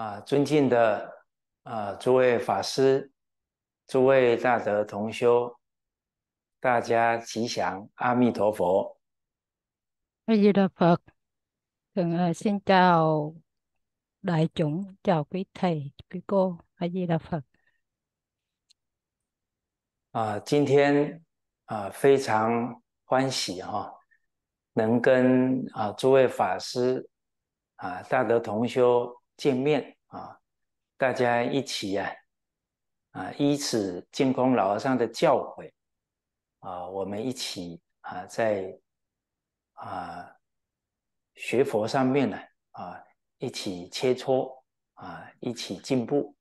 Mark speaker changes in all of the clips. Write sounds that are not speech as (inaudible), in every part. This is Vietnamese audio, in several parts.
Speaker 1: 啊，尊敬的啊诸位法师、诸位大德同修，大家吉祥！阿弥陀佛。
Speaker 2: 阿弥陀佛，呃，先教来众教皈体皈故，阿弥陀佛。
Speaker 1: 啊，今天啊非常欢喜哈，能跟啊诸位法师啊大德同修。见面啊，大家一起呀，啊，依此净空老和尚的教诲啊，我们一起啊，在啊学佛上面呢啊，一起切磋啊，一起进步。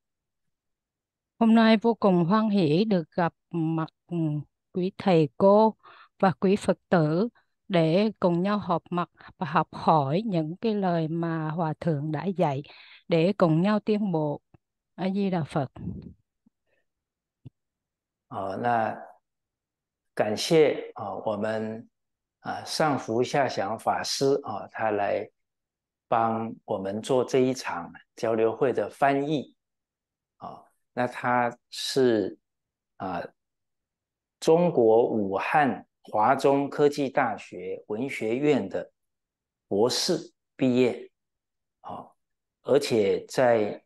Speaker 2: Hôm nay vô cùng hoan hỷ được gặp mặt quý thầy cô và quý phật tử. để cùng nhau họp mặt và học hỏi những cái lời mà hòa thượng đã dạy, để cùng nhau tiến bộ ở di đà phật。
Speaker 1: 哦，那感谢哦我们啊上福下祥法师啊他来帮我们做这一场交流会的翻译。哦，那他是啊中国武汉。华中科技大学文学院的博士毕业，啊，而且在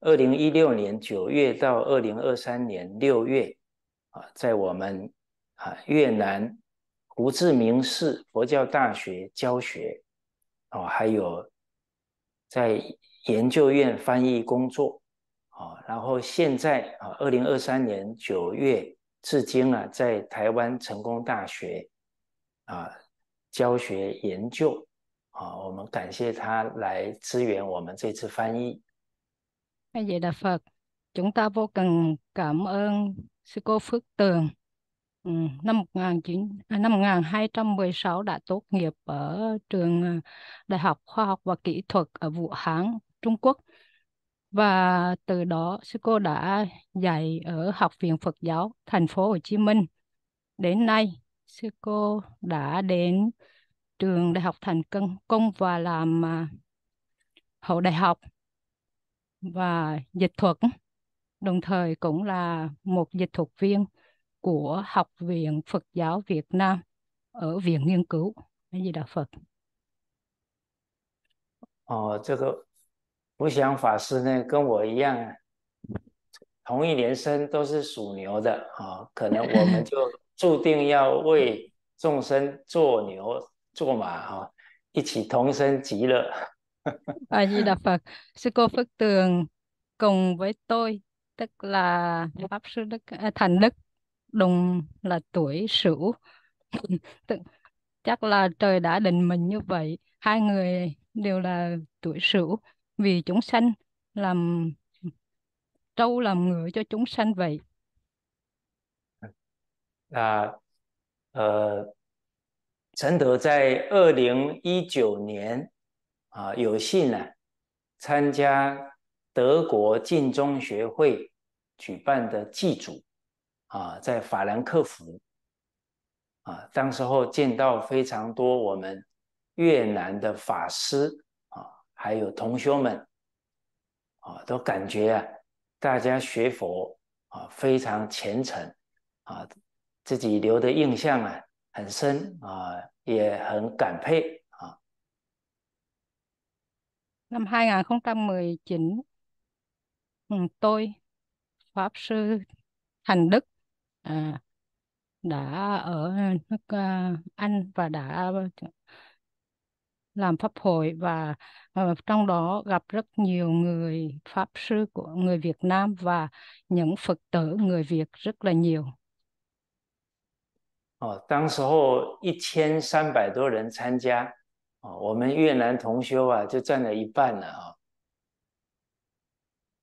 Speaker 1: 二零一六年九月到二零二三年六月，啊，在我们啊越南胡志明市佛教大学教学，哦，还有在研究院翻译工作，啊，然后现在啊，二零二三年九月。至今啊，在台湾成功大学啊教学研究啊，我们感谢他来支援我们这次翻译。
Speaker 2: Anh v đ ạ Phật, chúng ta vô cần cảm ơn sư cô Phước Tường. Năm 1 9 năm 216 đã tốt nghiệp ở trường Đại học Khoa học và Kỹ thuật ở Vũ Hán, Trung Quốc. và từ đó sư cô đã dạy ở Học viện Phật giáo thành phố Hồ Chí Minh. Đến nay, sư cô đã đến trường Đại học Thành Công công và làm à, hậu đại học và dịch thuật, đồng thời cũng là một dịch thuật viên của Học viện Phật giáo Việt Nam ở Viện Nghiên cứu Di Đà Phật.
Speaker 1: 哦，这个 ờ, 我想法师呢跟我一样啊，同一年生都是属牛的啊、哦，可能我们就注定要为众生做牛做马哈、哦，一起同生极乐。
Speaker 2: A (laughs) Di Đà Phật, sư cô Phước Tường cùng với tôi, tức là pháp sư Đức à, Thành Đức, đồng là tuổi Sửu. Chắc là trời đã định mình như vậy. Hai người đều là tuổi Sửu, vì chúng sanh làm trâu làm ngựa cho chúng sanh vậy
Speaker 1: à, ờ, Trần 德在二零一九年啊，有幸呢、啊、参加德国晋中学会举办的祭祖啊，在法兰克福啊，当时候见到非常多我们越南的法师还有同学们啊，都感觉啊，大家学佛啊，非常虔诚啊，自己留的印象啊，很深啊，也很感佩啊。
Speaker 2: Năm hai nghìn không trăm mười chín, tôi pháp sư thành đức à đã ở nước Anh và đã làm pháp hội và uh, trong đó gặp rất nhiều người pháp sư của người Việt Nam và những Phật tử người Việt rất là nhiều.
Speaker 1: 哦，当时候一千三百多人参加，哦，我们越南同修啊，就占了一半
Speaker 2: 了啊、哦。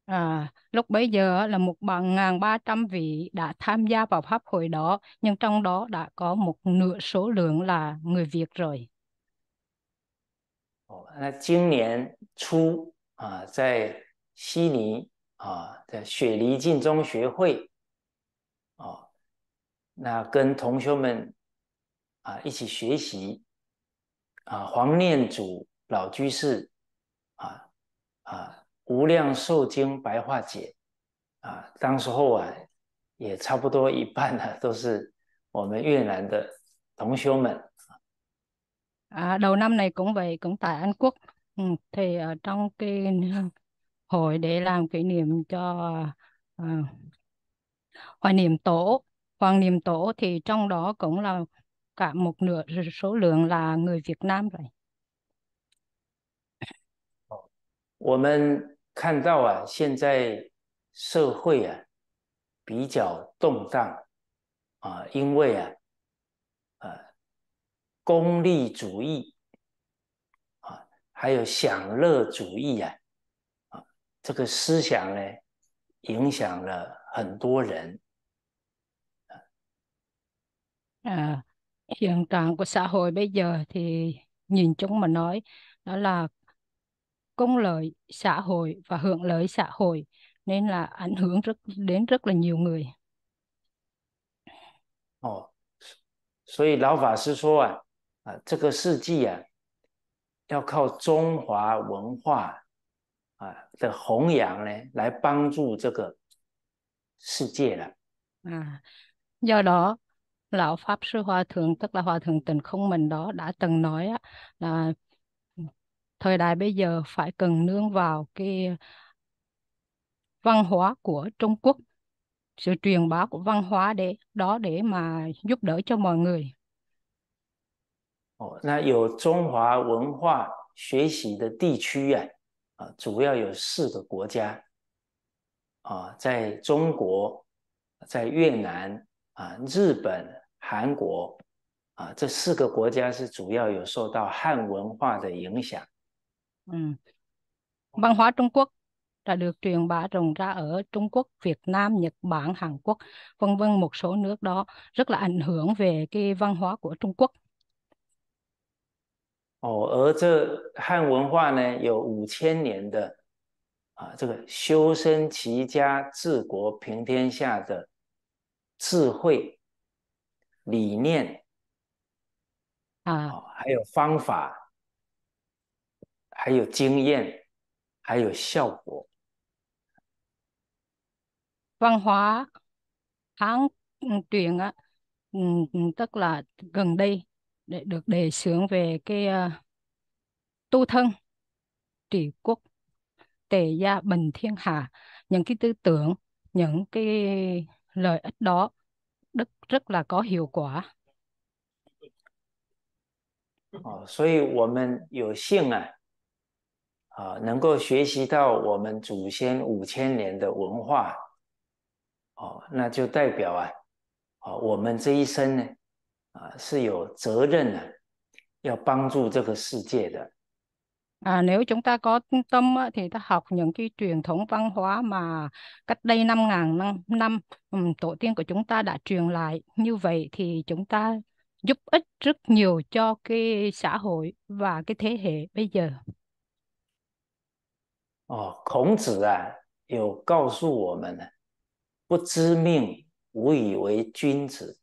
Speaker 2: À, lúc bấy giờ là một bằng ngàn ba trăm vị đã tham gia vào pháp hội đó, nhưng trong đó đã có một nửa số lượng là người Việt rồi.
Speaker 1: 那今年初啊，在悉尼啊的雪梨浸中学会，哦，那跟同学们啊一起学习啊，黄念祖老居士啊啊《无量寿经》白话解啊，当时候啊也差不多一半呢，都是我们越南的同学们。
Speaker 2: à, đầu năm này cũng vậy cũng tại Anh Quốc ừ, thì ở trong cái hội để làm kỷ niệm cho à, hoài niệm tổ hoàng niệm tổ thì trong đó cũng là cả một nửa số lượng là người Việt Nam rồi
Speaker 1: 我们看到啊，现在社会啊比较动荡啊，因为啊 ờ, 功利主义啊，还有享乐主义啊，啊，这个思想呢，影响了很多人。
Speaker 2: 啊，hiện trạng của xã hội bây giờ thì nhìn chung mà nói đó là công lợi xã hội và hưởng lợi xã hội nên là ảnh hưởng rất đến rất là nhiều người.
Speaker 1: Ồ, 所以老法师说啊。啊，这个世纪啊，要靠中华文化啊的弘扬呢，来帮助这个世界了。
Speaker 2: À, do đó lão pháp sư hòa thượng tức là hòa thượng tịnh không mình đó đã từng nói á, là thời đại bây giờ phải cần nương vào cái văn hóa của Trung Quốc sự truyền bá của văn hóa để đó để mà giúp đỡ cho mọi người
Speaker 1: 那有中华文化学习的地区呀，啊，主要有四个国家，啊，在中国，在越南啊，日本、韩国啊，这四个国家是主要有受到汉文化的影响。
Speaker 2: 嗯，văn h ó đã được truyền bá rộng ra ở Trung Quốc, Việt Nam, Nhật Bản, Hàn Quốc, vân vân một số nước đó rất là ảnh hưởng về cái văn hóa của Trung Quốc.
Speaker 1: 哦，而这汉文化呢，有五千年的啊，这个修身齐家治国平天下的智慧理念啊，还有方法，还有经验，还有效果。
Speaker 2: 芳华，唐嗯，对呀，嗯，特别是近来。để được đề xướng về cái uh, tu thân trị quốc tề gia bình thiên hạ những cái tư tưởng những cái lợi ích đó rất rất là có hiệu quả.
Speaker 1: 哦，所以我们有幸啊，啊，能够学习到我们祖先五千年的文化，哦，那就代表啊，啊，我们这一生呢，啊、呃、是有责任啊，要帮助这个世界的。
Speaker 2: À, nếu chúng ta có tâm thì ta học những cái truyền thống văn hóa mà cách đây 5.000 năm, năm tổ tiên của chúng ta đã truyền lại. Như vậy thì chúng ta giúp ích rất nhiều cho cái xã hội và cái thế hệ bây giờ.
Speaker 1: Ồ, Khổng Tử à, 有告诉我们不知命，无以为君子。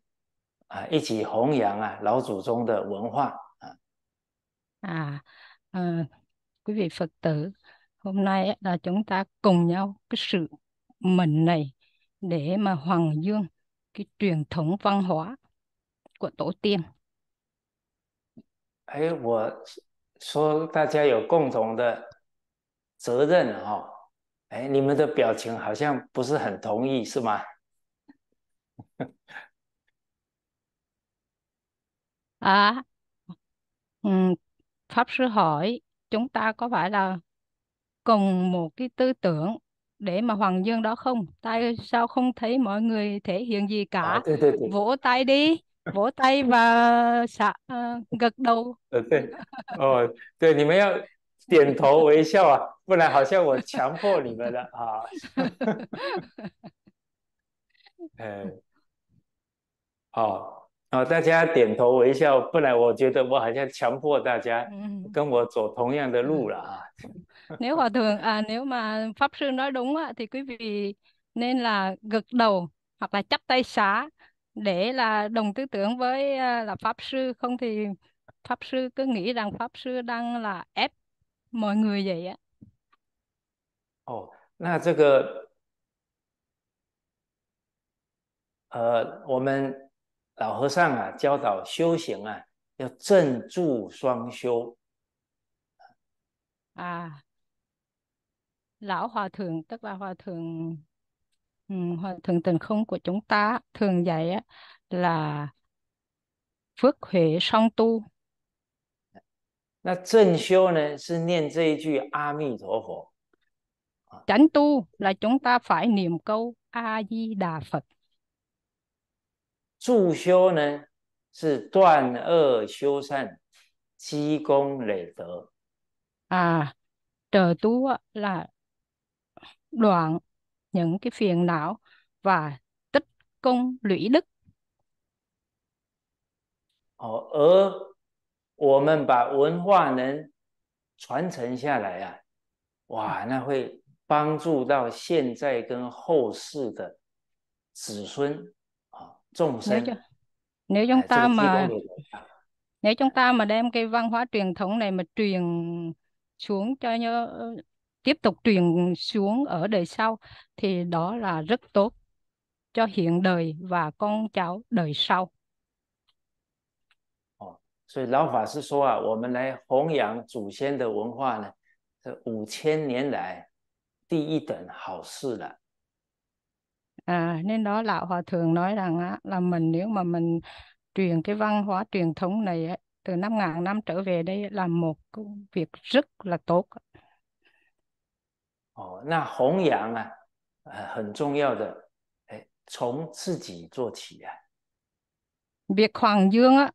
Speaker 1: 啊，一起弘扬啊老祖宗的文化啊！
Speaker 2: 啊，呃，quý vị phật tử，hôm nay là chúng ta cùng nhau cái sự mình này để mà hoàng dương cái truyền thống văn hóa của tổ tiên。
Speaker 1: 哎，我说大家有共同的责任哈。哎，你们的表情好像不是很同意，是吗？
Speaker 2: À, Pháp sư hỏi chúng ta có phải là cùng một cái tư tưởng để mà hoàng dương đó không? Tại sao không thấy mọi người thể hiện gì à, cả? thế thế thế Vỗ tay đi, vỗ tay và xả, ờ, gật đầu.
Speaker 1: 呃，对，哦，对，你们要点头微笑啊，不然好像我强迫你们了啊。哎，好，thì ừ, vậy. (laughs) 啊，大家点头微笑，不然我觉得我好像强迫大家跟我走同样的路了啊。
Speaker 2: nếu (laughs) hòa thượng à nếu mà pháp sư nói đúng á thì quý vị nên là gật đầu hoặc là chắp tay xá để là đồng tư tưởng với à, là pháp sư không thì pháp sư cứ nghĩ rằng pháp sư đang là ép mọi người vậy á.
Speaker 1: Ồ, là cái, oh, 那这个呃我们老和尚啊教导修行啊，要正住双修。
Speaker 2: À, lão hòa thượng tức là hòa thượng ừ，hòa thượng tình không của chúng ta thường dạy là phước huệ song tu.
Speaker 1: 那正修呢是念这一句阿弥陀佛。
Speaker 2: Chánh tu là chúng ta phải niệm câu A Di Đà Phật.
Speaker 1: 助修呢，是断恶修善，积功累德
Speaker 2: 啊。的多啦，断，những cái phiền não và tích công lũy đức.
Speaker 1: 哦，而我们把文化能传承下来啊，哇，那会帮助到现在跟后世的子孙。众 nếu,
Speaker 2: nếu chúng à, ta mà nếu chúng ta mà đem cái văn hóa truyền thống này mà truyền xuống cho nhớ tiếp tục truyền xuống ở đời sau thì đó là rất tốt cho hiện đời và con cháu đời sau.
Speaker 1: 所以老法师说啊，我们来弘扬祖先的文化呢，这五千年来第一等好事了。Ờ,
Speaker 2: à, nên đó lão hòa thượng nói rằng á, là mình nếu mà mình truyền cái văn hóa truyền thống này á, từ năm ngàn năm trở về đây là một việc rất là tốt.
Speaker 1: Ồ, na hồng yang à, hẳn trọng yếu đó, chống tự 己做起啊.
Speaker 2: Việc hoàng dương á,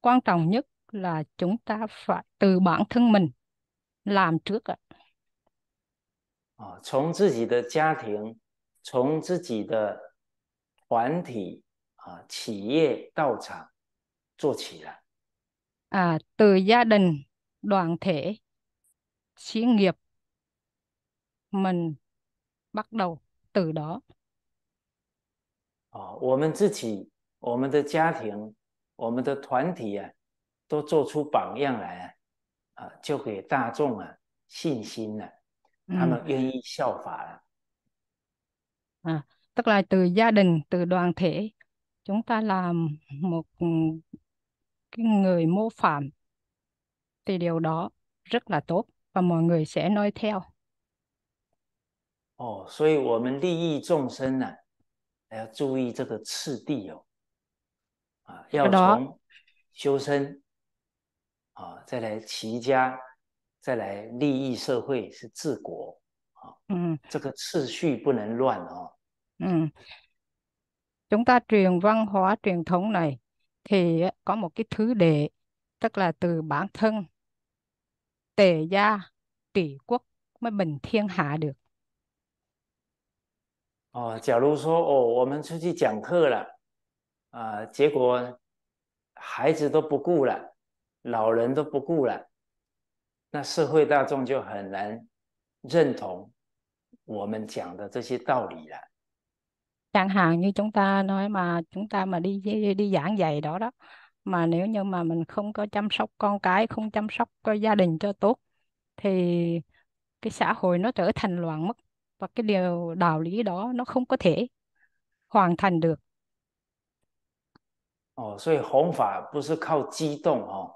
Speaker 2: quan trọng nhất là chúng ta phải từ bản thân mình làm trước ạ. À.
Speaker 1: 哦，从自己的家庭从自己的团体啊、企业到场做起了
Speaker 2: 啊，từ gia đình, đoàn thể, xí nghiệp, mình bắt đầu từ đó。
Speaker 1: 哦，我们自己、我们的家庭、我们的团体啊，都做出榜样来啊，啊，就给大众啊信心了，他们愿意效法了。
Speaker 2: à, tức là từ gia đình từ đoàn thể chúng ta làm một cái người mô phạm thì điều đó rất là tốt và mọi người sẽ noi theo.
Speaker 1: Ồ, oh, 所以我们利益众生呢、啊，要注意这个次第哦，啊，要从修身啊，再来齐家，再来利益社会是治国
Speaker 2: 啊，嗯，
Speaker 1: 这个次序不能乱哦。
Speaker 2: ừ. chúng ta truyền văn hóa truyền thống này thì có một cái thứ đệ tức là từ bản thân tề gia trị quốc mới bình thiên hạ được
Speaker 1: Ồ, ờ, giả lưu à, 哦，假如说哦，我们出去讲课了，啊、呃，结果孩子都不顾了，老人都不顾了，那社会大众就很难认同我们讲的这些道理了。
Speaker 2: chẳng hàng như chúng ta nói mà chúng ta mà đi đi giảng dạy đó đó mà nếu như mà mình không có chăm sóc con cái không chăm sóc gia đình cho tốt thì cái xã hội nó trở thành loạn mất và cái điều đạo lý đó nó không có thể hoàn thành được.
Speaker 1: 哦，所以弘法不是靠激动哦，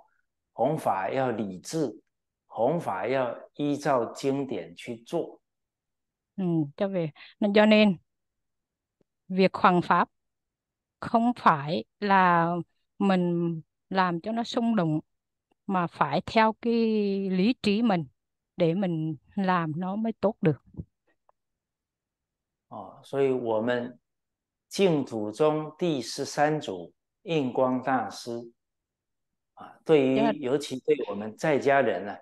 Speaker 1: 弘法要理智，弘法要依照经典去做。
Speaker 2: Ừ, ờ, cho về nên cho nên việc hoàng pháp không phải là mình làm cho nó xung động mà phải theo cái lý trí mình để mình làm nó mới tốt được.
Speaker 1: 哦，所以我们净土宗第十三祖印光大师啊，对于尤其对我们在家人呢、啊，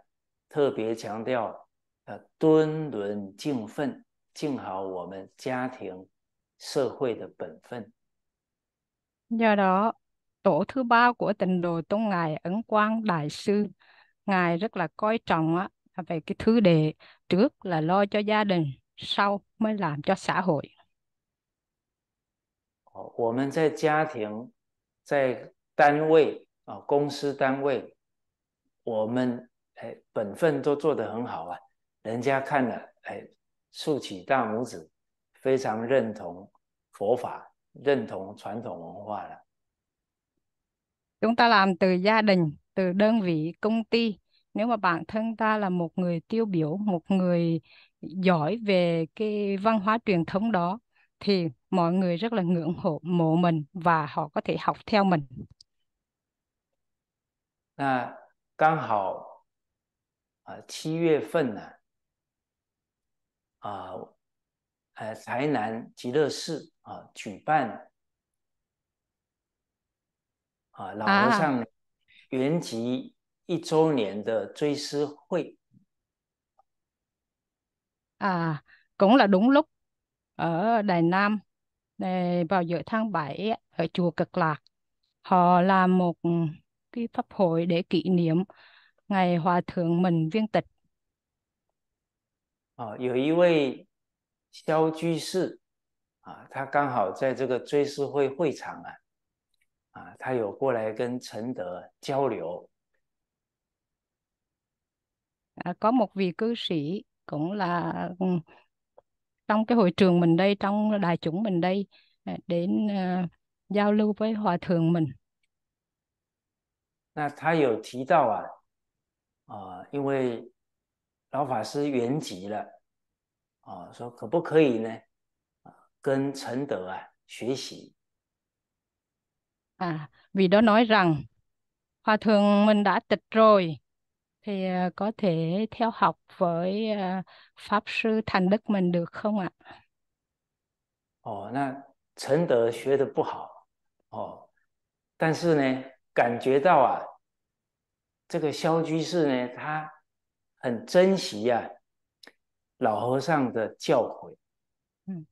Speaker 1: 特别强调呃、啊、敦伦敬分，敬好我们家庭社会的本分。
Speaker 2: Do đó, tổ thứ ba của tịnh độ tôn ngài Ấn Quang Đại sư, ngài rất là coi trọng á về cái thứ đề trước là lo cho gia đình, sau mới làm cho xã hội.
Speaker 1: 我们在家庭、在单位啊、公司单位，我们哎本分都做得很好啊，人家看了哎竖起大拇指，ờ, 非常认同佛法，认同传统文化了。
Speaker 2: Chúng ta làm từ gia đình, từ đơn vị, công ty. Nếu mà bản thân ta là một người tiêu biểu, một người giỏi về cái văn hóa truyền thống đó, thì mọi người rất là ngưỡng hộ mộ mình và họ có thể học theo mình.
Speaker 1: À, 刚好啊，七月份呢、啊，啊，呃，台南极乐寺啊，举办啊老和尚圆寂一周年的追思会
Speaker 2: 啊，cũng là đúng lúc ở Đài Nam vào giữa tháng b ả chùa Cực Lạc họ làm một cái pháp hội để kỷ niệm ngày hòa thượng m ì n h Viên tịch。
Speaker 1: 哦，有一位。萧居士啊，他刚好在这个追思会会场啊，啊，他有过来跟陈德交流。
Speaker 2: 啊，有，一位居士，也是在会场，也在台主，交流。
Speaker 1: 那他有提到啊，啊，因为老法师原籍了。哦，说可不可以呢？啊，跟承德啊学习。
Speaker 2: 啊，vì đó nói rằng hòa thượng mình đã tịch rồi, thì có thể theo học với pháp sư thành đức mình được không ạ?
Speaker 1: Oh, na 承德学的不好。哦，但是呢，感觉到啊，这个萧居士呢，他很珍惜呀。老和尚的教诲。嗯。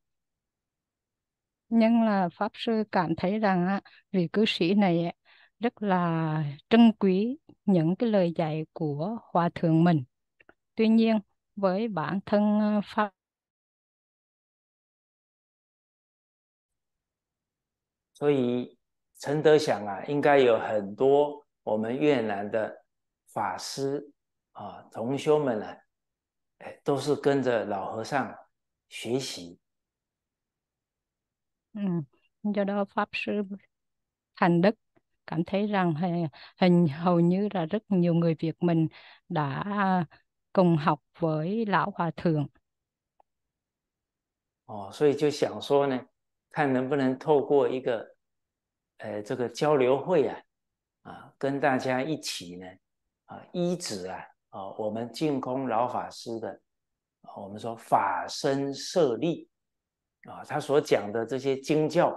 Speaker 2: Nhưng là pháp sư cảm thấy rằng á, vị cư sĩ này rất là trân quý những cái lời dạy của hòa thượng mình. Tuy nhiên với bản thân ờ, pháp
Speaker 1: Vì vậy, Trần Đức Sảng à, 应该有很多我们越南的法师啊、同修们呢、啊，哎，都是跟着老和尚学习。
Speaker 2: 嗯，你叫那个法师坦德，感觉，好像几乎是很多很多的人，自己都跟老和尚学习。
Speaker 1: 哦，所以就想说呢，看能不能透过一个，呃，这个交流会啊，啊，跟大家一起呢，啊，医治啊。啊，我们净空老法师的，我们说法身舍利啊，他所讲的这些经教，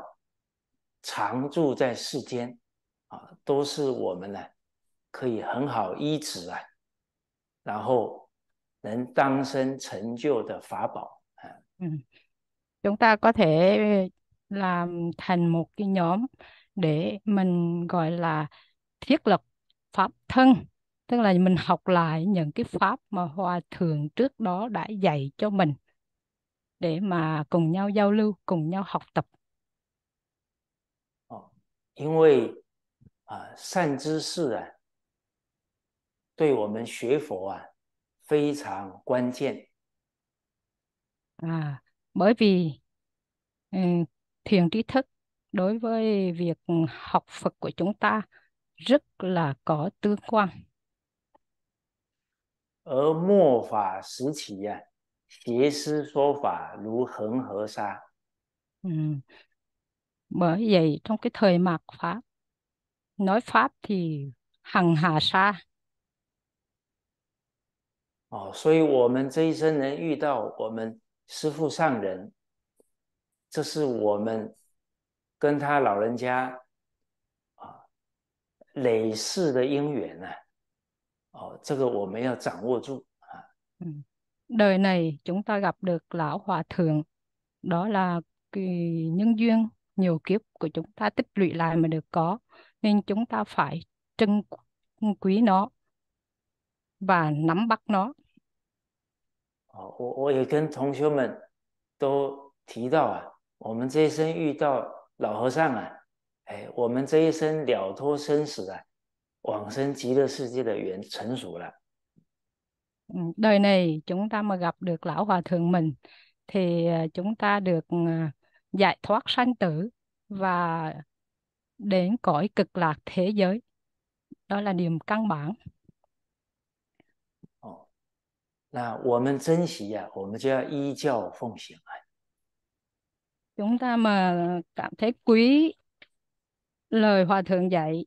Speaker 1: 常住在世间啊，都是我们呢可以很好依止啊，然后能当生成就的法宝啊。
Speaker 2: 嗯，chúng ta có thể làm thành một cái nhóm để mình gọi là thiết lập pháp thân. tức là mình học lại những cái pháp mà hòa thượng trước đó đã dạy cho mình để mà cùng nhau giao lưu cùng nhau học tập
Speaker 1: vì 因为啊，善知识啊，对我们学佛啊非常关键。
Speaker 2: À, bởi vì um, thiền trí thức đối với việc học Phật của chúng ta rất là có tương quan.
Speaker 1: 而末法时期呀，邪师说法如恒河沙。
Speaker 2: 嗯，bởi vậy trong c 沙。
Speaker 1: 哦，所以 ó i pháp thì h n g hà sa. 我们这一生能遇到我们师父上人，这是我们跟他老人家啊累世的因缘呐。哦，这个我们要掌握住啊。
Speaker 2: Đời này chúng ta gặp được lão hòa thượng, đó là cái nhân duyên nhiều kiếp của chúng ta tích lũy lại mà được có, nên chúng ta phải trân quý nó và nắm bắt nó.
Speaker 1: 哦，我我也跟同学们都提到啊，我们这一生遇到老和尚啊，哎，我们这一生了脱生死啊。往生极乐世界的缘成熟了。
Speaker 2: Đời này chúng ta mà gặp được lão hòa thượng mình thì ờ, chúng ta được ờ, giải thoát sanh tử và đến cõi cực lạc thế giới. Đó là điểm căn bản. chúng ta mà cảm thấy quý lời hòa thượng dạy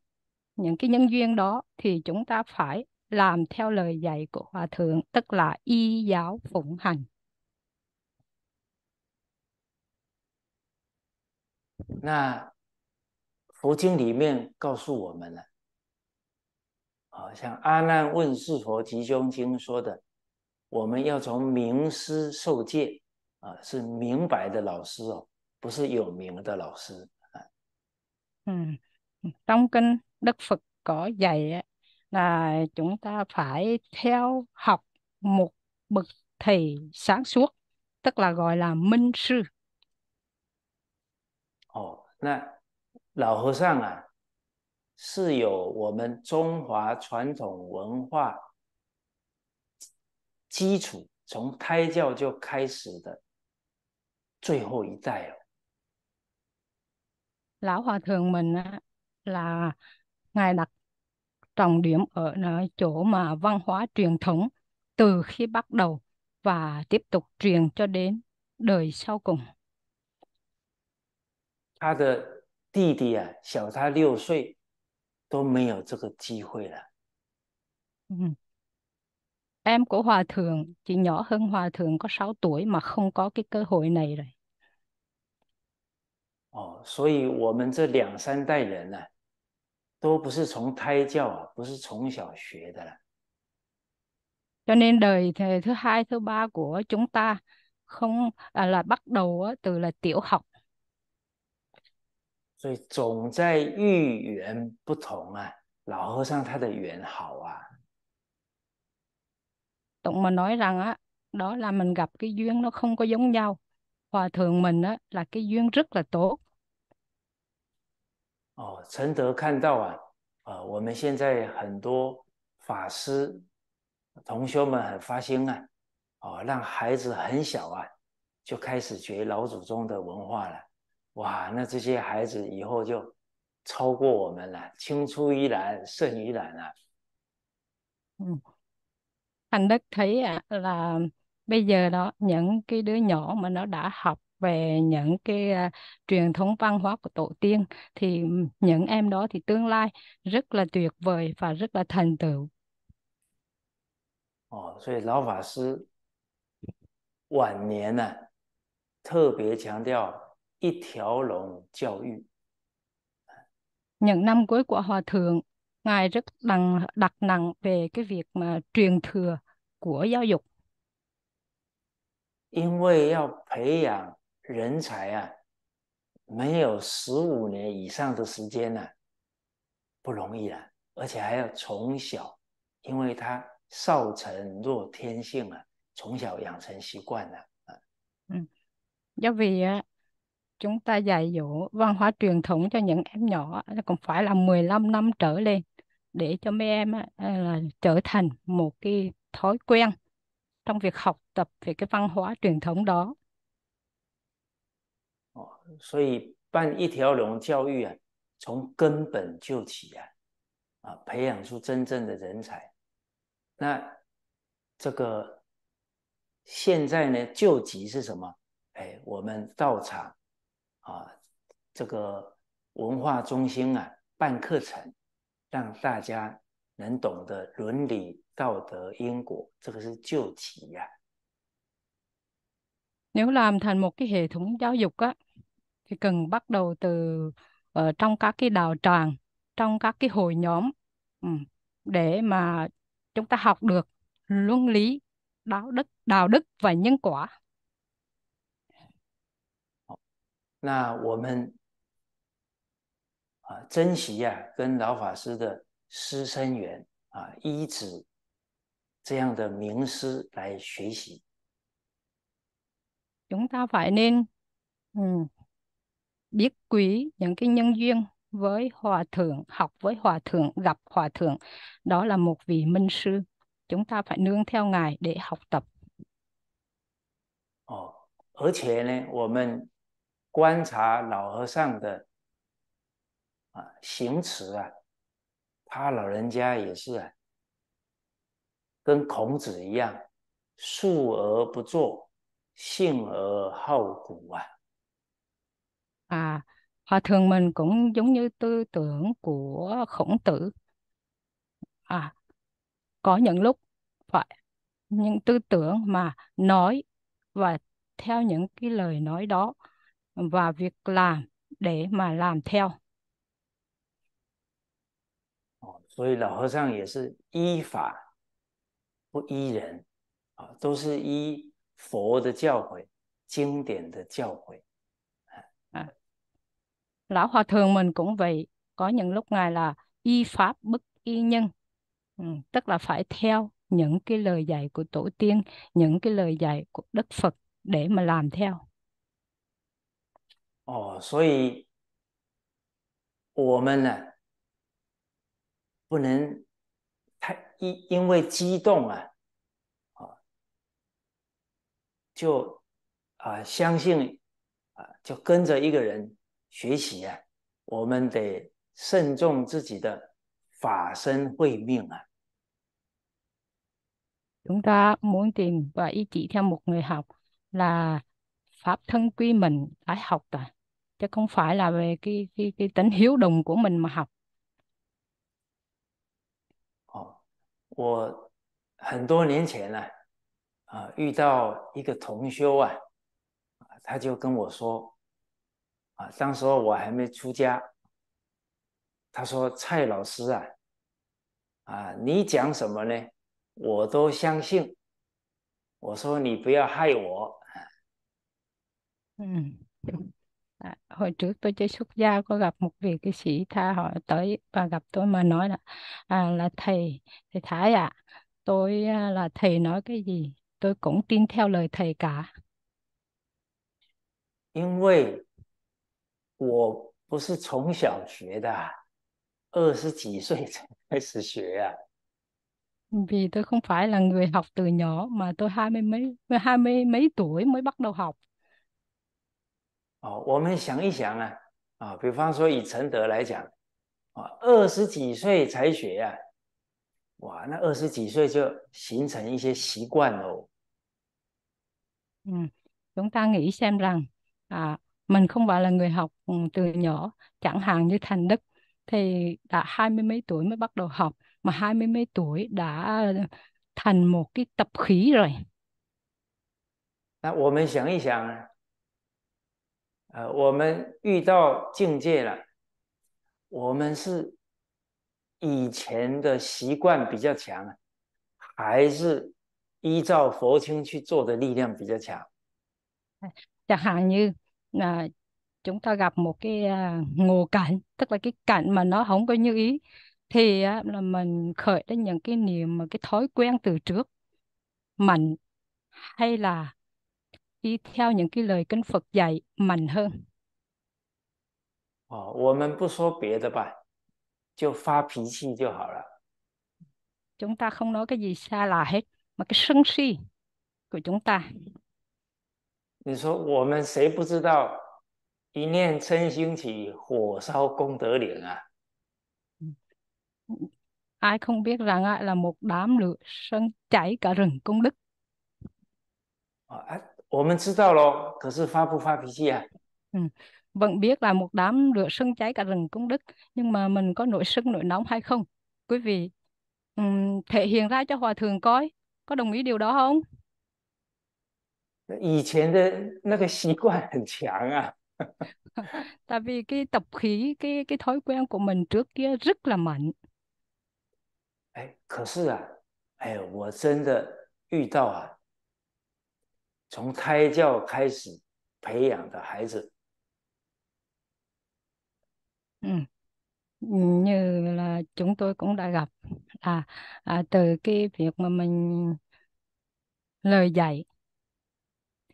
Speaker 2: những cái nhân duyên đó thì chúng ta phải làm theo lời dạy của hòa thượng tức là y giáo phụng hành.
Speaker 1: 那佛经里面告诉我们了，好像阿难问事佛吉凶经说的，我们要从名师受戒啊，是明白的老师哦，不是有名的老师啊。
Speaker 2: 嗯，当跟。Đức Phật có dạy là chúng ta phải theo học một bậc thầy sáng suốt tức là gọi là minh sư.
Speaker 1: Ồ, na lão hòa thượng à, 是有我们中华传统文化基础，从胎教就开始的最后一代哦。
Speaker 2: lão hòa thượng mình á, là ngài đặt trọng điểm ở chỗ mà văn hóa truyền thống từ khi bắt đầu và tiếp tục truyền cho đến đời sau cùng. em của hòa thượng chỉ nhỏ hơn hòa thượng có 6 tuổi mà không có cái cơ hội này rồi.
Speaker 1: Ồ, ờ, 哦，所以我们这两三代人呢、啊，都不是从胎教啊，不是从小
Speaker 2: 学的了。Cho nên đời thứ hai, thứ ba của chúng ta không à, là bắt đầu á, từ là tiểu học.
Speaker 1: 所以总在遇缘不同啊，老和尚他的缘好啊。
Speaker 2: Tụng mà nói rằng á, đó là mình gặp cái duyên nó không có giống nhau. Hòa thượng mình á là cái duyên rất là tốt.
Speaker 1: 哦，承德看到啊，呃，我们现在很多法师、同修们很发心啊，哦，让孩子很小啊就开始学老祖宗的文化了，哇，那这些孩子以后就超过我们了，青出于蓝，胜于蓝了。
Speaker 2: 嗯，很 n h đ là bây giờ đó những cái đứa nhỏ mà nó đã học về những cái uh, truyền thống văn hóa của tổ tiên thì những em đó thì tương lai rất là tuyệt vời và rất là thành tựu.
Speaker 1: Ồ, ờ, vậy oh, 所以老法师晚年呢、啊，特别强调一条龙教育。
Speaker 2: Những năm cuối của hòa thượng, ngài rất nặng đặt nặng về cái việc mà truyền thừa của giáo dục.
Speaker 1: 因为要培养人才啊，没有十五年以上的时间呢、啊，不容易了、啊，而且还要从小，因为他少成若天性啊，从小养成习惯了啊。
Speaker 2: 嗯，do vì á, chúng ta dạy dỗ văn hóa truyền thống cho những em nhỏ cũng phải là 15 năm trở lên để cho mấy em là ờ, trở thành một cái thói quen trong việc học tập về cái văn hóa truyền thống đó
Speaker 1: 所以办一条龙教育啊，从根本救起啊，啊，培养出真正的人才。那这个现在呢，救急是什么？哎，我们到场啊，这个文化中心啊，办课程，让大家能懂得伦理道德因果，这个是救急呀。
Speaker 2: Nếu làm thành một cái hệ thống giáo dục á. thì cần bắt đầu từ ở ờ, trong các cái đào tràng trong các cái hội nhóm ừ, để mà chúng ta học được luân lý đạo đức đạo đức và nhân quả
Speaker 1: là 那我们啊，珍惜呀、啊，跟老法师的师生缘啊，依止这样的名师来学习。
Speaker 2: chúng ta phải nên um, biết quý những cái nhân duyên với hòa thượng học với hòa thượng gặp hòa thượng đó là một vị minh sư chúng ta phải nương theo ngài để học tập.
Speaker 1: Oh, 而且呢，我们观察老和尚的啊行持啊，他老人家也是啊，跟孔子一样，述而不作，信而好古啊。
Speaker 2: à Hòa thượng mình cũng giống như tư tưởng của Khổng Tử. À, có những lúc phải những tư tưởng mà nói và theo những cái lời nói đó và việc làm để mà làm theo.
Speaker 1: 所以老和尚也是依法不依人啊，都是依佛的教诲、经典的教诲。
Speaker 2: lão hòa thượng mình cũng vậy có những lúc ngài là y pháp bất y nhân ừ, tức là phải theo những cái lời dạy của tổ tiên những cái lời dạy của đức phật để mà làm theo
Speaker 1: 哦，所以我们呢，不能太因因为激动啊，啊，就啊相信啊，就跟着一个人学习啊，我们得慎重自己的法身慧命啊。
Speaker 2: Chúng ta muốn tìm và chỉ theo một người học là pháp thân quy mình phải học à, chứ không phải là về cái cái cái tính hiếu đồng của mình mà học.
Speaker 3: Oh,
Speaker 1: 我很多年前了啊，遇到一个同修啊，他就跟我说。啊，当时我还没出家。他说：“蔡老师啊，啊，你讲什么呢？我都相信。”我说：“你不要害我。”
Speaker 2: 嗯，à, hồi trước tôi chơi xuất gia có gặp một vị cái sĩ tha họ tới và gặp tôi mà nói là à, là thầy thầy Thái ạ, à, tôi là thầy nói cái gì tôi cũng tin theo lời thầy cả.
Speaker 1: 因为我不是从小学的，二十几岁才开始学啊。
Speaker 2: Vì tôi không phải là người học từ nhỏ mà tôi hai mươi mấy, mấy hai mươi mấy tuổi mới bắt đầu học.
Speaker 1: 哦，我们想一想啊，啊，比方说以陈德来讲，啊，二十几岁才学呀，哇，那二十几岁就形成一些习惯了。
Speaker 2: Chúng ta nghĩ xem rằng, à. mình không phải là người học từ nhỏ chẳng hạn như thành đức thì đã hai mươi mấy tuổi mới bắt đầu học mà hai mươi mấy tuổi đã thành một cái tập khí rồi。那
Speaker 1: 我们想一想，呃，我们遇到境界了，我们是以前的习惯比较强，还是依照佛经去做的力量比较强
Speaker 2: ？chẳng hạn à, chúng ta gặp một cái à, ngộ cảnh tức là cái cảnh mà nó không có như ý thì á, là mình khởi đến những cái niềm mà cái thói quen từ trước mạnh hay là đi theo những cái lời kinh Phật dạy mạnh hơn.
Speaker 1: Ồ, 我们不说别的吧，就发脾气就好了。
Speaker 2: Chúng ta không nói cái gì xa lạ hết, mà cái sân si của chúng ta.
Speaker 1: 你说我们谁不知道一念嗔心起，火烧功德岭啊
Speaker 2: ？Ai không biết rằng là một đám lửa sân cháy cả rừng công đức.
Speaker 1: Ờ, à, 我们知道了，可是发不发脾气啊
Speaker 2: ？Ừ, vẫn biết là một đám lửa sân cháy cả rừng công đức, nhưng mà mình có nổi sân nổi nóng hay không? Quý vị um, thể hiện ra cho hòa thượng coi, có đồng ý điều đó không?
Speaker 1: 以前的那个习惯很强啊。
Speaker 2: 因为这个、这个、这个习惯，我们以前的很
Speaker 1: 哎，可是啊，哎，我真的遇到啊，从胎教开始培养的孩子。
Speaker 2: 嗯，như là c h 啊啊 tôi c từ cái việc mà mình lời dạy.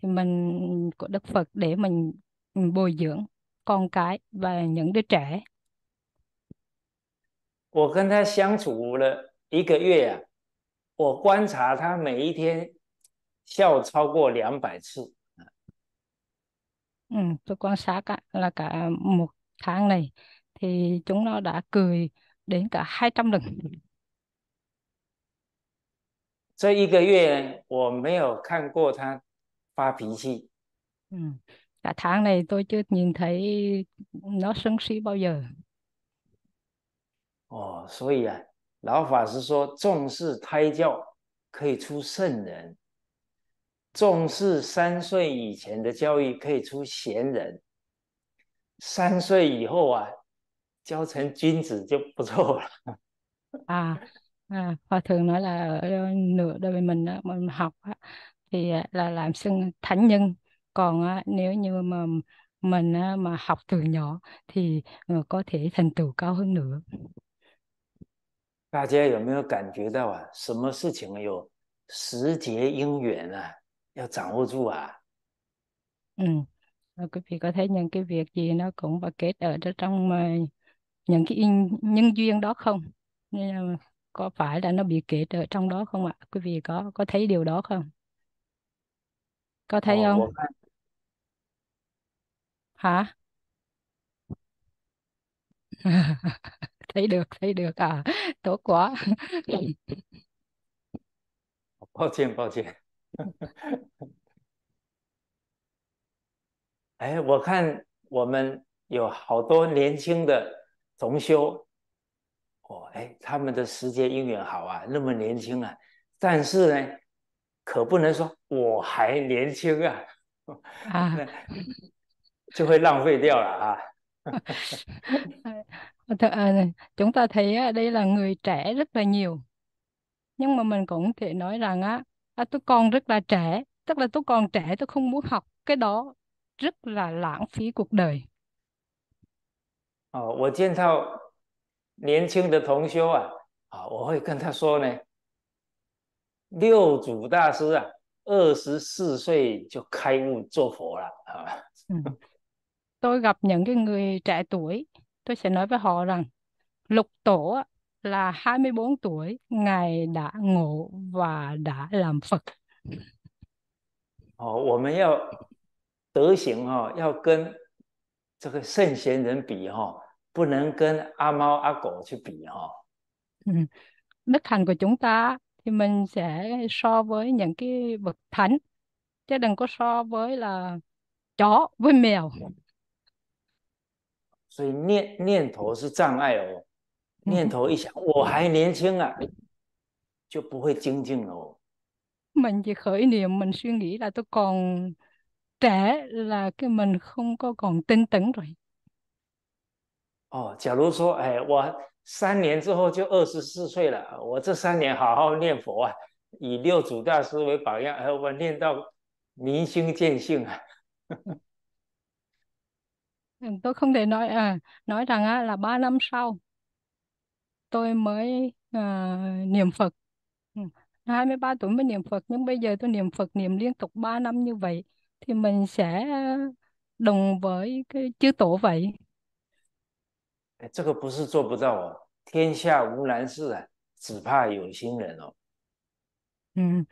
Speaker 2: thì mình của Đức Phật để mình ừ, bồi dưỡng con cái và những đứa trẻ.
Speaker 1: 我跟他相处了一个月啊，我观察他每一天笑超过两百次。
Speaker 2: Ừ, tôi quan sát cả, là cả một tháng này thì chúng nó đã cười đến cả 200 lần.
Speaker 1: 这一个月我没有看过他发脾气。
Speaker 2: Ừ. Cả tháng này tôi chưa nhìn thấy nó sân si bao giờ.
Speaker 1: 哦，所以啊，老法师说，重视胎教可以出圣人，重视三岁以前的教育可以出贤人，三岁以后啊，教成君子就不错了。
Speaker 2: 啊。À, à, hòa thượng nói là ở ờ, nửa đời mình đó, mình học thì à, là làm xưng thánh nhân còn à, nếu như mà mình à, mà học từ nhỏ thì ờ, có thể thành tựu cao hơn nữa
Speaker 1: 大家有没有感觉到啊？什么事情有时节因缘啊，要掌握住啊！
Speaker 2: 嗯，quý vị có thấy những cái gì nó cũng và kết ở trong những cái in, nhân duyên đó không? có phải là nó bị kết ở trong đó không ạ? Quý vị có có thấy điều đó không? có thấy không hả thấy được thấy được à tốt quá
Speaker 1: 抱歉抱歉哎我看我们有好多年轻的同修哦，哎他们的时间姻缘好啊那么年轻啊但是呢可不能说我还年轻啊，啊 (laughs) (laughs) à,
Speaker 2: chúng ta thấy à, đây là người trẻ rất là nhiều nhưng mà mình cũng thể nói rằng á à, à tôi còn rất là trẻ tức là tôi còn trẻ tôi không muốn học cái đó rất là lãng phí cuộc đời.
Speaker 1: Ờ, 我见到年轻的同修啊，啊，我会跟他说呢，六祖大师啊，二十四岁就开悟做佛了啊
Speaker 2: ！tôi gặp những cái người trẻ tuổi, tôi sẽ nói với họ rằng lục tổ là h a tuổi, ngài đã ngộ và đã làm Phật.
Speaker 1: 哦，我们要德行哈，要跟这个圣贤人比哈，不能跟阿猫阿狗去比哈。
Speaker 2: 嗯，đức hạnh của chúng ta thì mình sẽ so với những cái bậc thánh chứ đừng có so với là chó với mèo mình chỉ khởi niệm mình suy nghĩ là tôi còn trẻ là cái mình không có còn tinh tấn rồi.
Speaker 1: 哦，假如说，哎，我 ờ, 三年之后就二十四岁了，我这三年好好念佛啊，以六祖大师为榜样，哎，我念到明心见性啊。
Speaker 2: tôi không thể nói à nói rằng á là ba năm sau tôi mới à, niệm Phật. 23 tuổi mới niệm Phật nhưng bây giờ tôi niệm Phật niệm liên tục 3 năm như vậy thì mình sẽ đồng với cái chư tổ vậy.
Speaker 1: 哎，这个不是做不到哦，天下无难事啊，只怕有心人
Speaker 2: 哦。嗯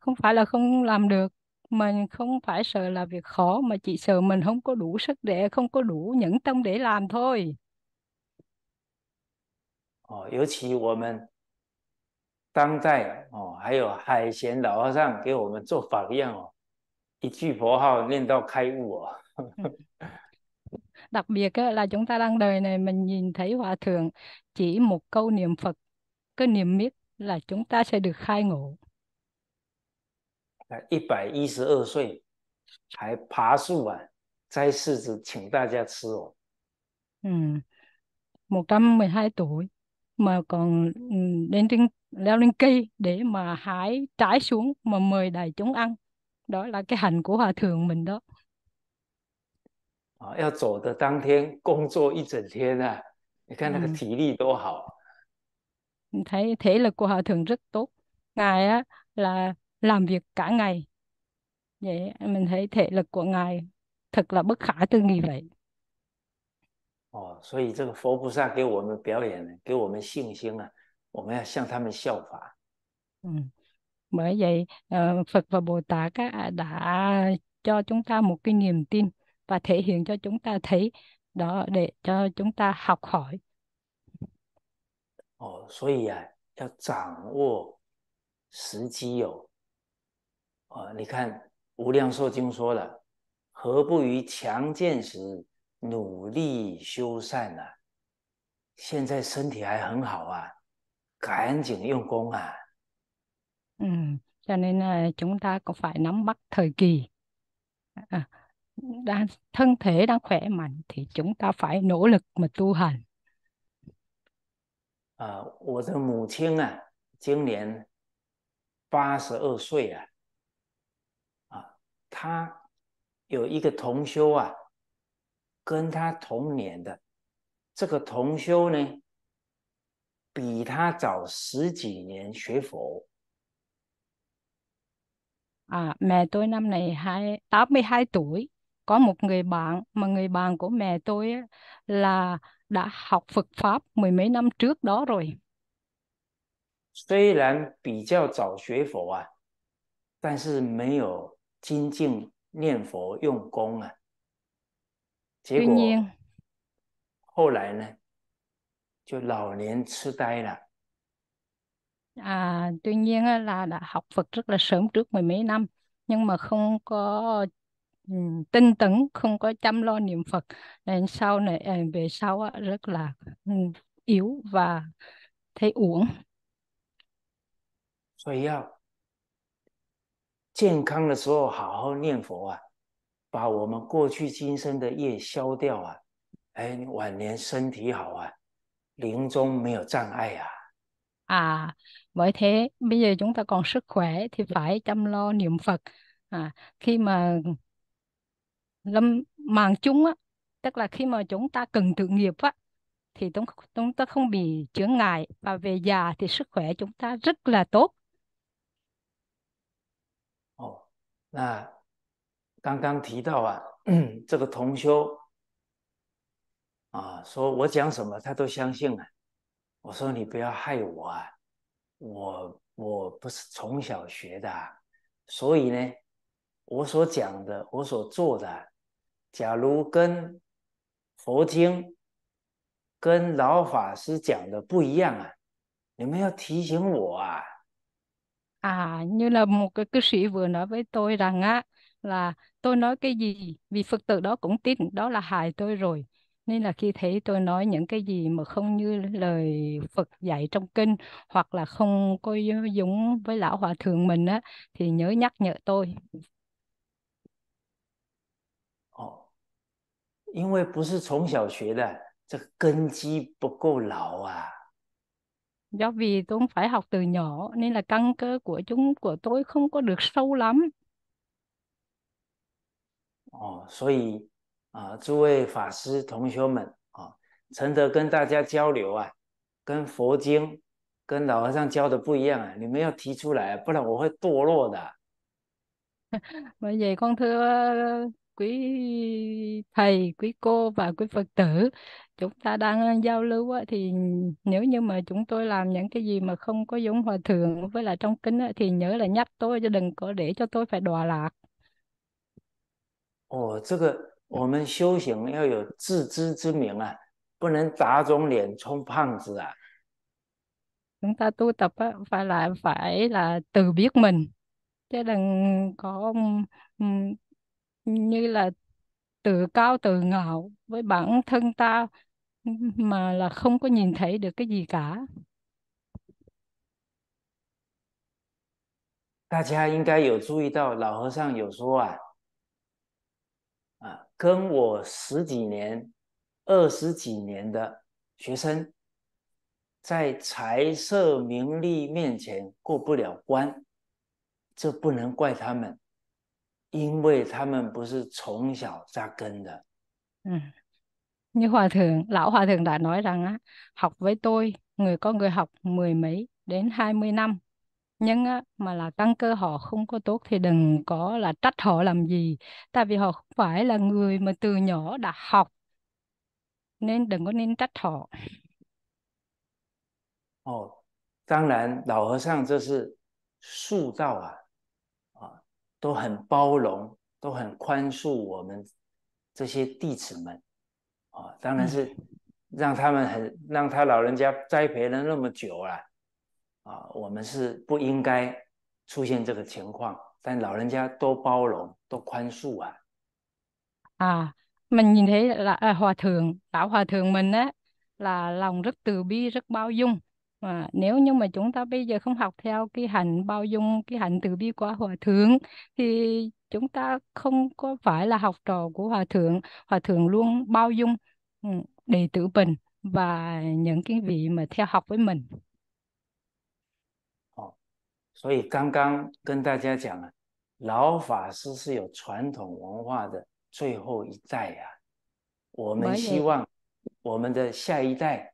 Speaker 2: ，không phải là không làm được, mình không phải sợ là việc khó mà chỉ sợ mình không có đủ sức để, không có đủ nhẫn tâm để làm thôi。
Speaker 1: 哦，尤其我们当代哦，还有海贤老和尚给我们做榜样哦，一句佛号念到开悟哦。
Speaker 2: đặc biệt á, là chúng ta đang đời này mình nhìn thấy hòa thượng chỉ một câu niệm phật cái niệm miết là chúng ta sẽ được khai ngộ 112 tuổi mà còn ừ, lên trên leo lên cây để mà hái trái xuống mà mời đại chúng ăn. Đó là cái hạnh của hòa thượng mình đó.
Speaker 1: 啊，要走的当天工作一整天啊，你看那个体力多好。
Speaker 2: Mình thể lực của hòa thường rất tốt. Ngài á là làm việc cả ngày. Vậy mình thấy thể lực của ngài thật là bất khả tư nghị vậy.
Speaker 1: 哦，所以这个佛菩萨给我们表演，给我们信心啊，我们要向他们效法。
Speaker 2: 嗯，bởi ờ, vậy Phật và Bồ Tát đã cho chúng ta một cái niềm tin và thể hiện cho chúng ta thấy đó để cho chúng ta học hỏi.
Speaker 1: Ồ, à, oh, 所以啊，要掌握时机有。哦，你看《无量寿经》说了，何不于强健时努力修善呢、啊？现在身体还很好啊，赶紧用功啊！
Speaker 2: 嗯，cho nên là ờ, chúng ta cũng phải nắm bắt thời kỳ. À, đang thân thể đang khỏe mạnh thì chúng ta phải nỗ lực mà tu hành.
Speaker 1: À, 我的母亲啊，今年八十二岁啊，啊，她有一个同修啊，跟她同年的，这个同修呢，比她早十几年学
Speaker 2: 佛。À, mẹ tôi năm này hai, 82 tuổi có một người bạn mà người bạn của mẹ tôi ấy, là đã học Phật pháp mười mấy năm trước đó rồi.
Speaker 1: 虽然比较早学佛啊，但是没有精进念佛用功啊。结果后来呢，就老年痴呆了。
Speaker 2: À, tuy nhiên là đã học Phật rất là sớm trước mười mấy năm nhưng mà không có Ừ, tinh tấn không có chăm lo niệm Phật nên sau này à, về sau rất là ừ, yếu và thấy uổng. Vì
Speaker 1: 所以要健康的时候好好念佛啊，把我们过去今生的业消掉啊，哎，晚年身体好啊，临终没有障碍啊。
Speaker 2: À, bởi thế bây giờ chúng ta còn sức khỏe thì phải chăm lo niệm Phật. À, khi mà lâm màng chúng á tức là khi mà chúng ta cần tự nghiệp á thì tống c tống ta không bị chữa n g n g ạ i và về già thì sức khỏe chúng ta rất là tốt.
Speaker 1: Oh, 那刚刚提到啊，这个同修啊，说我讲什么他都相信啊。我说你不要害我啊，我我不是从小学的，所以呢，我所讲的，我所做的。假如跟佛经、跟老法师讲的不一样啊，你们要提醒我啊。
Speaker 2: À, như là một cái cư sĩ vừa nói với tôi rằng á là tôi nói cái gì vì Phật tử đó cũng tin đó là hại tôi rồi. Nên là khi thấy tôi nói những cái gì mà không như lời Phật dạy trong kinh hoặc là không có giống với lão hòa thượng mình á thì nhớ nhắc nhở tôi
Speaker 1: 因为不是从小学的，这根基不够牢啊。
Speaker 2: 因为都 phải học từ nhỏ，nên là căn cơ của chúng của tôi không có được sâu lắm。
Speaker 1: 哦，所以啊，诸位法师、同学们啊，承德跟大家交流啊，跟佛经、跟老和尚教的不一样啊，你们要提出来，不然我会堕落的。
Speaker 2: 没眼光，他。quý thầy quý cô và quý phật tử chúng ta đang ờ, giao lưu á, thì nếu như mà chúng tôi làm những cái gì mà không có giống hòa thượng với là trong kính á, thì nhớ là nhắc tôi cho đừng có để cho tôi phải đọa lạc.
Speaker 1: Ồ, oh, 这个我们修行要有自知之明啊，不能打肿脸充胖子啊。
Speaker 2: Chúng ta tu tập á, phải là phải là tự biết mình chứ đừng có như là từ cao từ ngạo với bản thân ta mà là không có nhìn thấy được cái gì cả。
Speaker 1: 大家应该有注意到老和尚有说啊啊，跟我十几年、二十几年的学生，在财色名利面前过不了关，这不能怪他们。因为他们不是从小扎根的。
Speaker 2: Ừ. Như hòa thượng, lão hòa thượng đã nói rằng á, học với tôi, người có người học mười mấy đến hai mươi năm. Nhưng á, mà là căn cơ họ không có tốt thì đừng có là trách họ làm gì. Tại vì họ không phải là người mà từ nhỏ đã học. Nên đừng có nên trách họ.
Speaker 1: Ồ, 当然，老和尚这是塑造啊，都很包容，都很宽恕我们这些弟子们啊，当然是让他们很让他老人家栽培了那么久了啊，我们是不应该出现这个情况，但老人家都包容，都宽恕啊。
Speaker 2: 啊，mình nhìn thấy là hòa thượng đạo hòa thượng mình á là lòng rất từ bi rất bao dung. mà nếu như mà chúng ta bây giờ không học theo cái hạnh bao dung cái hạnh từ bi của hòa thượng thì chúng ta không có phải là học trò của hòa thượng hòa thượng luôn bao dung ừ, đệ tử mình và những cái vị mà theo học với mình
Speaker 3: Vậy,
Speaker 1: 所以刚刚跟大家讲啊，老法师是有传统文化的最后一代呀、啊。我们希望我们的下一代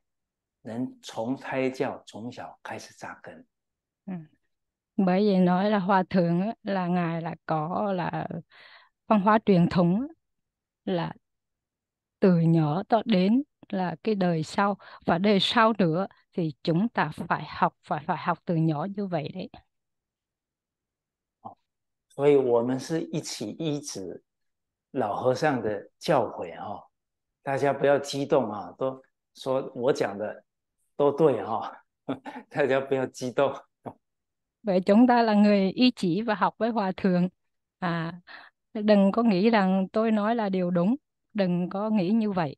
Speaker 1: 能从胎教从小开始扎根。
Speaker 2: 嗯，bởi vậy nói là hòa thượng là ngài là có là văn hóa truyền thống là từ nhỏ cho đến là cái đời sau và đời sau nữa thì chúng ta phải học phải phải học từ nhỏ như vậy đấy.
Speaker 1: 因为我们是一起一直老和尚的教诲啊，大家不要激动啊，都说我讲的。都对哈，大家不要激动。
Speaker 2: Vậy chúng ta là người y chỉ và học với hòa thường, à, đừng có nghĩ rằng tôi nói là điều đúng, đừng có nghĩ như vậy.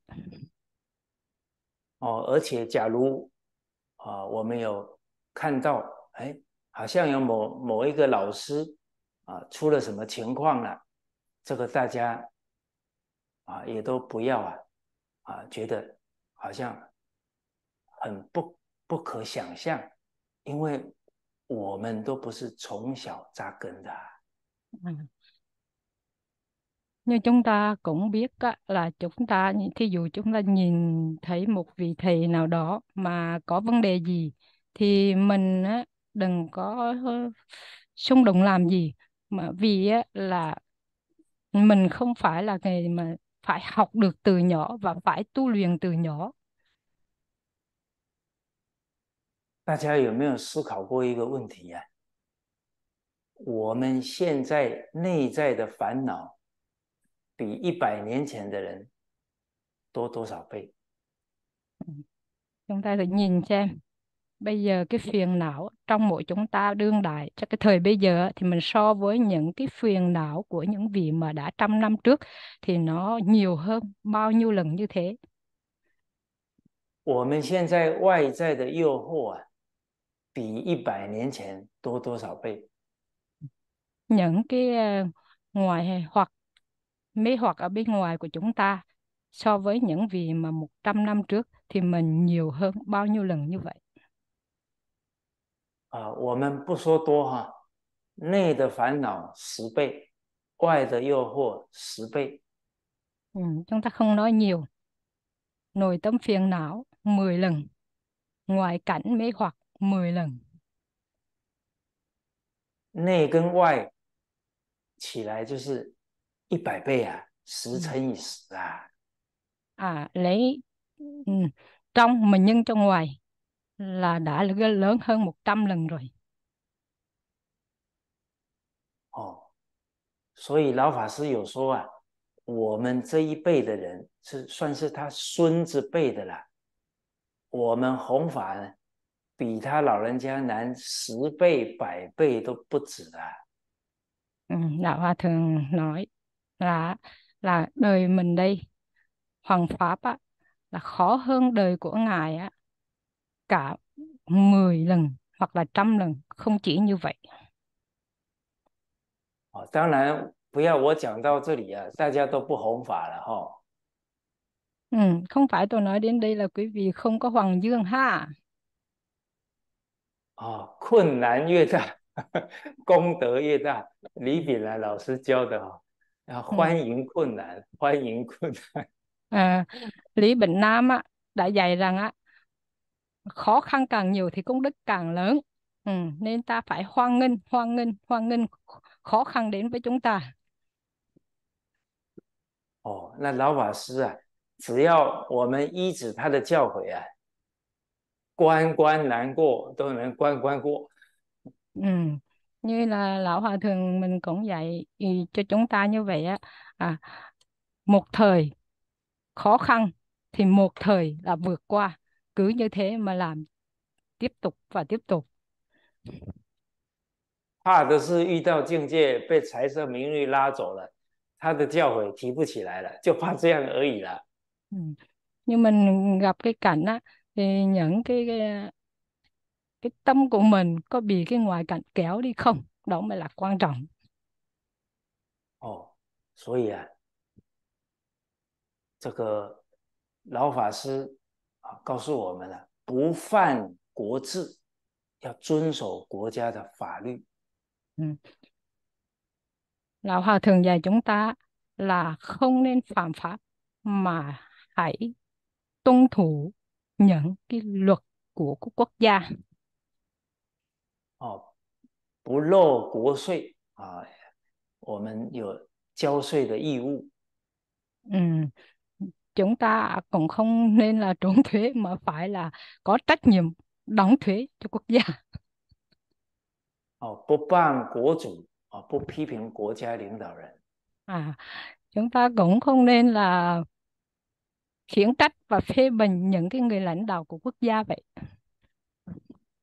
Speaker 1: Oh, v h i giả sử, à, chúng ta có thấy, à, có vẻ như có một giáo viên nào đó, à, gặp phải một vấn đề gì đó, thì mọi người cũng đừng có nghĩ rằng tôi nói là đúng, đừng có nghĩ như vậy. 很不不可想象，因为我们都不是从小扎根的、啊。
Speaker 2: 嗯，như ừ. chúng ta cũng biết á, là chúng ta thí dụ chúng ta nhìn thấy một vị thầy nào đó mà có vấn đề gì thì mình á, đừng có xung động làm gì mà vì á, là mình không phải là người mà phải học được từ nhỏ và phải tu luyện từ nhỏ
Speaker 1: 大家有没有思考过一个问题呀？我们现在内在的烦恼，比一百年前的人多多少倍
Speaker 2: ？chúng t bây giờ cái phiền não trong mỗi chúng ta đương đại c h o cái thời bây giờ thì mình so với những cái phiền não của những vị mà đã trăm năm trước thì nó nhiều hơn bao nhiêu lần như thế？
Speaker 1: 我们现在外在的诱惑啊。比一百年前多多少倍
Speaker 2: ？Những cái ờ, ngoài hoặc mỹ hoặc ở bên ngoài của chúng ta so với những gì mà 100 năm trước thì mình nhiều hơn bao nhiêu lần như vậy?
Speaker 1: À, 我们不说多哈，内的烦恼十倍，外的诱惑十倍。
Speaker 2: Ừ, chúng ta không nói nhiều. Nội tâm phiền não 10 lần, ngoại cảnh mê hoặc 十倍。
Speaker 1: 内跟外起来就是一百倍啊，十乘以十啊。
Speaker 2: 啊，磊，嗯，中，我们乘以外，是已经大了，大了，大了，大了，大了，大了，大了，大
Speaker 1: 了，大了，我们大了，大了，大了，大了，大了，大了，大了，大了，大了，大比他老人家难十倍、百倍都不止啊。
Speaker 2: Ừ, Đạo Hòa Thượng nói là là đời mình đây, Hoàng Pháp á, là khó hơn đời của Ngài á, cả 10 lần hoặc là trăm lần, không chỉ như vậy.
Speaker 1: 哦，当然不要我讲到这里啊，大家都不弘法了哈、哦。
Speaker 2: 嗯，không phải tôi nói đến đây là quý vị không có hoàng dương ha。
Speaker 1: 哦，困难越大，功德越大。李炳南老师教的啊，欢迎困难，欢迎困难。
Speaker 2: 啊，李炳南啊，他讲啊，khó khăn càng nhiều thì công đức càng lớn。嗯，nên ta phải hoan nghênh, hoan nghênh, hoan nghênh khó khăn đến với chúng ta。
Speaker 1: 哦，那老法师啊，只要我们依止他的教诲啊。关关难过都能关关过。
Speaker 2: Ừ. Như là lão hòa thượng mình cũng dạy cho chúng ta như vậy á. À, một thời khó khăn thì một thời là vượt qua, cứ như thế mà làm tiếp tục và tiếp tục.
Speaker 1: 怕的是遇到境界被财色名利拉走了，他的教诲提不起来了，就怕这样而已了。
Speaker 2: 嗯，nhưng mình gặp cái cảnh á thì những cái, cái cái tâm của mình có bị cái ngoại cảnh kéo đi không đó mới là quan trọng
Speaker 1: ồ oh, 这个老法师啊告诉我们了，不犯国制，要遵守国家的
Speaker 2: 法律。嗯，老 hòa thượng dạy chúng ta là không nên phạm pháp mà hãy tuân thủ những cái luật của, của quốc gia. Oh, chúng ta cũng không nên là trốn thuế mà phải là có trách nhiệm đóng thuế cho quốc gia.
Speaker 1: bù ờ, bù bàn quốc quốc chủ, ờ, bình gia lãnh 哦，不办国主，哦，不批评国家领导人。
Speaker 2: À, chúng ta cũng không nên là khiển trách và phê bình những cái người lãnh đạo của quốc gia vậy?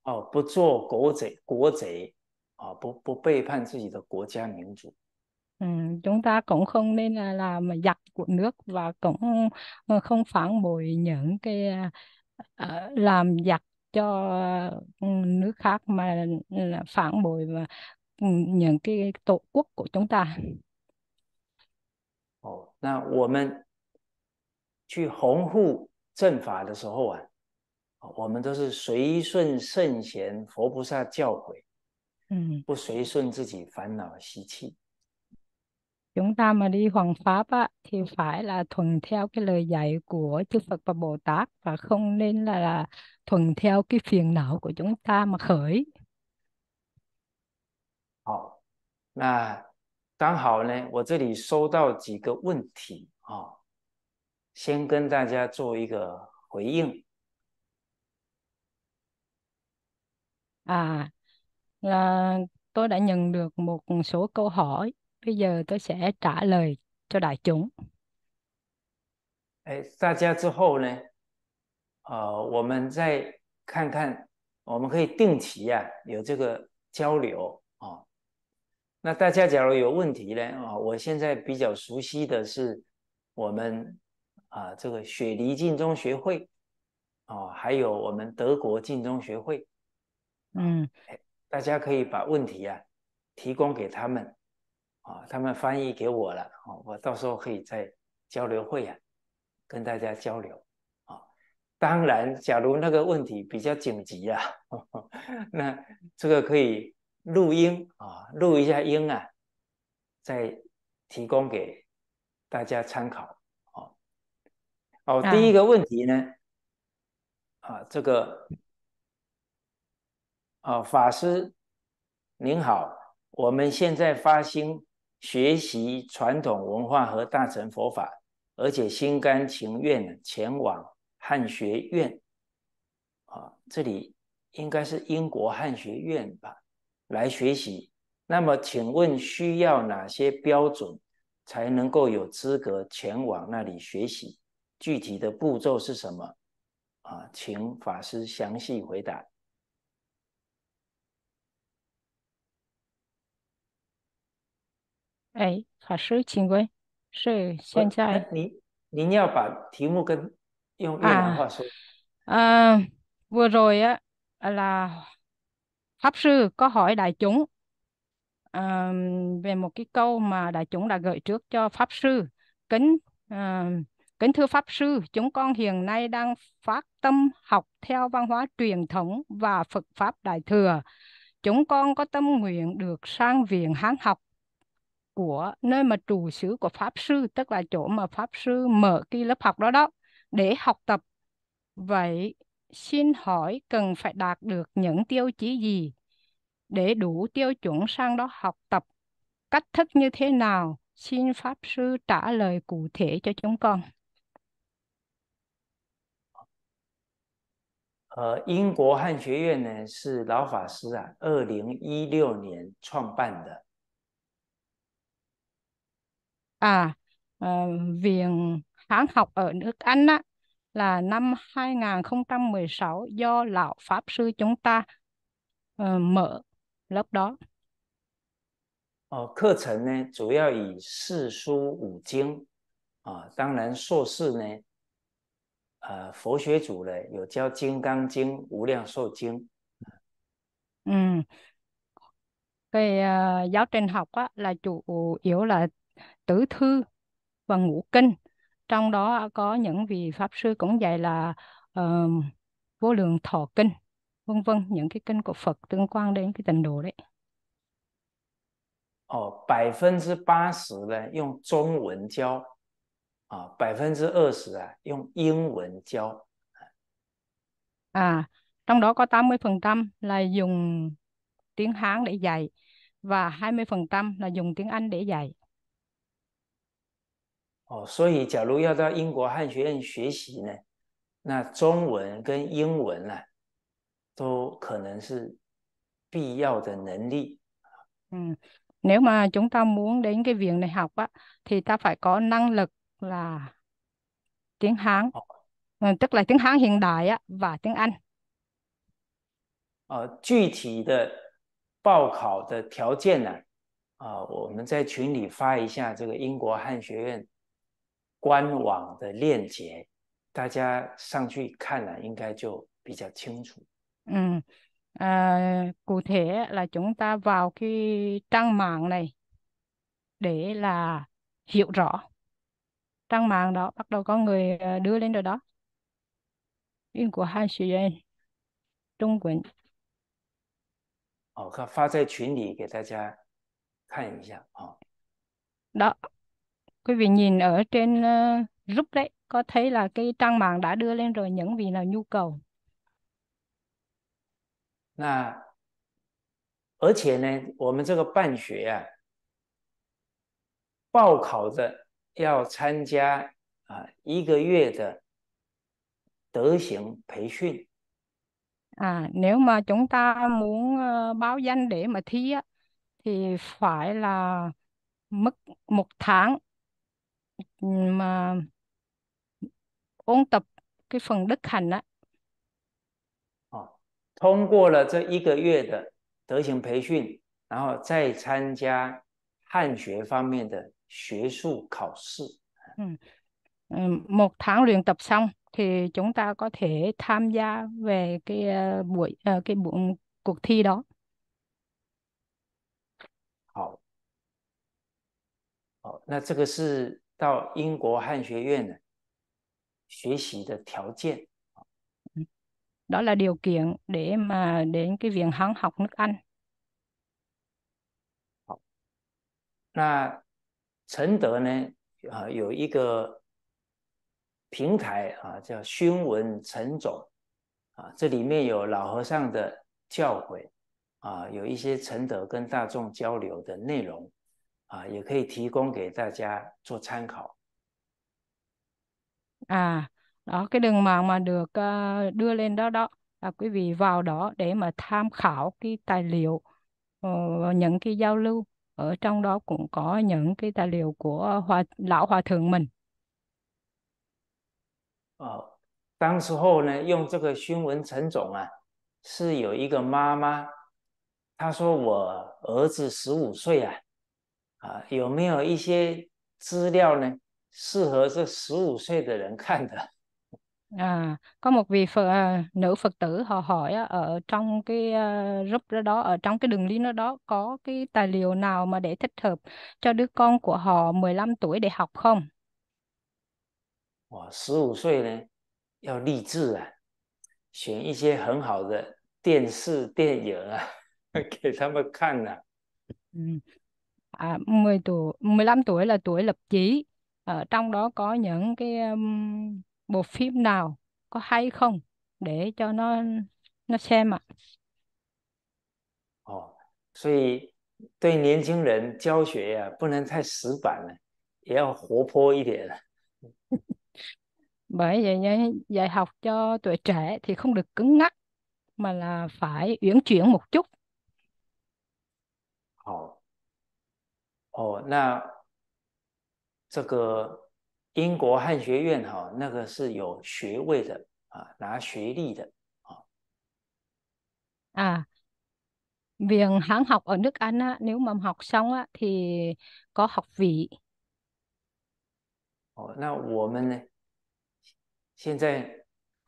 Speaker 1: 哦，不做国贼，国贼啊，不不背叛自己的国家民族。
Speaker 2: Ừ, ờ, ờ, chúng ta cũng không nên là làm giặc của nước và cũng ờ, không phản bội những cái uh, làm giặc cho ừ, nước khác mà là phản bội và ừ, những cái tổ quốc của chúng ta.
Speaker 1: 哦，那我们去弘护正法的时候啊，我们都是随顺圣贤、佛菩萨教诲，嗯，不随顺自己烦恼习气。
Speaker 2: Chúng ta mà đi 弘扬 pháp á thì phải là thuận theo cái lời dạy của chư phật và bồ tát và không nên là thuận theo cái phiền não của chúng ta mà khởi.
Speaker 1: 哦，那刚好呢，我这里收到几个问题啊。先跟大家做一个回应
Speaker 2: 啊。那我已得认得一个数，个问，现在我得回答，给给大众。
Speaker 1: 哎，大家之后呢，呃，我们再看看，我们可以定期啊，有这个交流啊。那大家假如有问题呢，啊，我现在比较熟悉的是我们。啊，这个雪梨晋中学会哦，还有我们德国晋中学会，嗯，大家可以把问题啊提供给他们，啊，他们翻译给我了，哦，我到时候可以在交流会啊跟大家交流，啊，当然，假如那个问题比较紧急啊，(laughs) 那这个可以录音啊，录一下音啊，再提供给大家参考。哦，第一个问题呢，啊，这个，啊，法师您好，我们现在发心学习传统文化和大乘佛法，而且心甘情愿前往汉学院，啊，这里应该是英国汉学院吧，来学习。那么，请问需要哪些标准才能够有资格前往那里学习？具体的步骤是什么？啊，请法师详细回答。
Speaker 2: 哎，法师，请问是现在？您
Speaker 1: 您要把题目跟啊
Speaker 2: 啊，vừa rồi á là pháp sư có hỏi đại chúng về một cái câu mà đại chúng đã gửi trước cho pháp sư kính。Kính thưa Pháp Sư, chúng con hiện nay đang phát tâm học theo văn hóa truyền thống và Phật Pháp Đại Thừa. Chúng con có tâm nguyện được sang viện hán học của nơi mà trụ xứ của Pháp Sư, tức là chỗ mà Pháp Sư mở cái lớp học đó đó, để học tập. Vậy xin hỏi cần phải đạt được những tiêu chí gì để đủ tiêu chuẩn sang đó học tập? Cách thức như thế nào? Xin Pháp Sư trả lời cụ thể cho chúng con.
Speaker 1: 呃，英国汉学院呢是老法师啊，二零一六年创办的
Speaker 4: 啊。
Speaker 2: 呃，viện Hán học ở nước Anh đ là năm hai nghìn mười sáu do lão pháp sư chúng ta mở lớp đó。
Speaker 1: 哦，课程呢主要以四书五经啊，当然硕士呢。呃佛学组的有教《金刚经》《无量寿经》。
Speaker 2: Ừ. Cái uh, giáo trình học á, là chủ yếu là tứ thư và ngũ kinh. Trong đó có những vị pháp sư cũng dạy là uh, vô lượng thọ kinh, vân vân những cái kinh của Phật tương quan đến cái tịnh độ đấy.
Speaker 1: 80% ờ, dùng Trung 哦，百分之八十呢用中文教。啊，百分之二十啊，用英文教
Speaker 2: 啊。啊，其中道有八十分，是用，汉语来教，和二十分是用英语来教。
Speaker 1: 哦，所以假如要到英国汉学院学习呢，那中文跟英文啊，都可能是必要的能力。
Speaker 2: 嗯，如果我们想到这个学院来学习，那我们就要有这个能力。là tiếng Hán ờ. ừ, tức là tiếng Hán hiện đại á và tiếng Anh
Speaker 1: 呃，具体的报考的条件呢、啊，啊、呃，我们在群里发一下这个英国汉学院官网的链接，大家上去看了、啊、应该就比较清楚。
Speaker 2: 嗯，呃，cụ à, thể là chúng ta vào cái trang mạng này để là hiểu rõ trang mạng đó bắt đầu có người ờ, đưa lên rồi đó. của trung ờ, đó 运国汉学院中文。
Speaker 1: 哦，看发在群里给大家看一下哦。
Speaker 2: Đó, quý vị nhìn ở trên uh, group đấy, có thấy là cái trang mạng đã đưa lên rồi những vị nào nhu cầu.
Speaker 1: 那而且呢，我们这个办学啊，报考的要参加啊一个月的德行培训
Speaker 2: 啊。nếu mà chúng ta muốn báo danh để mà thi á thì phải là mất một tháng mà ôn tập cái phần đức hạnh á.
Speaker 1: 哦，通过了这一个月的德行培训，然后再参加汉学方面的。学术考试。
Speaker 2: Ừ. Ừ, một tháng luyện tập xong thì chúng ta có thể tham gia về cái ờ, buổi uh, cái buổi ừ, cuộc thi đó.
Speaker 1: Hảo. 好，那这个是到英国汉学院学习的条件。
Speaker 2: Đó là điều kiện để mà đến cái viện hán học nước Anh.
Speaker 1: 好那承德呢，啊，有一个平台啊，叫宣文陈总啊，这里面有老和尚的教诲啊，有一些承德跟大众交流的内容啊，也可以提供给大家做参
Speaker 2: 考。啊，đó cái đường mạng mà được đưa lên đó đó, là quý vị vào đó để mà tham khảo cái tài liệu, những cái giao lưu。ở trong đó cũng có những cái tài liệu của lão hòa thượng mình。
Speaker 1: 当时候呢用这个熏闻陈总啊，是有一个妈妈，她说我儿子十五岁啊，啊有没有一些资料呢，适合这十五岁的人看的？
Speaker 2: À, có một vị Phật à, nữ Phật tử họ hỏi á, ở trong cái à, group đó đó ở trong cái đường link đó đó có cái tài liệu nào mà để thích hợp cho đứa con của họ 15 tuổi để học không?
Speaker 1: 我十五岁呢，要立志啊，选一些很好的电视电影啊，给他们看
Speaker 2: 啊。嗯，à 10 tuổi 15 à? à? (laughs) à? ừ. tuổi là tuổi lập chí. Ở trong đó có những cái um, bộ phim nào có hay không để cho nó nó xem ạ. À.
Speaker 1: Oh, 所以对年轻人教学呀、啊，不能太死板了，也要活泼一点。
Speaker 2: Bởi (laughs) vậy dạy học cho tuổi trẻ thì không được cứng ngắc mà là phải uyển chuyển một chút.
Speaker 1: Ồ, oh. ồ, oh, 英国汉学院哈，那个是有学位的啊，拿学历的啊。
Speaker 2: À, viện học ở nước Anh á, nếu mà học xong á thì có học vị.
Speaker 1: 哦，那我们呢？现在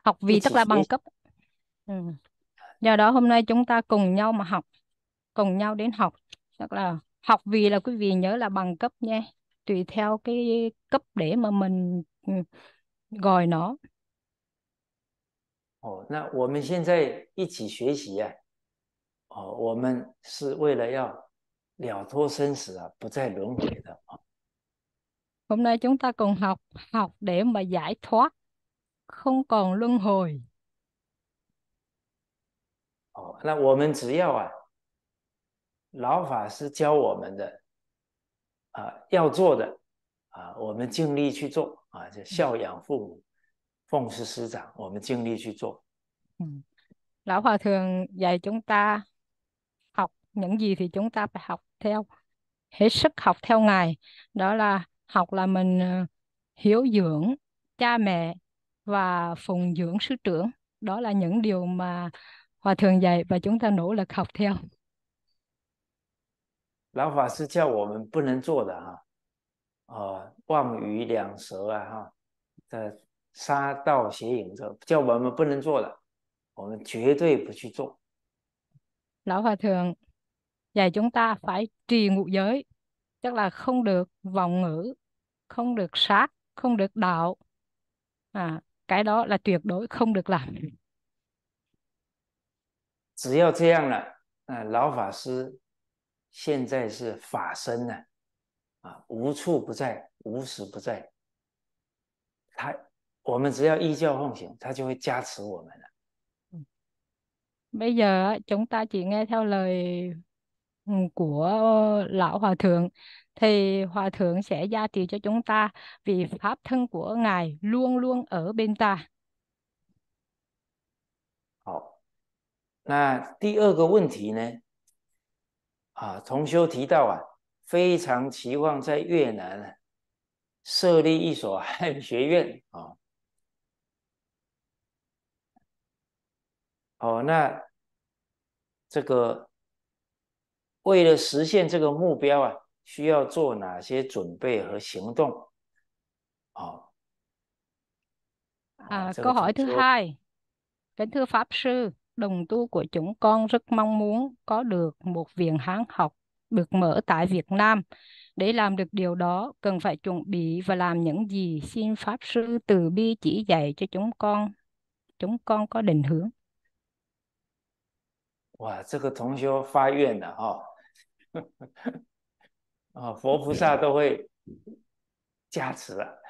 Speaker 1: Học vị tức là bằng cấp.
Speaker 3: 嗯
Speaker 2: do ừ. đó hôm nay chúng ta cùng nhau mà học, cùng nhau đến học. Tức là học vị là quý vị nhớ là bằng cấp nha tùy theo cái cấp để mà mình ừ, gọi nó.
Speaker 1: Oh, 那我们现在一起学习呀、啊，哦，我们是为了要了脱生死啊，不再轮回的啊。
Speaker 2: Hôm nay chúng ta cùng học học để mà giải thoát, không còn luân hồi.
Speaker 1: 哦，那我们只要啊，老法师教我们的啊，要做的啊，我们尽力去做啊！就孝养父母，奉事师长，我们尽力去做。
Speaker 2: 嗯，老师通常 dạy chúng ta h hết sức học theo ngài. Đó là học là mình hiếu dưỡng cha mẹ và phụng dưỡng sư trưởng. Đó là những điều mà hòa thượng dạy và chúng ta nỗ lực học theo。
Speaker 1: 老法师叫我们不能做的哈，哦，妄语两舌啊哈，的杀盗邪淫这叫我们不能做的，我们绝对不去做。
Speaker 2: 老法堂，要求我们必须注意，就是说，不能妄语，不能杀，不能盗，啊，这个是绝对不能做的。
Speaker 1: 只要这样了，啊，老法师。现在是法身呢，啊，无处不在，无时不在。他，我们只要依教奉行，他就会加持我们了。
Speaker 2: Bây giờ chúng ta chỉ nghe theo lời của lão hòa thượng thì hòa thượng sẽ gia trì cho chúng ta vì pháp thân của ngài luôn luôn ở bên ta. 好，
Speaker 1: 那第二个问题呢？啊，同修提到啊，非常期望在越南设立一所 (laughs) 汉学院啊。哦，那这个为了实现这个目标啊，需要做哪些准备和行动？哦，
Speaker 3: 啊，câu hỏi thứ hai,
Speaker 2: tên thưa pháp sư. đồng tu của chúng con rất mong muốn có được một viện hán học được mở tại Việt Nam. Để làm được điều đó, cần phải chuẩn bị và làm những gì xin Pháp Sư Từ Bi chỉ dạy cho chúng con. Chúng con có định hướng.
Speaker 1: Wow, cái đồng phát nguyện ha, Phật Bồ Tát 哇，这个同修发愿了哈、哦！啊哦，佛菩萨都会加持了。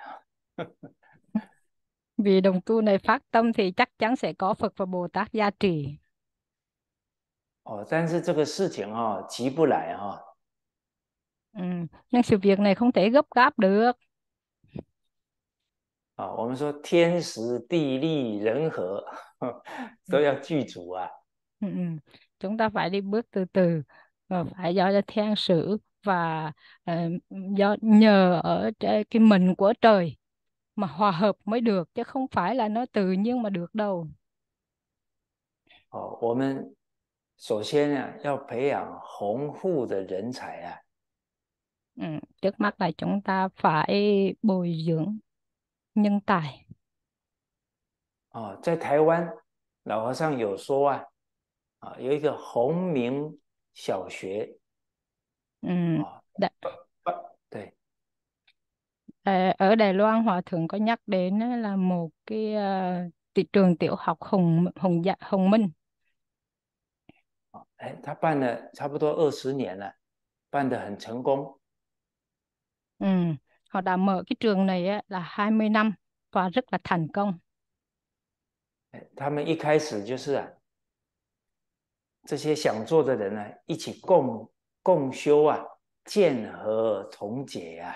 Speaker 1: (laughs)
Speaker 2: Vì đồng tu này phát tâm thì chắc chắn sẽ có Phật và Bồ Tát gia trì.
Speaker 1: 哦，但是这个事情哈、哦、急不来哈、哦。
Speaker 2: 嗯，那 sự việc này không thể gấp gáp được.
Speaker 1: 啊，我们说天时地利人和都要具足啊。
Speaker 2: Ừ, ờ, (laughs) à. ừ, ừ. Chúng ta phải đi bước từ từ và phải do cho thiên sử và uh, do nhờ ở cái mình của trời mà hòa hợp mới được chứ không phải là nó tự nhiên mà được đâu.
Speaker 1: 哦，我们首先啊，要培养宏护的人才啊。
Speaker 2: Ừ, trước mắt là chúng ta phải bồi dưỡng nhân tài.
Speaker 1: ở Đài Loan, lão hòa thượng có có nói, một trường 哦，在台湾，老和尚有说啊，啊，有一个鸿明小学。
Speaker 5: Ừ, đã,
Speaker 2: ở Đài Loan hòa thượng có nhắc đến là một cái ờ, thị trường tiểu học Hồng Hồng Dạ Hồng Minh. Ừ, họ đã mở cái trường này á, là 20 năm và rất là thành công.
Speaker 1: cái cái là 他们一开始就是啊，这些想做的人呢、啊，一起共共修啊，建和同解啊。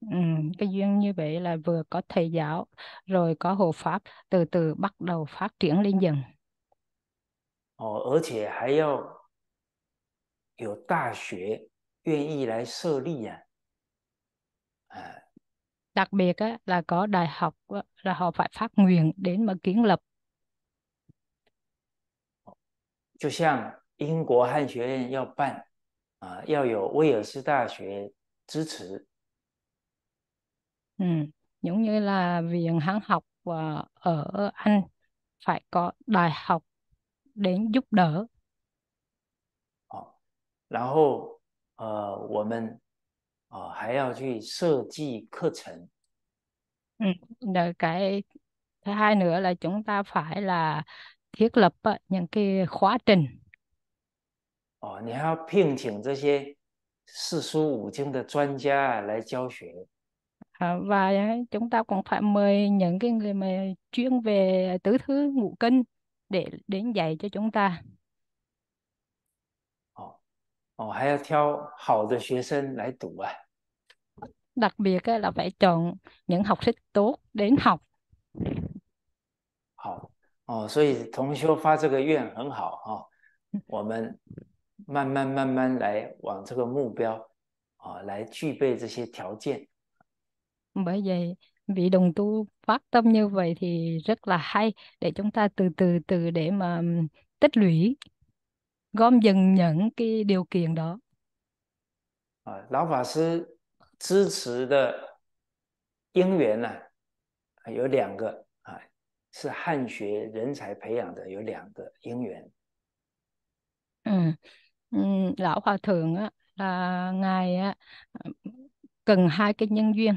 Speaker 2: Ừ, cái duyên như vậy là vừa có thầy giáo rồi có hộ pháp từ từ bắt đầu phát triển lên dần ờ, ờ, à. đặc biệt á, là có đại học là họ phải phát nguyện đến mà kiến lập
Speaker 1: 就像英国汉学院要办啊，要有威尔士大学支持。
Speaker 2: ừ. giống như là viện hắn học và ờ, ở Anh phải có đại học đến giúp đỡ
Speaker 1: 哦，然后呃，我们呃还要去设计课
Speaker 2: 程，ừ. rồi cái thứ hai nữa là chúng ta phải là thiết lập ờ, những cái khóa trình
Speaker 1: 哦，你还要聘请这些四书五经的专家来教学。Ờ,
Speaker 2: Ờ, và chúng ta cũng phải mời những cái người mà chuyên về tứ thứ ngũ kinh để đến dạy cho chúng ta. À? đặc biệt là phải chọn những học sinh tốt đến học.
Speaker 1: 好哦，所以同修发这个愿很好哈、哦，我们慢慢慢慢来往这个目标啊、哦，来具备这些条件。(laughs)
Speaker 2: Bởi vậy, vị đồng tu phát tâm như vậy thì rất là hay để chúng ta từ từ từ để mà tích lũy gom dần những cái điều kiện đó.
Speaker 1: À, lão pháp sư 支持的因缘呢、啊，有两个啊，是汉学人才培养的有两个因缘。
Speaker 2: Ừ. ừ, lão hòa thượng á là ngài á cần hai cái nhân duyên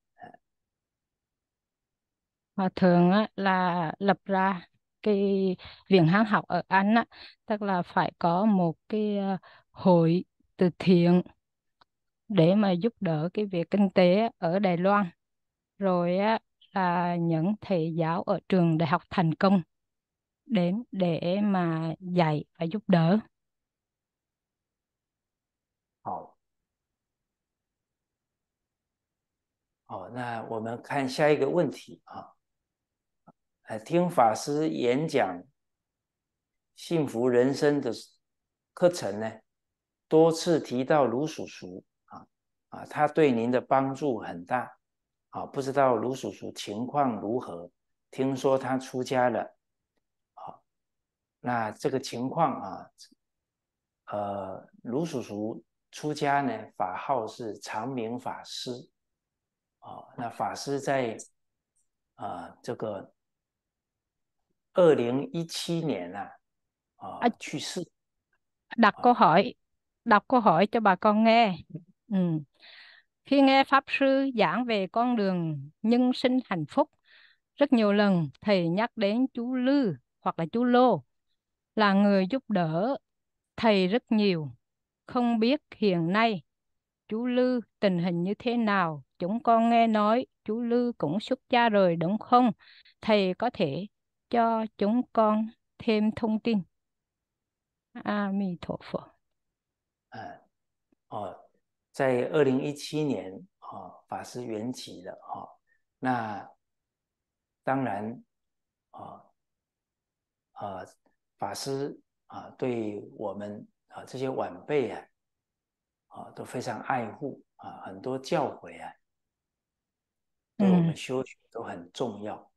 Speaker 2: Hòa ờ, thượng á, là lập ra cái viện hán học ở Anh á, tức là phải có một cái ờ, hội từ thiện để mà giúp đỡ cái việc kinh tế ở Đài Loan. Rồi á, là những thầy giáo ở trường đại học thành công đến để mà dạy và giúp đỡ.
Speaker 1: Ờ. 好，那我们看下一个问题啊。Ờ, 听法师演讲《幸福人生》的课程呢，多次提到卢叔叔啊啊，他对您的帮助很大啊。不知道卢叔叔情况如何？听说他出家了，好，那这个情况啊，呃，卢叔叔出家呢，法号是长明法师啊。那法师在啊这个。二零一七年 à, à, à 去世.
Speaker 2: Đặt câu hỏi, đọc câu hỏi cho bà con nghe. Ừ. Khi nghe Pháp Sư giảng về con đường nhân sinh hạnh phúc, rất nhiều lần Thầy nhắc đến chú Lư hoặc là chú Lô là người giúp đỡ Thầy rất nhiều. Không biết hiện nay chú Lư tình hình như thế nào? Chúng con nghe nói chú Lư cũng xuất gia rồi đúng không? Thầy có thể 叫咱刚天通定，阿弥陀佛。
Speaker 1: 我哦，在个，我们这年我法师圆寂了这那当然这个，法师啊，对我们啊，这些晚辈啊，啊，都非常爱护啊，很多教诲啊。对我们修个，我们这我们这我们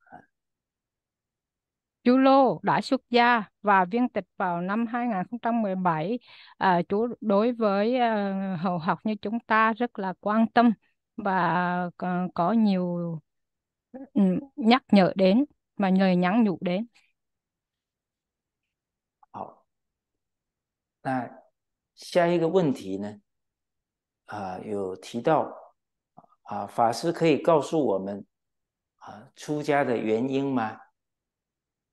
Speaker 2: Chú Lô đã xuất gia và viên tịch vào năm 2017. À, chú đối với à, ờ, hậu học như chúng ta rất là quan tâm và có, ờ, có nhiều ừ, nhắc nhở đến và lời nhắn nhủ đến. 好，
Speaker 1: 那下一个问题呢？啊、呃，有提到啊、呃，法师可以告诉我们啊、呃，出家的原因吗？Ờ.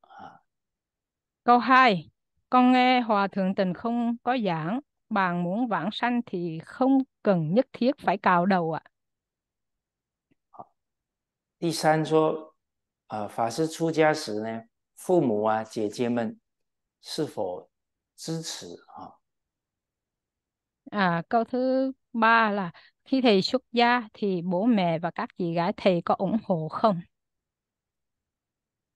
Speaker 1: À.
Speaker 2: câu 2. Con nghe Hòa Thượng Tình không có giảng, bạn muốn vãng sanh thì không cần nhất thiết phải cào đầu ạ.
Speaker 1: Thứ ờ. ba, ờ, à, Pháp Sư xuất gia 时呢, phụ 母啊、姐姐们是否支持啊
Speaker 2: ？À, câu thứ ba là khi thầy xuất gia thì bố mẹ và các chị gái thầy có ủng hộ không?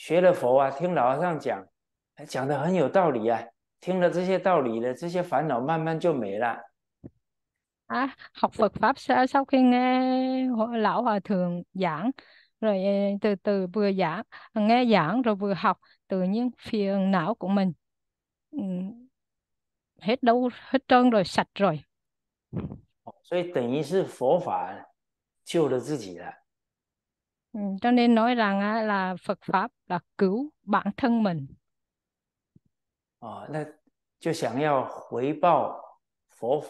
Speaker 1: 学了佛啊，听老和尚讲，讲的很有道理啊。听了这些道理了，这些烦恼慢慢就没了。
Speaker 2: 啊，học Phật pháp s a t ừ từ vừa giảng nghe giảng rồi vừa học từ n h ữ n phiền não của mình, hết đ â u hết trơn rồi sạch rồi。
Speaker 1: 所以等于是佛法救了自己了。
Speaker 2: Ừ, cho nên nói rằng á, là Phật pháp là cứu bản thân mình.
Speaker 1: Ờ, à, 那就想要回报佛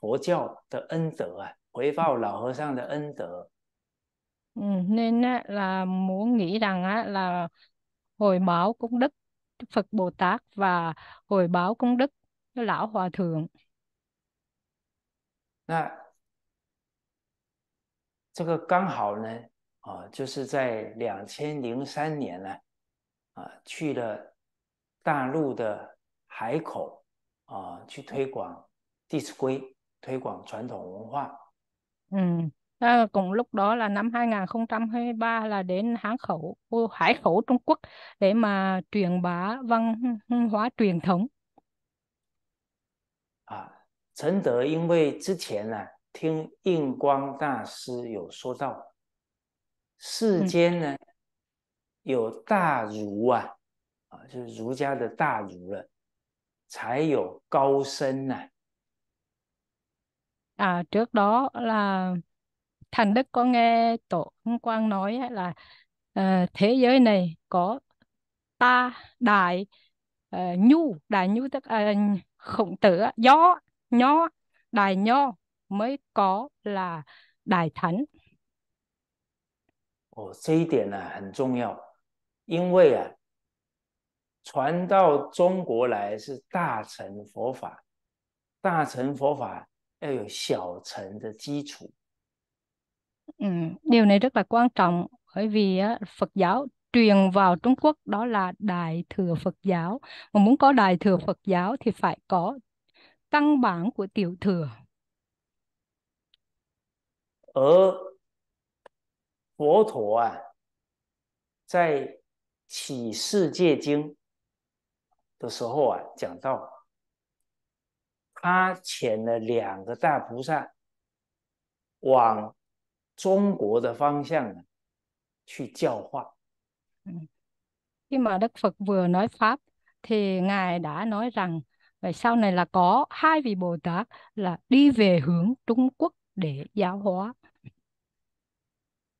Speaker 1: 佛教的恩德啊，回报老和尚的恩德。
Speaker 2: Ừ, nên là muốn nghĩ rằng á, là hồi báo công đức Phật Bồ Tát và hồi báo công đức lão hòa thượng. 那
Speaker 1: 这个刚好呢，啊，就是在两千零三年呢，啊，去了大陆的海口啊，去推广《弟子规》，推广传统文化。
Speaker 6: 嗯，
Speaker 2: 啊，那，是，那，是，那，是，南海岸是，那，是，那，是，连海口，哦，海口中国，那，嘛，那，是，那，是，那，是，那，是，那，是，那，
Speaker 1: 是，那，是，那，是，那，是，那，是，那，是，那，是，世间呢有大儒啊，啊，就是儒家的大儒了，才有高僧呐、啊。
Speaker 2: À, trước đó là Thành Đức có nghe Tổ Hưng Quang nói là uh, thế giới này có ta, đại, uh, ờ, nhu, đại nhu tức uh, khổng tử, gió, nho, đại nho mới có là đại thánh.
Speaker 1: 哦，这一点呢很重要，因为啊，传到中国来是大乘佛法，大乘佛法要有小乘的基础。
Speaker 2: 嗯，điều này rất là quan trọng, bởi vì á Phật giáo truyền vào Trung Quốc đó là Đại thừa Phật giáo, mà muốn có Đại thừa Phật giáo thì phải có căn bản của Tiểu thừa.
Speaker 1: Ở 佛陀啊，在起世界经的时候啊，讲到他遣了两个大菩萨往中国的方向啊去教化。
Speaker 2: Khi mà Đức Phật vừa nói pháp, thì ngài đã nói rằng về sau này là có hai vị Bồ Tát là đi về hướng Trung Quốc để giáo hóa.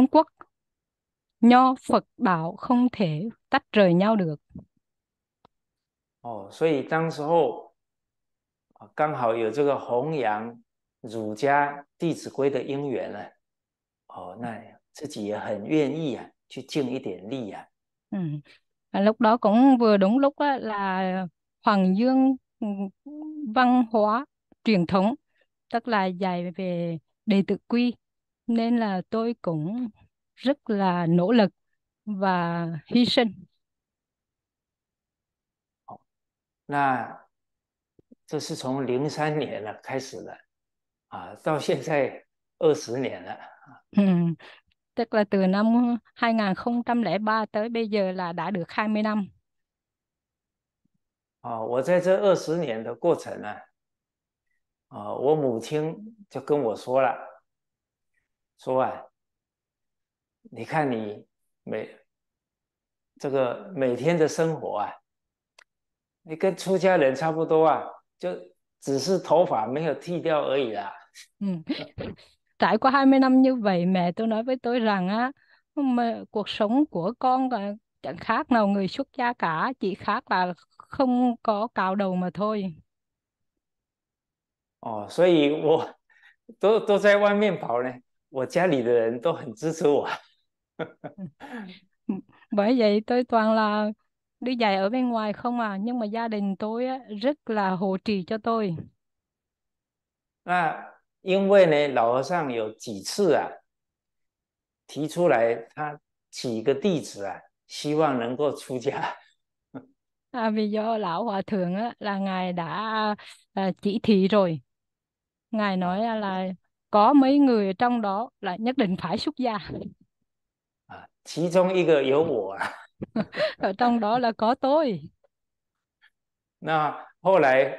Speaker 2: Trung Quốc, nho Phật Bảo không thể tách rời nhau được.
Speaker 1: Ồ, oh, 所以当时候刚好有这个弘扬儒家《弟子规》的因缘啊，哦，那自己也很愿意啊，去尽一点力啊。
Speaker 2: 嗯，lúc đó cũng vừa đúng lúc á, là Hoàng Dương ừ, văn hóa truyền thống, tức là dạy về Đề Tự Quy nên là tôi cũng rất là nỗ lực và hy sinh.
Speaker 1: 那这是从零三年了开始的，啊，到现在二十年了。
Speaker 6: 嗯
Speaker 2: ，tức (laughs) là từ năm 2003 tới bây giờ là đã được 20 năm.
Speaker 1: 啊，我在这二十年的过程呢，啊，我母亲就跟我说了。说啊，你看你每这个每天的生活啊，你跟出家人差不多啊，就只是头发没有剃掉而已啦。
Speaker 2: 嗯，trải qua hai mươi năm như vậy mẹ tôi nói với tôi rằng á cuộc sống của con chẳng khác nào người xuất gia cả chỉ khác là không có cạo đầu mà thôi.
Speaker 1: Oh, vì vậy tôi đều đều ở bên ngoài chạy. 我家里的人都很支持我。
Speaker 2: Bởi (laughs) vậy tôi toàn là đi dạy ở bên ngoài không à, nhưng mà gia đình tôi á, rất là hỗ trợ cho tôi.
Speaker 1: 那因为呢，老和尚有几次啊提出来，他几个弟子啊，希望能够出家。
Speaker 2: À, (laughs) vì do lão hòa thượng á, là ngài đã à, chỉ thị rồi ngài nói là có mấy người trong đó là nhất định phải xuất gia.
Speaker 1: À, 其中一个有我. À?
Speaker 2: (laughs) Ở trong đó là có tôi.
Speaker 1: 那后来，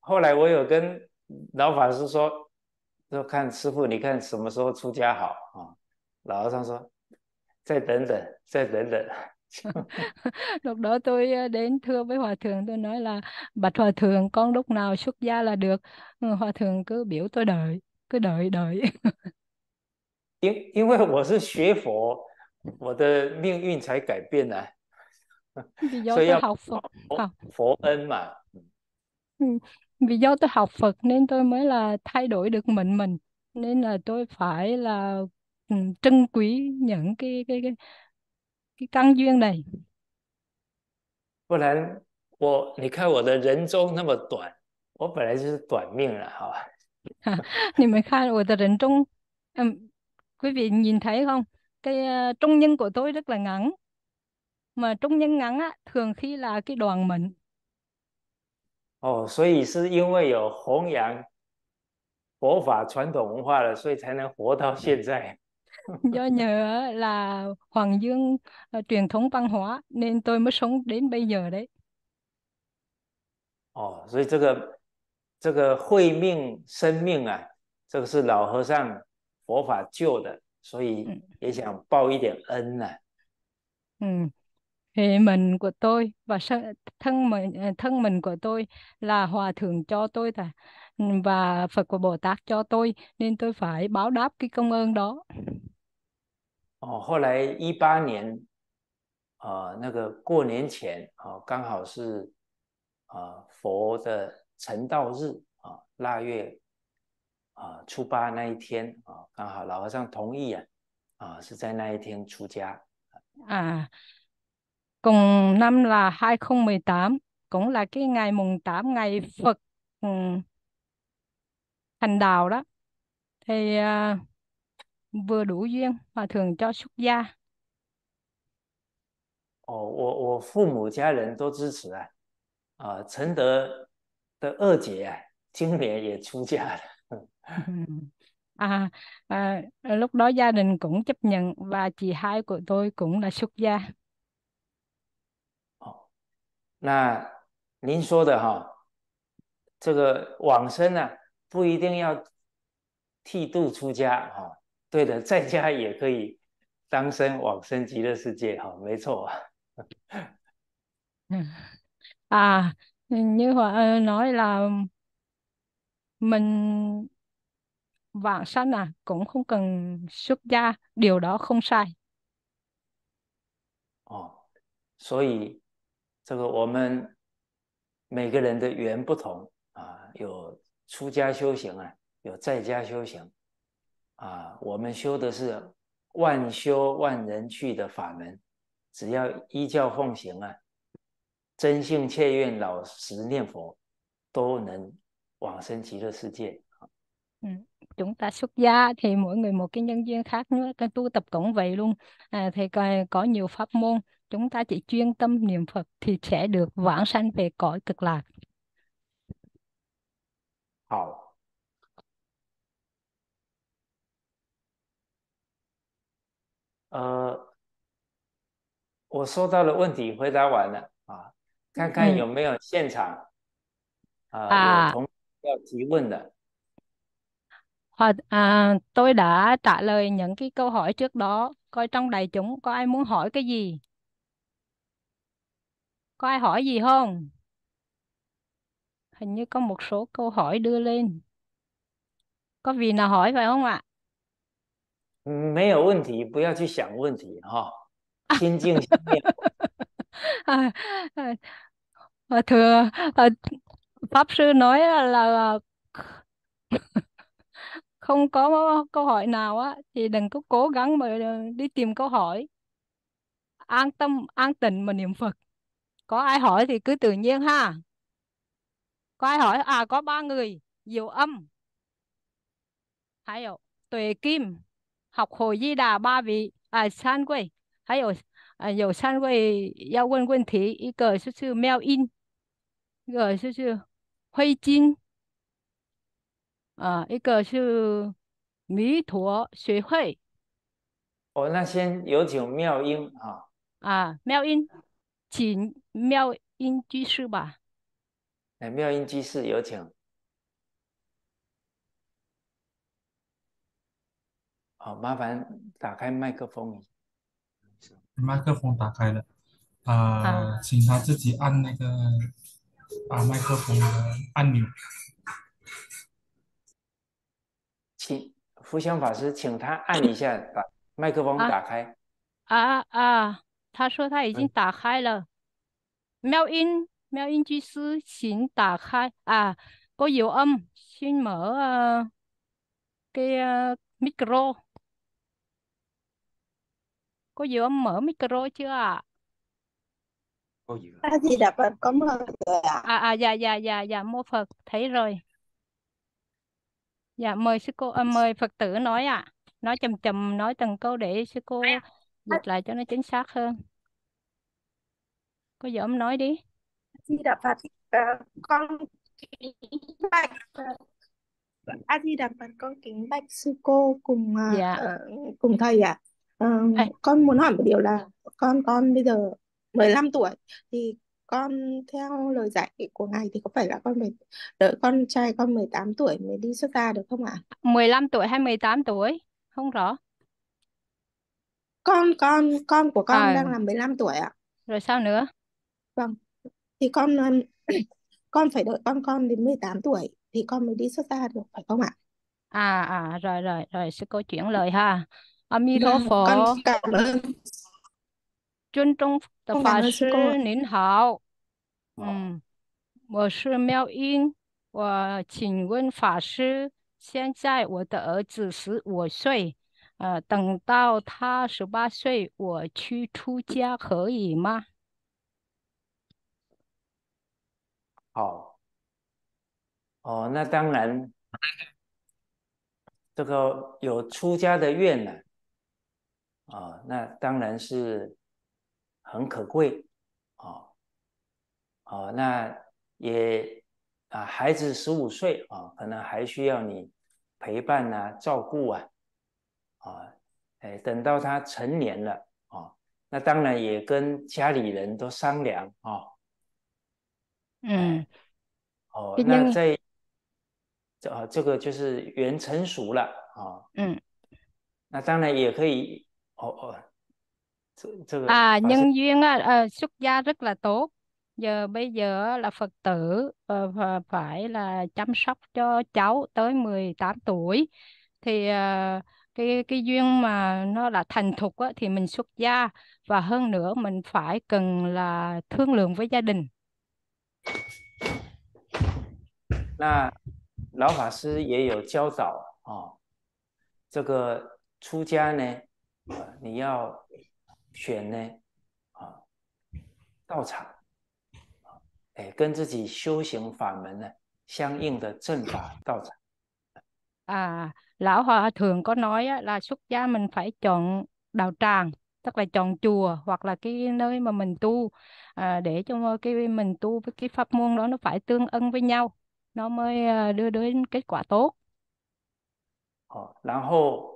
Speaker 1: 后来我有跟老法师说，说看师傅，你看什么时候出家好啊？老和尚说，再等等，再等等。
Speaker 2: (laughs) lúc đó tôi ờ, đến thưa với hòa thượng tôi nói là bạch hòa thượng con lúc nào xuất gia là được ừ, hòa thượng cứ biểu tôi đợi cứ đợi đợi
Speaker 1: vì vì tôi học Phật ân mà.
Speaker 2: Vì do tôi học Phật nên tôi mới là thay đổi được mình mình, nên là tôi phải là ừ, trân quý những cái cái cái 金刚圈嘞，
Speaker 1: 不然我你看我的人中那么短，我本来就是短命了，好吧？
Speaker 2: 你们看我的人中，嗯，quý vị nhìn thấy không? cái trung nhân của tôi rất là ngắn, mà trung nhân ngắn á thường khi là cái đoàn mệnh.
Speaker 1: Oh, 所以是因为有弘扬佛法传统文化了，所以才能活到现在。
Speaker 2: (laughs) do nhờ là Hoàng Dương uh, truyền thống văn hóa nên tôi mới sống đến bây giờ đấy
Speaker 1: 哦，所以这个这个慧命生命啊，这个是老和尚佛法救的，所以也想报一点恩呐、啊。
Speaker 2: 嗯，thì mình của tôi và thân mình ờ, thân mình của tôi là hòa thượng cho tôi ta và Phật của Bồ Tát cho tôi nên tôi phải báo đáp cái công ơn đó.
Speaker 1: 哦，后来一八年啊，那个过年前啊，刚好是啊佛的成道日啊，腊月啊初八那一天啊，刚好老和尚同意啊啊，是在那一天出家
Speaker 2: 啊。Cùng năm là hai không mười tám, cũng là cái ngày mùng tám ngày Phật thành đạo đó. vừa đủ duyên mà thường cho xuất gia.
Speaker 1: 哦，我我父母家人都支持啊，啊、呃，承德的二姐啊，今年也出家了。
Speaker 2: à, à, (laughs) lúc đó gia đình cũng chấp nhận và chị hai của tôi cũng là xuất gia.
Speaker 1: 哦，那您说的哈、哦，这个往生啊，不一定要剃度出家哈、哦。对的，在家也可以当生往生极乐世界，哈，没错。(laughs)
Speaker 2: 啊，嗯，你话，呃，来啦，们往生啊，更不用出家，điều
Speaker 1: 哦，所以这个我们每个人的缘不同啊，有出家修行啊，有在家修行。啊，我们修的是万修万人去的法门，只要依教奉行啊，真性切愿老实念佛，都能往生极乐世界。
Speaker 2: 嗯，chúng ta xuất gia thì mỗi người một cái nhân d u y ê n khác nữa, cái tu tập cũng vậy luôn. À, thì coi có nhiều pháp môn, chúng ta chỉ chuyên tâm niệm phật thì sẽ được vãng sanh về cõi cực lạc.
Speaker 1: 好。呃，我收到的问题回答完了啊，看看有没有现场、嗯、啊有同要提问的。
Speaker 2: Hồi, à, tôi đã trả lời những cái câu hỏi trước đó. Coi trong đại chúng có ai muốn hỏi cái gì? Có ai hỏi gì không? Hình như có một số câu hỏi đưa lên. Có vị nào hỏi phải không ạ?
Speaker 1: 没有问题，不要去想问题哈，心境心念。
Speaker 2: à, (laughs) à, thưa à, ờ, pháp sư nói là (laughs) không có câu hỏi nào á thì đừng có cố gắng mà đi tìm câu hỏi an tâm an tịnh mà niệm Phật có ai hỏi thì cứ tự nhiên ha có ai hỏi à có ba người diệu âm hay tùy kim 可以依芭八位三位，还有，啊，有三位要问问题，一个是妙音，一个是慧金，啊，一个是弥陀学会。
Speaker 1: 哦，那先有请妙音啊。
Speaker 2: 啊，妙音，请妙音居士吧。
Speaker 1: 哎，妙音居士，有请。好，麻烦打开麦克风。
Speaker 6: 麦克风打开了，啊，请他自己按那个啊麦克风的按钮。
Speaker 1: 请福祥法师，请他按一下把麦克风打开。
Speaker 2: 啊啊，他说他已经打开了。妙音妙音居士，请打开啊，开有音先，mở cái micro。Cô Diệu mở micro chưa ạ? Cô Diệu. A Di Đà Phật có mở À à dạ dạ dạ dạ mô Phật thấy rồi. Dạ mời sư cô à, mời Phật tử nói ạ. À. Nói chầm chầm nói từng câu để sư cô dịch lại cho nó chính xác hơn.
Speaker 3: Cô Diệu nói đi. A Di Đà Phật ờ, con kính bạch ờ, A Di Đà Phật con kính bạch sư cô cùng uh,
Speaker 5: uh,
Speaker 2: cùng thầy ạ. À. Ờ, con muốn hỏi một điều là
Speaker 5: dạ. con con bây giờ 15 tuổi thì con theo lời dạy của ngài thì có phải là con phải đợi con trai con 18 tuổi mới đi xuất gia được không ạ?
Speaker 2: 15 tuổi hay 18 tuổi? Không rõ.
Speaker 5: Con con con của con Ờ, đang là 15 tuổi ạ.
Speaker 2: rồi sao nữa? Vâng. Thì con um, (clears throat) con phải đợi con con đến 18 tuổi thì con mới đi xuất gia được phải không ạ? À à rồi rồi rồi sư cô chuyển lời ha. 阿弥陀佛，尊重的法师您好，嗯，我是妙音，我请问法师，现在我的儿子十五岁，呃，等到他十八岁，我去出家可以吗？
Speaker 1: 哦，哦，那当然，这个有出家的愿了。啊，那当然是很可贵啊！哦，那也啊，孩子十五岁啊，可能还需要你陪伴呐、照顾啊啊！哎，等到他成年了啊，那当然也跟家里人都商量啊。嗯。哦，那在这啊，这个就是人成熟了啊。嗯。那当然也可以。Ồ, À, nhân
Speaker 2: duyên á, ờ, xuất gia rất là tốt. Giờ bây giờ là Phật tử ờ, phải là chăm sóc cho cháu tới 18 tuổi thì ờ, cái cái duyên mà nó là thành thục á, thì mình xuất gia và hơn nữa mình phải cần là thương lượng với gia đình.
Speaker 1: 那老法师也有教导哦，这个出家呢。啊，你要选呢啊道场啊，哎，跟自己修行法门呢相应的正法道场。
Speaker 2: À, lão hòa thường có nói á, là xuất gia mình phải chọn đạo tràng tức là chọn chùa hoặc là cái nơi mà mình tu à, để cho cái mình tu với cái pháp môn đó nó phải tương ưng với nhau nó mới à, đưa đến kết quả tốt.
Speaker 1: 好，然后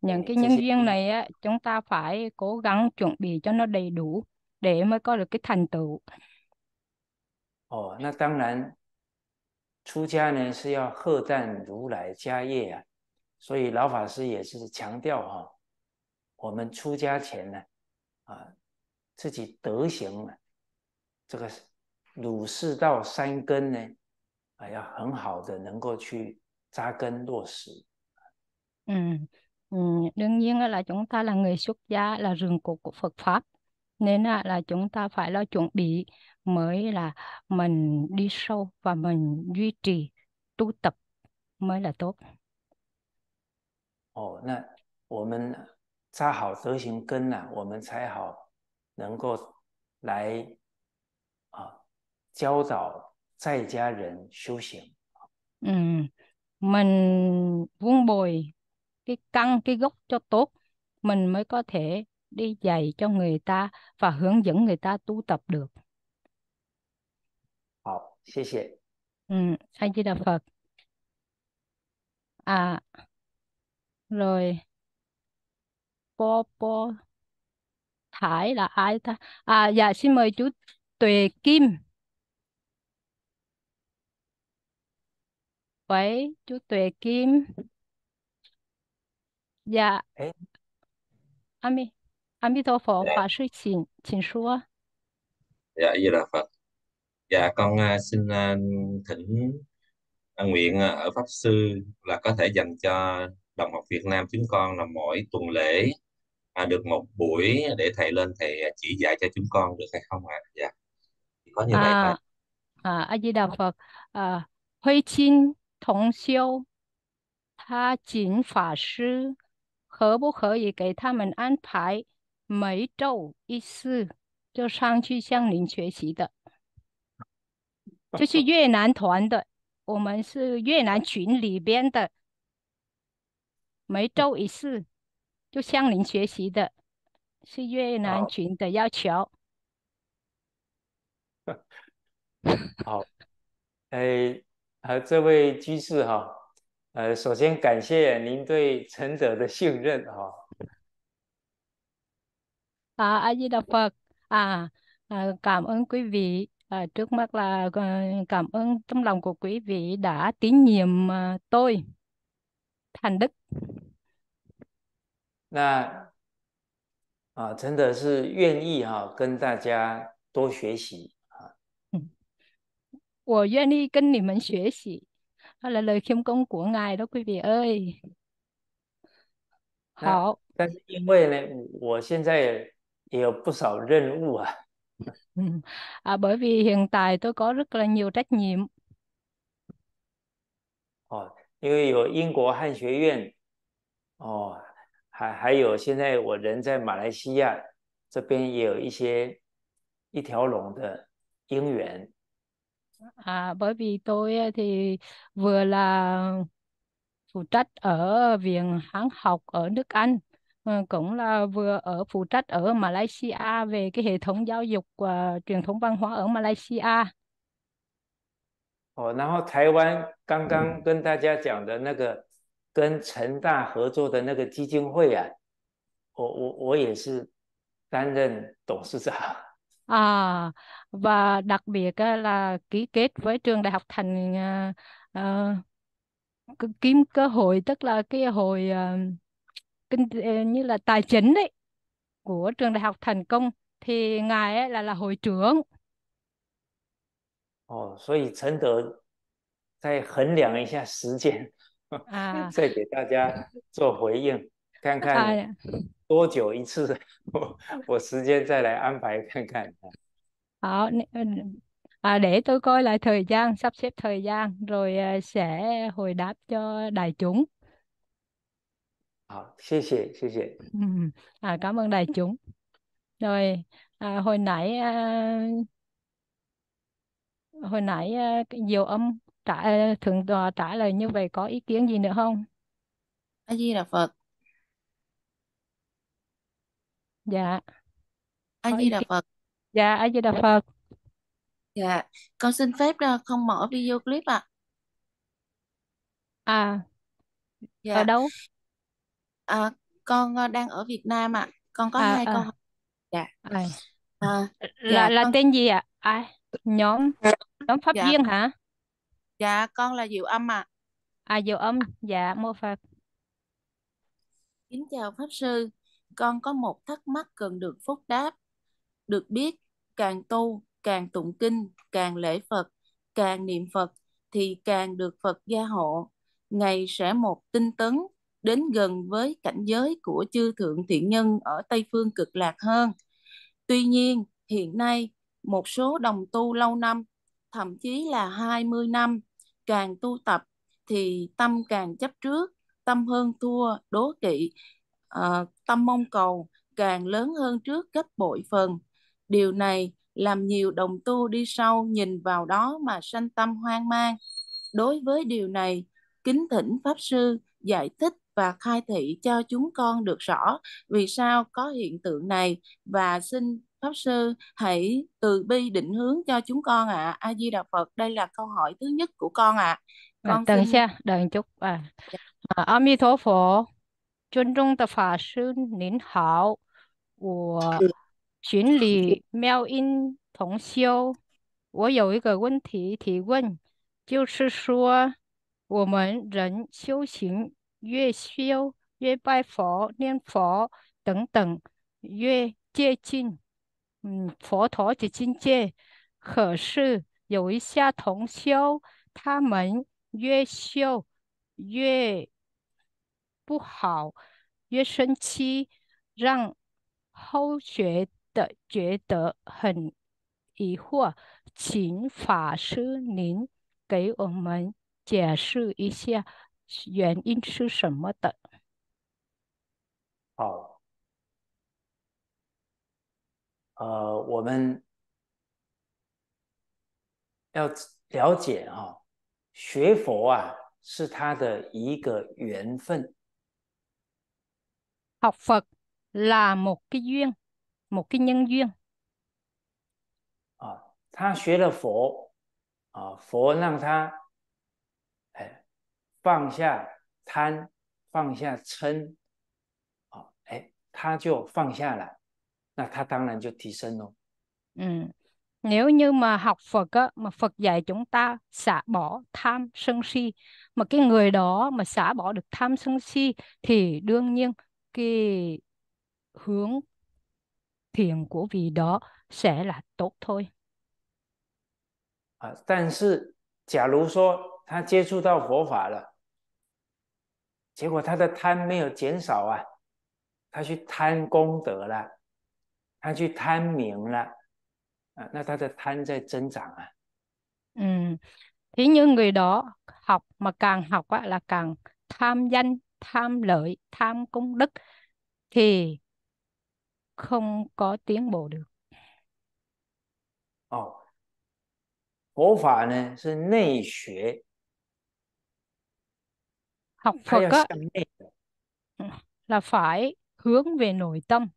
Speaker 2: những cái nhân viên này á chúng ta phải cố gắng chuẩn bị cho nó đầy đủ để mới có được cái thành tựu.
Speaker 1: ò, 那当然，出家呢是要荷担如来家业啊，所以老法师也是强调哈，我们出家前呢，啊，自己德行啊，这个儒释道三根呢，啊，要很好的能够去扎根落实。
Speaker 2: 嗯。Ừ, đương nhiên là chúng ta là người xuất gia là rừng cột của Phật pháp nên á là chúng ta phải lo chuẩn bị mới là mình đi sâu và mình duy trì tu tập mới là tốt.
Speaker 1: Ồ, là, chúng chúng ta ta có
Speaker 2: Ừ, mình vun bồi cái căn cái gốc cho tốt mình mới có thể đi dạy cho người ta và hướng dẫn người ta tu tập được.
Speaker 1: Học, xin xin.
Speaker 2: Ừ, A Di Đà Phật. À, rồi. Po Po thải là ai ta? À, dạ xin mời chú Tuệ kim Vậy chú Tuệ Kim. 呀，哎，阿弥阿弥陀佛，法师请请说。
Speaker 6: Dạ, Di Đà Phật. Dạ,
Speaker 7: con uh, xin uh, thỉnh uh, nguyện uh, ở Pháp Sư là có thể dành cho đồng học Việt Nam chúng con là mỗi tuần lễ à, được một buổi
Speaker 6: để thầy lên thầy chỉ dạy cho chúng con được hay không ạ? À? Dạ.
Speaker 5: Có như vậy thôi.
Speaker 2: À, A Di Đà Phật. À, Huy Chin Thống Siêu Tha Chính Pháp Sư 可不可以给他们安排每周一次就上去向您学习的？就是 (laughs) 越南团的，我们是越南群里边的，每周一次就向您学习的，是越南群的要求。
Speaker 1: (laughs) 好，哎，和这位居士哈。呃，首先感谢您对诚德的信任啊！
Speaker 2: 啊，阿姨的话啊，啊，感谢各位啊，首先是感谢，tấm lòng của quý vị đã tín nhiệm tôi, thành đức。
Speaker 1: 那啊，诚德是愿意哈跟大家多学习啊。嗯，
Speaker 2: 我愿意跟你们学习。Đó là lời khiêm công của Ngài đó quý vị ơi. 好，
Speaker 1: 但是因为呢，我现在也有不少任务啊。
Speaker 2: À, (laughs) bởi vì hiện tại tôi có rất là nhiều trách nhiệm.
Speaker 1: 哦，因为有英国汉学院，哦，还还有现在我人在马来西亚这边也有一些一条龙的因缘。
Speaker 2: à, bởi vì tôi ờ, thì vừa là phụ trách ở viện hán học ở nước Anh ờ, cũng là vừa ở phụ trách ở Malaysia về cái hệ thống giáo dục và ờ, truyền thống văn hóa ở Malaysia.
Speaker 1: 哦，然后台湾刚刚跟大家讲的那个跟成大合作的那个基金会啊，我我我也是担任董事长。
Speaker 2: à, và đặc biệt là ký kết với trường đại học thành à, kiếm cơ hội tức là cái hội kinh như là tài chính đấy của trường đại học thành công thì ngài ấy là là hội trưởng
Speaker 1: 哦，所以陈德再衡量一下时间，啊，再给大家做回应，看看 (laughs) 多久一次？我我时间再来安排看看。
Speaker 2: 好，à, (laughs) để tôi coi lại thời gian, sắp xếp thời gian rồi à, sẽ hồi đáp cho đại chúng. Hảo, à，cảm ơn đại chúng. Rồi, à, hồi nãy à, hồi nãy à, nhiều âm trả à, thượng tòa trả lời như vậy có ý kiến gì nữa không?
Speaker 5: A Di Đà Phật. dạ A có Di Đà Phật. dạ A Di Đà Phật Dạ, con xin phép ờ, không mở video clip ạ. à dạ. ở Dạ, đâu à, con ờ, đang ở Việt Nam ạ. Con có à hai à. câu à hỏi. Dạ, à à, là dạ là con tên gì ạ à
Speaker 2: nhóm nhóm pháp dạ viên hả
Speaker 5: dạ con là Diệu Âm ạ. à Diệu Âm dạ mô Phật Kính chào Pháp sư con có một thắc mắc cần được phúc đáp. Được biết, càng tu, càng tụng kinh, càng lễ Phật, càng niệm Phật thì càng được Phật gia hộ. Ngày sẽ một tinh tấn đến gần với cảnh giới của chư thượng thiện nhân ở Tây Phương cực lạc hơn. Tuy nhiên, hiện nay, một số đồng tu lâu năm, thậm chí là 20 năm, càng tu tập thì tâm càng chấp trước, tâm hơn thua, đố kỵ, uh, tâm mong cầu càng lớn hơn trước gấp bội phần. Điều này làm nhiều đồng tu đi sau nhìn vào đó mà sanh tâm hoang mang. Đối với điều này, kính thỉnh Pháp Sư giải thích và khai thị cho chúng con được rõ vì sao có hiện tượng này và xin Pháp Sư hãy từ bi định hướng cho chúng con ạ. À. A Di Đà Phật, đây là câu hỏi thứ nhất của con ạ. À. Con à, xin...
Speaker 2: Đợi chút. À. Dạ. À, A Di Đà 尊重的法师您好，我群里妙音同修，我有一个问题提问，就是说我们人修行越修越拜佛、念佛等等，越接近嗯佛陀的境界。可是有一些同修他们越修越……不好，越生气，让后觉得觉得很疑惑，请法师您给我们解释一下原因是什么的。
Speaker 1: 好，呃，我们要了解啊，学佛啊是他的一个缘分。
Speaker 2: học Phật là một cái duyên, một cái nhân duyên.
Speaker 1: À, 他学了佛，啊，佛让他，哎，放下贪，放下嗔，啊，哎，他就放下了，那他当然就提升喽。
Speaker 2: 嗯。Nếu à, à, à, ừ. như mà học Phật á, mà Phật dạy chúng ta xả bỏ tham sân si, mà cái người đó mà xả bỏ được tham sân si thì đương nhiên cái hướng thiện của vị đó sẽ là tốt thôi.
Speaker 1: À, 但是假如说他接触到佛法了，结果他的贪没有减少啊，他去贪功德了，他去贪名了，啊，那他的贪在增长啊。
Speaker 2: 嗯，thế nhưng người đó học mà càng học á, là càng tham danh tham lợi tham công đức thì không có tiến bộ được.
Speaker 1: Ồ, ờ, oh. Phổ pháp này là
Speaker 2: học. Phật á, ừ, là phải hướng về nội tâm.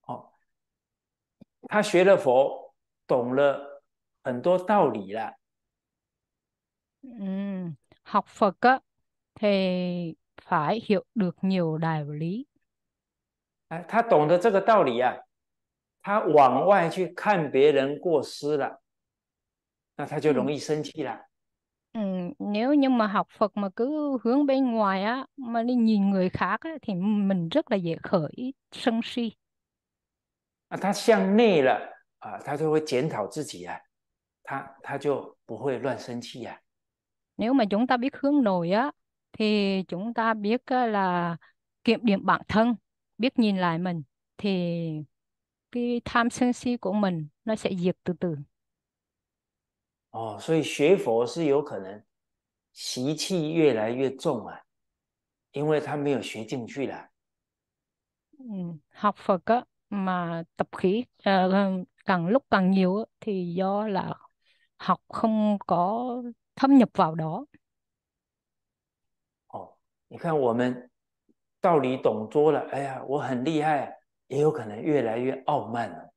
Speaker 1: Ồ, oh. học Phật, được nhiều đạo lý Phật, 懂了很多道理了。
Speaker 2: Ừ, học Phật á, thì phải hiểu được nhiều đạo lý. À, 哎，
Speaker 1: 他懂得这个道理啊，他往外去看别人过失了，那他就容易生气了。
Speaker 2: Ừ, nếu như mà học Phật mà cứ hướng bên ngoài á mà đi nhìn người khác á, thì mình rất là dễ khởi sân si.
Speaker 1: À, 啊，他向内了啊，他就会检讨自己啊，他他就不会乱生气呀、啊。
Speaker 2: Nếu mà chúng ta biết hướng nội á thì chúng ta biết là kiểm điểm bản thân biết nhìn lại mình thì cái tham sân si của mình nó sẽ diệt từ từ.
Speaker 1: Ồ, oh, 所以学佛是有可能习气越来越重啊，因为他没有学进去啦。
Speaker 2: 嗯，học Phật á, mà tập khí uh, càng lúc càng nhiều thì do là học không có thâm nhập vào đó
Speaker 1: 你看我们道理懂多了，哎呀，我很厉害，也有可能越来越傲慢了。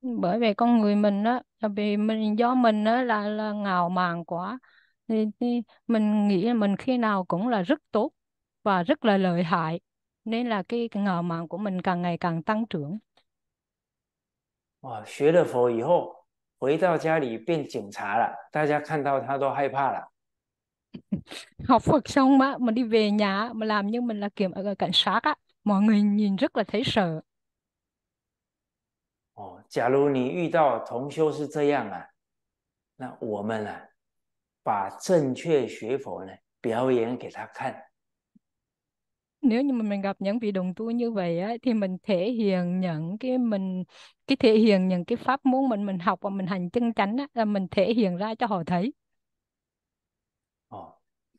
Speaker 2: bởi vì con người mình á vì mình do mình á là là ngạo mạn quá thì, thì mình nghĩ mình khi nào cũng là rất tốt và rất là lợi hại nên là cái, cái ngạo mạn của mình càng ngày càng tăng trưởng.
Speaker 1: 哇，学了佛以后，回到家里变警察了，大家看到他都害怕了。
Speaker 2: (laughs) học Phật xong á mình đi về nhà mà làm như mình là kiểm ở cảnh sát á mọi người nhìn rất là thấy sợ nếu như mà mình gặp những vị đồng tu như vậy á, thì mình thể hiện những cái mình cái thể hiện những cái pháp muốn mình mình học và mình hành chân chánh á, là mình thể hiện ra cho họ thấy.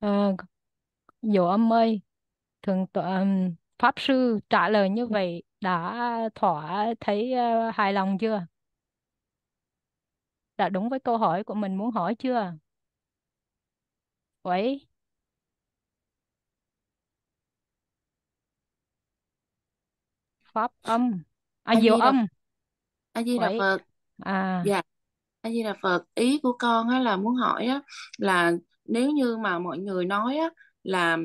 Speaker 2: Ờ, Dỗ âm ơi, thường tọa Pháp sư trả lời như ừ. vậy đã thỏa thấy ờ, hài lòng chưa? Đã đúng với câu hỏi của mình muốn hỏi chưa? Vậy,
Speaker 5: Pháp âm, à A Diệu Di Đà âm, A Di Đà vậy, Phật à, dạ A Di Đà Phật ý của con á là muốn hỏi á là nếu như mà mọi người nói á, là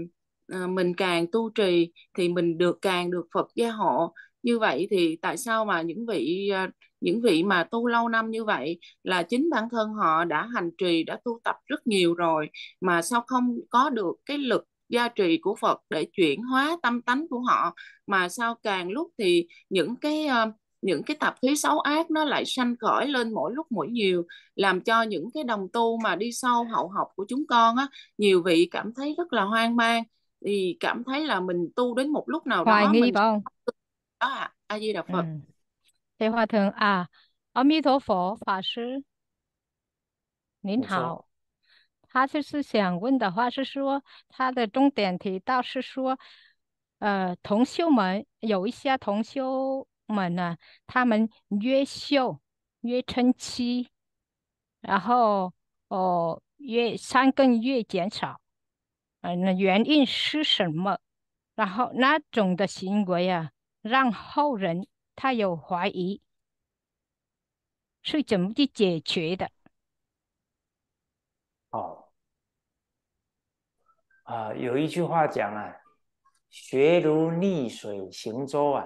Speaker 5: à, mình càng tu trì thì mình được càng được Phật gia hộ như vậy thì tại sao mà những vị ờ, những vị mà tu lâu năm như vậy là chính bản thân họ đã hành trì đã tu tập rất nhiều rồi mà sao không có được cái lực gia trì của Phật để chuyển hóa tâm tánh của họ mà sao càng lúc thì những cái ờ, những cái tập khí xấu ác nó lại sanh khởi lên mỗi lúc mỗi nhiều làm cho những cái đồng tu mà đi sâu hậu học của chúng con á nhiều vị cảm thấy rất là hoang mang thì cảm thấy là mình tu đến một lúc nào Hoài đó nghi mình không? đó à, A Di Đà Phật. Ừ.
Speaker 2: Thế Hòa thượng à, A Di Đà Phật Pháp sư. 您好，他就是想问的话是说，他的重点提到是说，呃，同修们有一些同修们呢？他们越秀越称妻，然后哦越三更月减少，嗯，那原因是什么？然后那种的行为啊，让后人他有怀疑，是怎么去解决的？
Speaker 1: 哦，啊，有一句话讲啊，学如逆水行舟啊。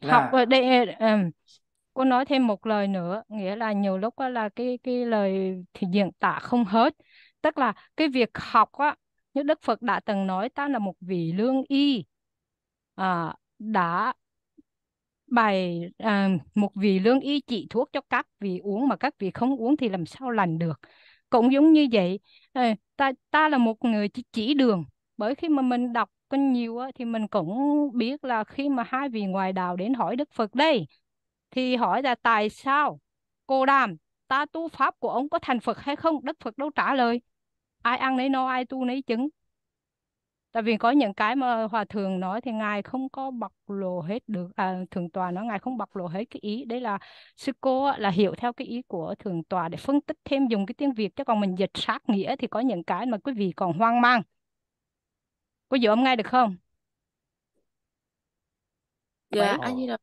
Speaker 3: Dạ. học và
Speaker 2: ờ, đây um, cô nói thêm một lời nữa nghĩa là nhiều lúc đó là cái cái lời thì diễn tả không hết tức là cái việc học á như Đức Phật đã từng nói ta là một vị lương y à, đã bày à, một vị lương y trị thuốc cho các vị uống mà các vị không uống thì làm sao lành được cũng giống như vậy à, ta ta là một người chỉ, chỉ đường bởi khi mà mình đọc có nhiều á, thì mình cũng biết là khi mà hai vị ngoại đạo đến hỏi Đức Phật đây thì hỏi là tại sao cô đàm ta tu pháp của ông có thành Phật hay không Đức Phật đâu trả lời ai ăn lấy no ai tu lấy chứng tại vì có những cái mà hòa thượng nói thì ngài không có bộc lộ hết được à, thượng tòa nói ngài không bộc lộ hết cái ý đấy là sư cô là hiểu theo cái ý của thượng tòa để phân tích thêm dùng cái tiếng việt chứ còn mình dịch sát nghĩa thì có những cái mà quý vị còn hoang mang có dựa ông ngay được không? Dạ, anh đi đâu?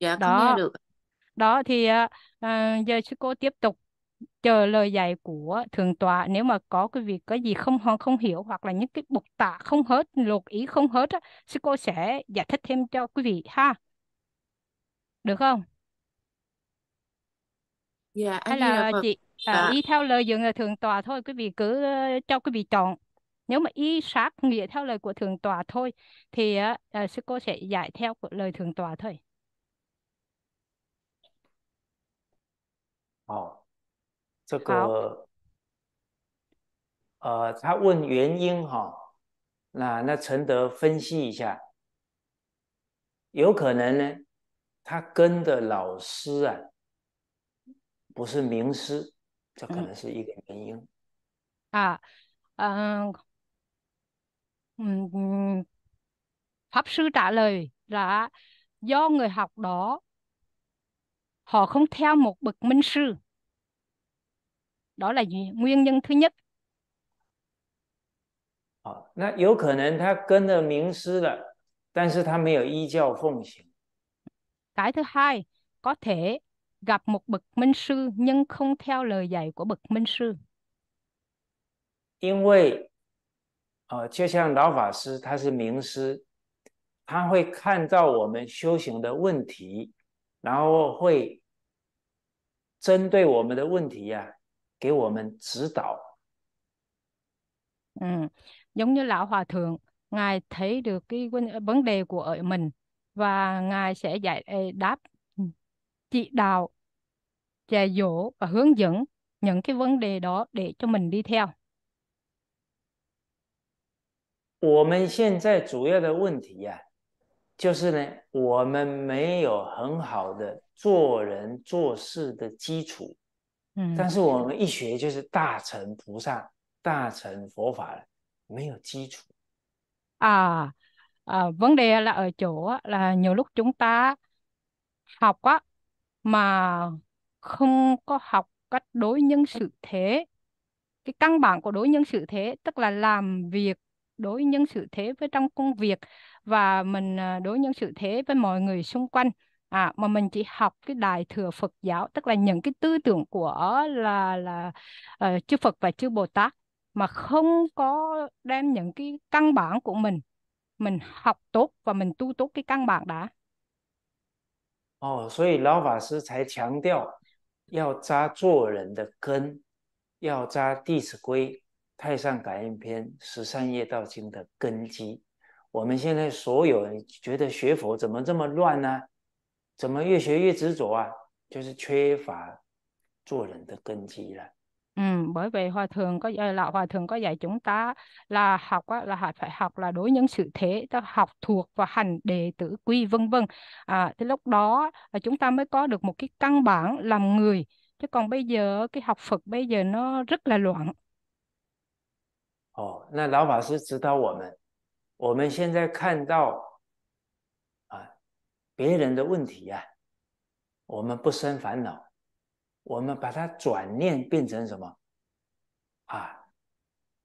Speaker 5: Dạ, con nghe Đó. được.
Speaker 2: Đó thì à, à, giờ sư cô tiếp tục chờ lời dạy của thượng tọa nếu mà có cái việc có gì không ho- không hiểu hoặc là những cái mục tả không hết lột ý không hết á sư cô sẽ giải thích thêm cho quý vị ha được không Dạ, anh hay là chị à, Dạ, y theo lời dạy thượng tọa thôi quý vị cứ ờ, cho quý vị chọn nếu mà y s á t nghĩa theo lời của t h ư ợ n g tòa thôi thì sư cô sẽ giải theo lời t h ư ợ n g tòa thôi。
Speaker 1: 好，这个呃，他问原因哈，那那陈德分析一下，有可能呢，他跟的老师啊不是名师，这可能是一个原因。
Speaker 2: 啊，嗯。pháp sư trả lời là do người học đó họ không theo một bậc minh sư đó là nguyên nhân thứ nhất
Speaker 1: 好，那有可能他跟了名师了，但是他没有依教奉行。
Speaker 2: Cái thứ hai, có thể gặp một bậc minh sư nhưng không theo lời dạy của bậc minh sư.
Speaker 1: 因为哦，就像老法师，他是名师，他会看到我们修行的问题，然后会针对我们的问题呀，给我们指导。
Speaker 2: 嗯，giống như lão hòa thượng ngài thấy được cái vấn đề của ở mình và ngài sẽ giải đáp chỉ đạo dạy dỗ và hướng dẫn những cái vấn đề đó để cho mình đi theo。
Speaker 1: 我们现在主要的问题呀，就是呢，我们没有很好的做人做事的基础，嗯，但是我们一学就是大乘菩萨、大乘佛法了，没有基础
Speaker 2: 啊啊！vấn đề là ở chỗ là nhiều lúc chúng ta học á mà không có học cách đối nhân sự thế cái căn bản của đối nhân sự thế tức là làm việc đối nhân xử thế với trong công việc và mình à, đối nhân xử thế với mọi người xung quanh à mà mình chỉ học cái đài thừa Phật giáo tức là những cái tư tưởng của là là uh, chư Phật và chư Bồ Tát mà không có đem những cái căn bản của mình mình học tốt và mình tu tốt cái căn bản đã.
Speaker 1: Ồ, oh, 所以老法师才强调要扎做人的根，要扎《弟子规》太上感应篇》十三业道经的根基。我们现在所有人觉得学佛怎么这么乱呢、啊？怎么越学越执着啊？就是缺乏做人的根基了。
Speaker 2: Ừ, bởi vì hòa thượng có là hòa thượng có dạy chúng ta là học á, là phải học là đối nhân xử thế, ta học thuộc và hành đệ tử quy vân vân. À, thì lúc đó là chúng ta mới có được một cái căn bản làm người. Chứ còn bây giờ cái học Phật bây giờ nó rất là loạn.
Speaker 1: 哦，那老法师指导我们，我们现在看到啊，别人的问题呀，我们不生烦恼，我们把它转念变成什么啊？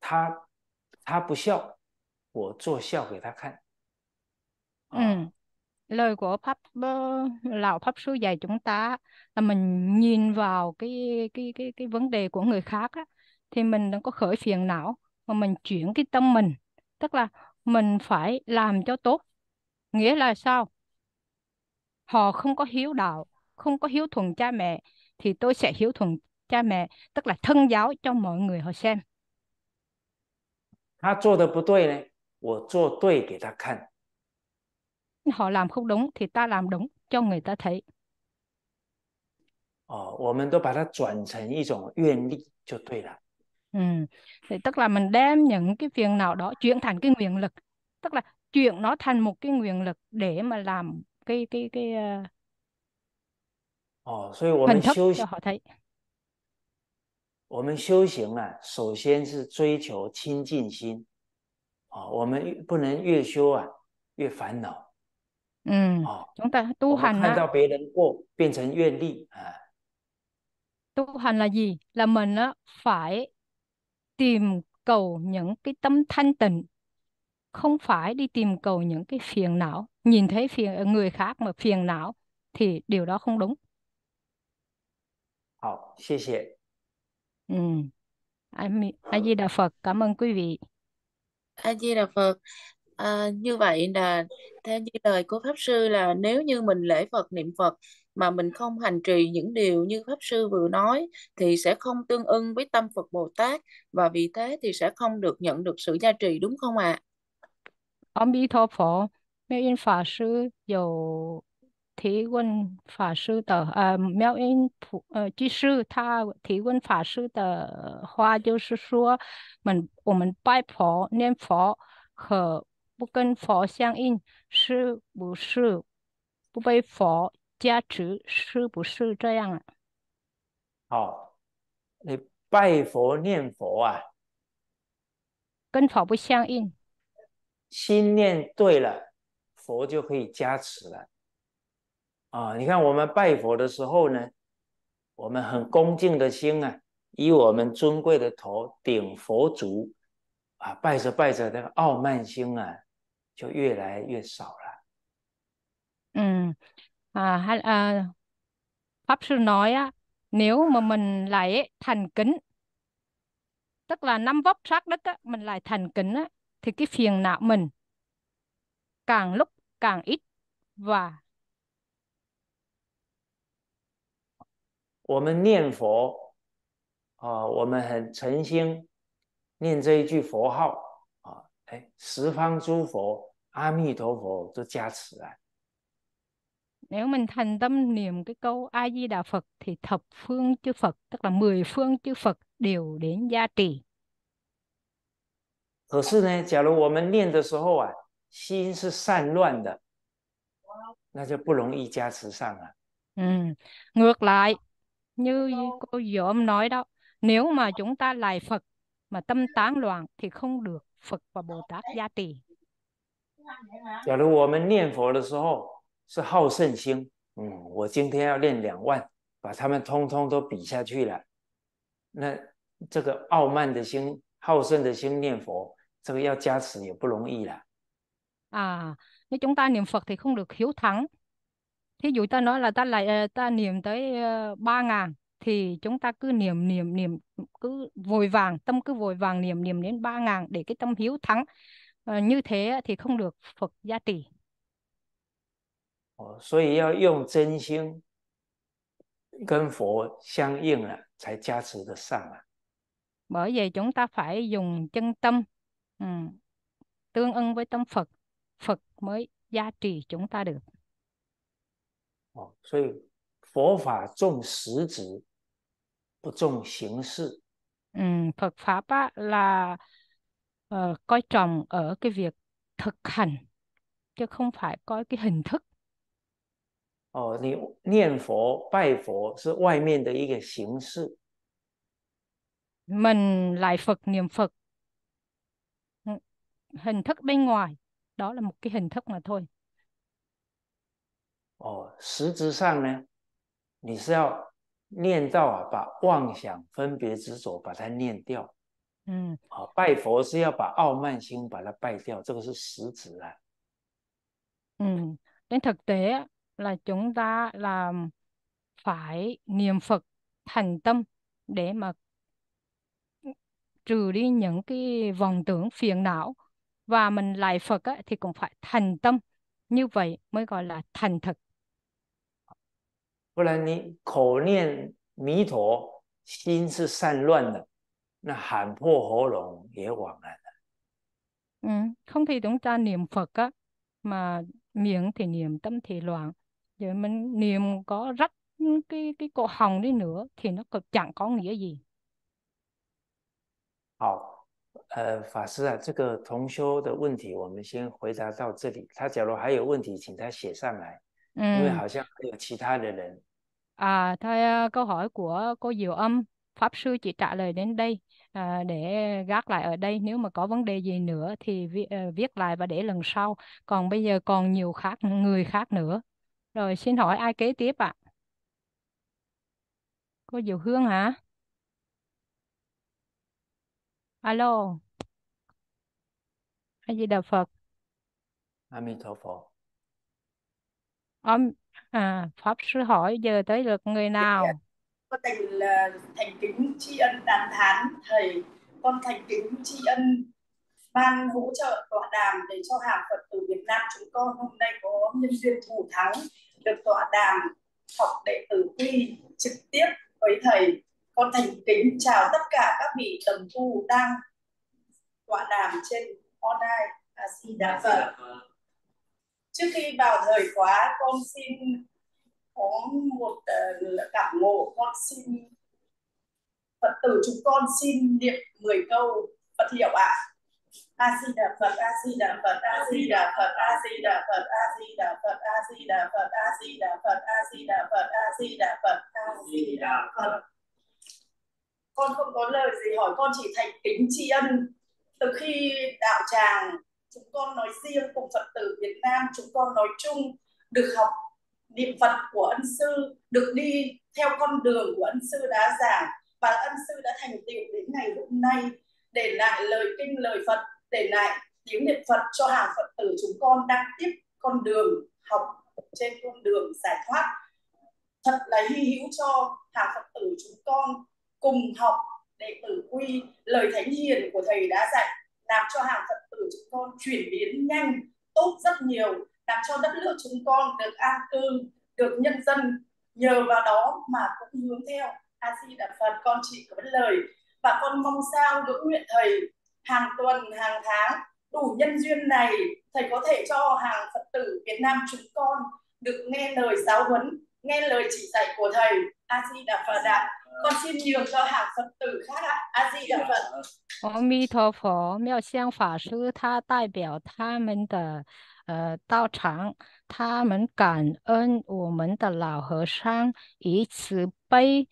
Speaker 1: 他他不笑，我做笑给他看。
Speaker 2: 嗯，如果老法师在讲台，那我们看到问题的人，我们不生烦恼。mà mình chuyển cái tâm mình tức là mình phải làm cho tốt nghĩa là sao họ không có hiếu đạo không có hiếu thuận cha mẹ thì tôi sẽ hiếu thuận cha mẹ tức là thân giáo cho mọi người họ xem Họ làm không đúng thì ta làm đúng cho người ta thấy.
Speaker 1: 哦，我们都把它转成一种愿力就对了。Ờ,
Speaker 2: Ừ. Thì tức là mình đem những cái phiền não đó chuyển thành cái nguyện lực. Tức là chuyển nó thành một cái nguyện lực để mà làm cái cái cái uh,
Speaker 1: ờ, 哦，所以我们 hình thức 修 cho 行，họ thấy. 我们修行啊，首先是追求清净心。哦，我们越不能越修啊越烦恼。
Speaker 2: Ừ. Ờ, Chúng ta tu 我们 hành á, 看到
Speaker 1: 别人过，变成愿力啊。
Speaker 2: tu hành là gì là mình á phải tìm cầu những cái tâm thanh tịnh không phải đi tìm cầu những cái phiền não nhìn thấy phiền người khác mà phiền não thì điều đó không đúng.
Speaker 1: 好，谢谢。
Speaker 2: 嗯，阿弥阿 di ừ. đà Phật, cảm ơn quý vị.
Speaker 5: A Di Đà Phật. À, như vậy là theo như lời của pháp sư là nếu như mình lễ Phật niệm Phật mà mình không hành trì những điều như pháp sư vừa nói thì sẽ không tương ưng với tâm Phật Bồ Tát và vì thế thì sẽ không được nhận được sự gia trì đúng không ạ?
Speaker 2: Ông thọ sư sư sư dầu quân à, ờ, quân tờ, tờ, mình, mình A Di Đà Phật, 妙音法师有提问法师的呃，妙音普呃居士他提问法师的话就是说，们我们拜佛念佛可不跟佛相应，是不是不被佛加持是不是这样？啊？
Speaker 1: 好，你拜佛念佛啊，
Speaker 2: 跟佛不相应。
Speaker 1: 心念对了，佛就可以加持了。啊，你看我们拜佛的时候呢，我们很恭敬的心啊，以我们尊贵的头顶佛足啊，拜着拜着，那个傲慢心啊，就越来越少了。
Speaker 2: 嗯。à, à, pháp sư nói á nếu mà mình lại thành kính tức là năm vóc sát đất á, mình lại thành kính á, thì cái phiền não mình càng lúc càng ít và
Speaker 1: 我们念佛啊、呃，我们很诚心念这一句佛号啊，哎，十方诸佛、阿弥陀佛都加持啊。
Speaker 2: nếu mình thành tâm niệm cái câu A Di Đà Phật thì thập phương chư Phật tức là mười phương chư Phật đều đến gia trì.
Speaker 1: 可是呢，假如我们念的时候啊，心是散乱的，那就不容易加持上啊。
Speaker 2: 嗯，ngược lại như cô ông nói đó, nếu mà chúng ta lại Phật mà tâm tán loạn thì không được Phật và Bồ Tát gia trì.
Speaker 1: 假如我们念佛的时候，是好胜心，嗯，我今天要练两万，把他们通通都比下去了。那这个傲慢的心、好胜的心念佛，这个要加持也不容易了。
Speaker 2: 啊，nếu chúng ta t h ì Thí dụ ta nói là ta lại ta niệm tới ba ngàn, thì chúng ta cứ niệm niệm niệm cứ vội vàng, tâm cứ vội vàng niệm niệm đến ba ngàn để cái tâm hiếu thắng, như thế thì không được phật gia trì.
Speaker 1: 哦，所以要用真心跟佛相应了、啊，才加持得上啊。
Speaker 2: Bởi vậy chúng ta phải dùng chân tâm um, tương ưng với tâm Phật, Phật mới gia trì chúng ta được.
Speaker 1: 哦，所以佛法重实质，不重形式。
Speaker 2: Um, Phật pháp á, là uh, coi trọng ở cái việc thực hành chứ không phải coi cái hình thức.
Speaker 1: 哦，你念佛拜佛是外面的一个形式。
Speaker 2: Mình lay phật niệm phật, hình thức bên ngoài đó là một cái hình thức mà thôi。
Speaker 1: 哦，实质上呢，你是要念到啊，把妄想分别执着把它念掉。嗯。哦，拜佛是要把傲慢心把它拜掉，这个是实质啊。
Speaker 2: Ừ, nên thực tế. là chúng ta là phải niệm Phật thành tâm để mà trừ đi những cái vòng tưởng phiền não và mình lại Phật á, thì cũng phải thành tâm như vậy mới gọi là thành thực. Không thì chúng ta niệm Phật á, mà miệng thì niệm tâm thì loạn rồi mình niệm có rách cái cái cổ hồng đi nữa thì nó cực chẳng có nghĩa gì
Speaker 1: 好，呃，法师啊，这个同修的问题我们先回答到这里。他假如还有问题，请他写上来，因为 Ừ. 好像还有其他的人。
Speaker 2: À, thôi à, câu hỏi của cô Diệu Âm, Pháp Sư chỉ trả lời đến đây à, để gác lại ở đây. Nếu mà có vấn đề gì nữa thì vi, ờ, viết lại và để lần sau. Còn bây giờ còn nhiều khác người khác nữa. Rồi xin hỏi ai kế tiếp ạ? À? Cô Diệu Hương hả? Alo. A Di Đà Phật.
Speaker 1: A Di Đà Phật.
Speaker 2: Ông à, pháp sư hỏi giờ tới lượt người nào?
Speaker 3: Con thành là ờ, thành kính tri ân tán thán thầy, con thành kính tri ân ban hỗ trợ tọa đàm để cho hàng Phật tử Việt Nam chúng con hôm nay có nhân viên thủ thắng được tọa đàm học đệ tử quy trực tiếp với thầy. Con thành kính chào tất cả các vị tầm tu đang tọa đàm trên online A Di Đà Phật. Dạ vâng. Trước khi vào thời khóa, con xin có một ờ, cảm ngộ, con xin Phật tử chúng con xin niệm 10 câu Phật hiệu ạ. À a di đà phật a di đà phật a di đà phật a di đà phật a di đà phật a di đà phật a di đà phật a di đà phật a di đà phật a di đà phật con không có lời gì hỏi con chỉ thành kính tri ân từ khi đạo tràng chúng con nói riêng cùng phật tử việt nam chúng con nói chung được học niệm phật của ân sư được đi theo con đường của ân sư đã giảng và ân sư đã thành tựu đến ngày hôm nay để lại lời kinh lời phật để lại tiếng niệm Phật cho hàng Phật tử chúng con đang tiếp con đường học trên con đường giải thoát thật là hy hữu cho hàng Phật tử chúng con cùng học đệ tử quy lời thánh hiền của thầy đã dạy làm cho hàng Phật tử chúng con chuyển biến nhanh tốt rất nhiều làm cho đất nước chúng con được an cư được nhân dân nhờ vào đó mà cũng hướng theo a di đà phật con chỉ có lời và con mong sao ngưỡng nguyện thầy hàng tuần hàng tháng đủ nhân duyên này thầy có thể cho hàng phật tử việt nam chúng con được nghe lời giáo huấn nghe lời chỉ dạy của thầy a di đà phật ạ con xin nhường cho hàng phật tử khác ạ a di đà phật
Speaker 2: 阿弥陀佛，妙香法师他代表他们的呃道场，他们感恩我们的老和尚以慈悲。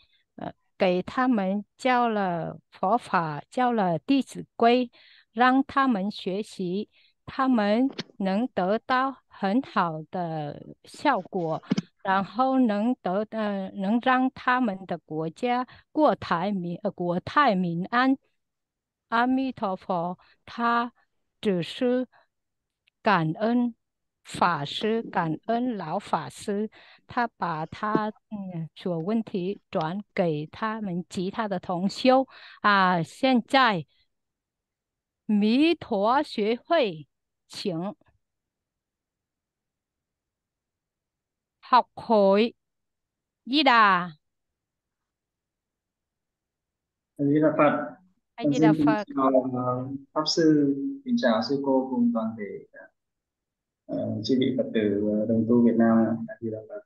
Speaker 2: 给他们教了佛法，教了《弟子规》，让他们学习，他们能得到很好的效果，然后能得呃，能让他们的国家国泰民国泰民安。阿弥陀佛，他只是感恩法师，感恩老法师。他把他嗯所问题转给他们其他的同修啊。现在弥陀学会请學會依啦。
Speaker 6: Ý là Phật.
Speaker 2: Anh Di Đà Phật.
Speaker 6: Chào Pháp kính chào Sư Cô cùng toàn thể uh, chư vị Phật tử đồng tu Việt Nam. Anh Di Đà Phật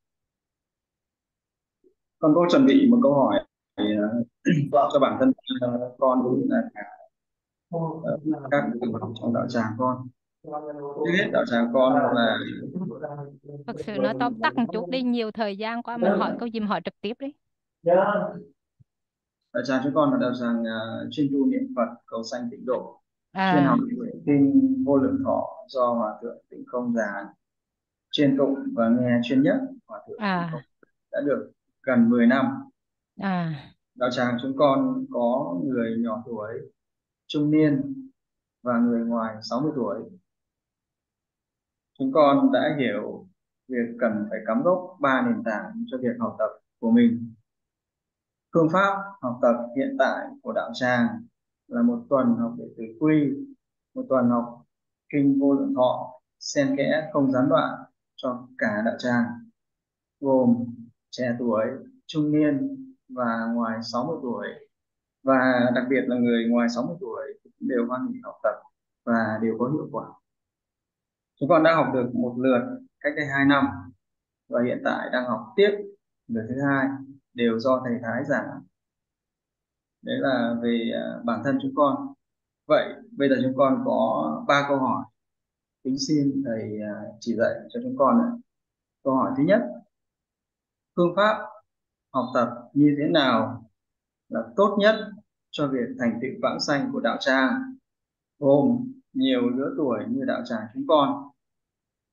Speaker 6: con có chuẩn bị một câu hỏi (clears throat) vâng. cho bản thân à, con cũng như là cả ờ, ờ, các người trong đạo tràng con trước vâng, vâng, vâng. hết đạo tràng con là
Speaker 2: Thực sự nó tóm tắt một chút đi nhiều thời gian quá mình hỏi câu gì mà hỏi trực tiếp đi
Speaker 6: dạ. đạo tràng chúng con là đạo tràng à, chuyên tu niệm Phật cầu sanh tịnh độ à. chuyên học kinh vô lượng thọ do hòa thượng tịnh không già chuyên tụng và nghe chuyên nhất hòa thượng à. đã được gần 10 năm. À. Đạo tràng chúng con có người nhỏ tuổi, trung niên và người ngoài 60 tuổi. Chúng con đã hiểu việc cần phải cắm gốc ba nền tảng cho việc học tập của mình. Phương pháp học tập hiện tại của đạo tràng là một tuần học để tứ quy, một tuần học kinh vô lượng thọ, xen kẽ không gián đoạn cho cả đạo tràng, gồm trẻ tuổi, trung niên và ngoài 60 tuổi và đặc biệt là người ngoài 60 tuổi cũng đều hoan hỉ học tập và đều có hiệu quả. Chúng con đã học được một lượt cách đây 2 năm và hiện tại đang học tiếp lượt thứ hai đều do thầy Thái giảng. Đấy là về à, bản thân chúng con. Vậy bây giờ chúng con có ba câu hỏi. Kính xin thầy à, chỉ dạy cho chúng con. Câu hỏi thứ nhất phương pháp học tập như thế nào là tốt nhất cho việc thành tựu vãng sanh của đạo tràng gồm nhiều lứa tuổi như đạo tràng chúng con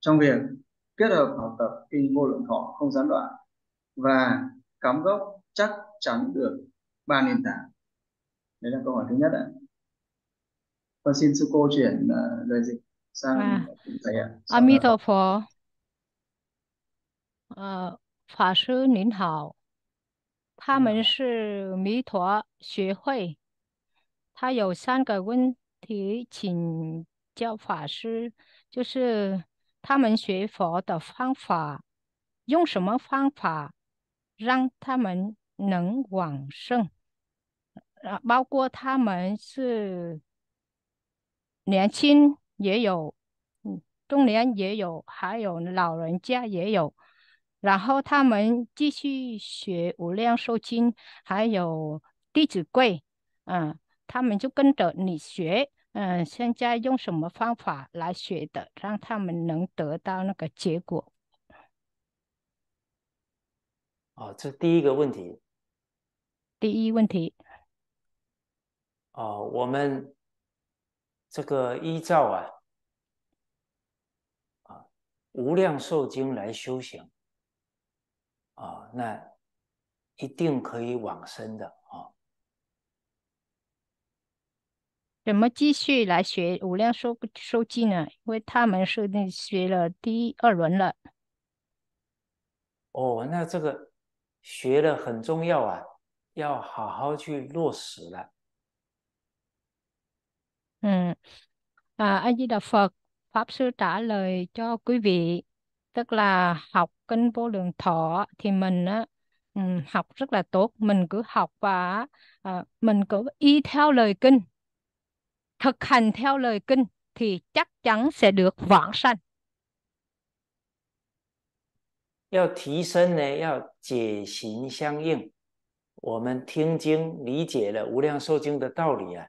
Speaker 6: trong việc kết hợp học tập kinh vô lượng thọ không gián đoạn và cắm gốc chắc chắn được ba nền tảng đấy là câu hỏi thứ nhất ạ con xin sư cô chuyển uh, lời dịch sang à.
Speaker 2: thầy ạ Amito 法师您好，他们是弥陀学会，他有三个问题请教法师，就是他们学佛的方法，用什么方法让他们能往生？啊，包括他们是年轻也有，嗯，中年也有，还有老人家也有。然后他们继续学《无量寿经》，还有《弟子规》。嗯，他们就跟着你学。嗯，现在用什么方法来学的？让他们能得到那个结果？
Speaker 1: 哦，这第一个问题。
Speaker 2: 第一问题。
Speaker 1: 哦，我们这个依照啊，啊，《无量寿经》来修行。啊，那一定可以往生的啊！
Speaker 2: 怎么继续来学无量受受尽呢？因为他们是那学了第二轮了。
Speaker 1: 哦，那这个学了很重要啊，要好好去落实了。
Speaker 2: 嗯，啊，阿弥陀佛，法师 trả lời cho quý tức là học kinh vô lượng thọ thì mình á ừ, học rất là tốt mình cứ học và à, mình cứ y theo lời kinh thực hành theo lời kinh thì chắc chắn sẽ được vãng sanh
Speaker 1: 要提升呢，要解行相应。我们听经理解了《无量寿经》的道理啊，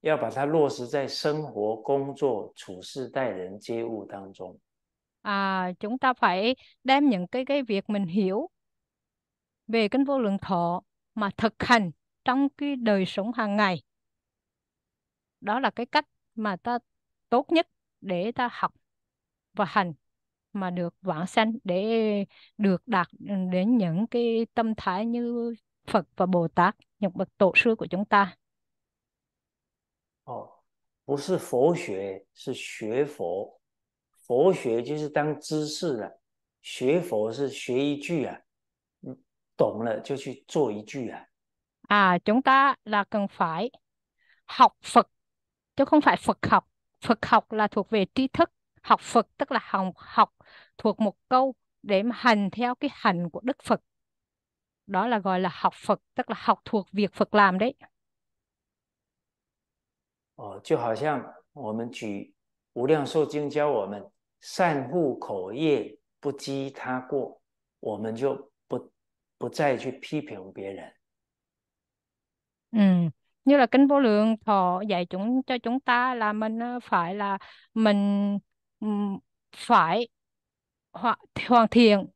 Speaker 1: 要把它落实在生活、工作、处事、待人接物当中。
Speaker 2: à, chúng ta phải đem những cái cái việc mình hiểu về cái vô lượng thọ mà thực hành trong cái đời sống hàng ngày đó là cái cách mà ta tốt nhất để ta học và hành mà được vãng sanh để được đạt đến những cái tâm thái như Phật và Bồ Tát những bậc tổ sư của chúng ta.
Speaker 1: Ồ, ờ, oh, 不是佛学，是学佛。佛学就是当知识了、啊，学佛是学一句啊，懂了就去做一句啊。
Speaker 2: À, chúng ta là cần phải học Phật, chứ không phải Phật học. Phật học là thuộc về tri thức, học Phật tức là học, học thuộc một câu để mà hành theo cái hành của Đức Phật. Đó là gọi là học Phật, tức là học thuộc việc Phật làm đấy.
Speaker 1: Ồ, ờ, 就好像我们举《无量寿经》教我们善护口业，不积他过，我们就不不再去批评别人。
Speaker 2: Ừ, như là kinh vô lượng thọ dạy chúng cho chúng ta là mình ờ, phải là mình ừ, phải hoàn hoàn thiện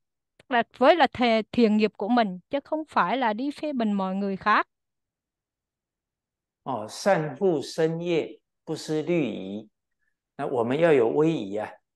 Speaker 2: là với là thề, thiền nghiệp của mình chứ không phải là đi phê bình mọi người khác.
Speaker 1: Ồ, ờ, oh, 善护身业，不思虑仪。那我们要有威仪啊。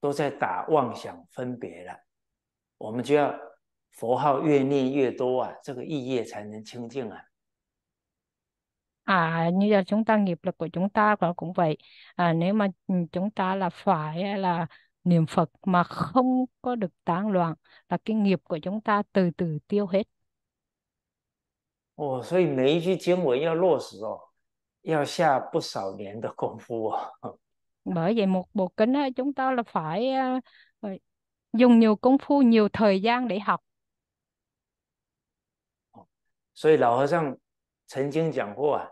Speaker 1: 都在打妄想分别了，我们就要佛号越念越多啊，这个业业才能清净啊。
Speaker 2: 啊，như là chúng ta nghiệp lực của chúng ta cũng vậy. À, nếu mà chúng ta là phải là niệm phật mà không có được tán loạn, là cái nghiệp của chúng ta từ từ tiêu hết。
Speaker 1: 哦，所以每一句经文要落实哦，要下不少年的功夫哦。
Speaker 2: bởi vậy một bộ kinh chúng ta là phải dùng nhiều công phu nhiều thời gian để học.
Speaker 1: 所以老和尚曾经讲过啊，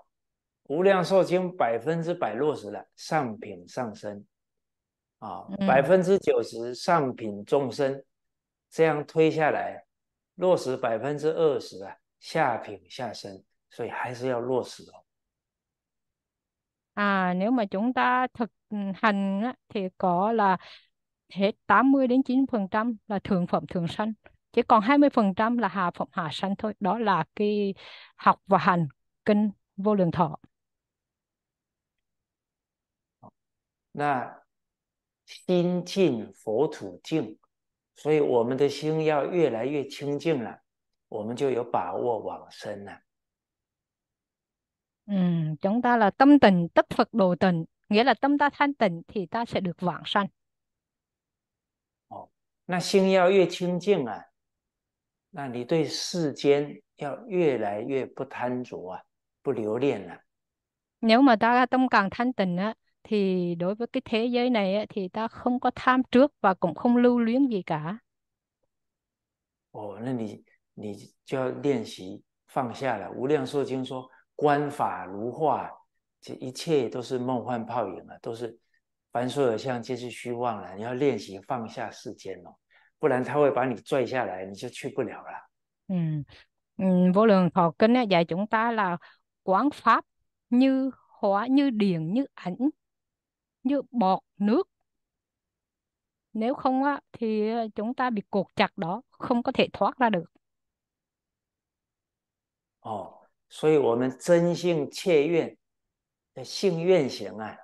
Speaker 1: 无量寿经百分之百落实了上品上生啊，百分之九十上品众生这样推下来落实百分之二十啊下品下生，所以还是要落实哦。
Speaker 2: à nếu mà chúng ta thực ừ, hành á, thì có là hết 80 đến 90% là thượng phẩm thượng sanh chỉ còn 20% là hạ phẩm hạ sanh thôi đó là cái học và hành kinh vô lượng thọ
Speaker 1: là xin 净佛土净，所以我们的心要越来越清净了，我们就有把握往生了。
Speaker 2: Ừ, chúng ta là tâm tịnh tất Phật độ tịnh, nghĩa là tâm ta thanh tịnh thì ta sẽ được vãng sanh. Ồ, nếu mà ta tâm càng thanh tịnh á, thì đối với cái thế giới này á, thì ta không có tham trước và cũng không lưu luyến gì cả.
Speaker 1: Ồ, oh, 那你你就要练习放下了。无量寿经说。观法如画，这一切都是梦幻泡影啊，都是凡所有相皆是虚妄了。你要练习放下世间哦，不然他会把你拽下来，你就去不了了。
Speaker 2: 嗯嗯，无论好跟呢，也总大啦，观法如画，如电，如影，如泡，水。如果啊，那我们被束缚住，不能脱离，不能
Speaker 1: 脱离。所以，我们真信切愿的信愿行啊，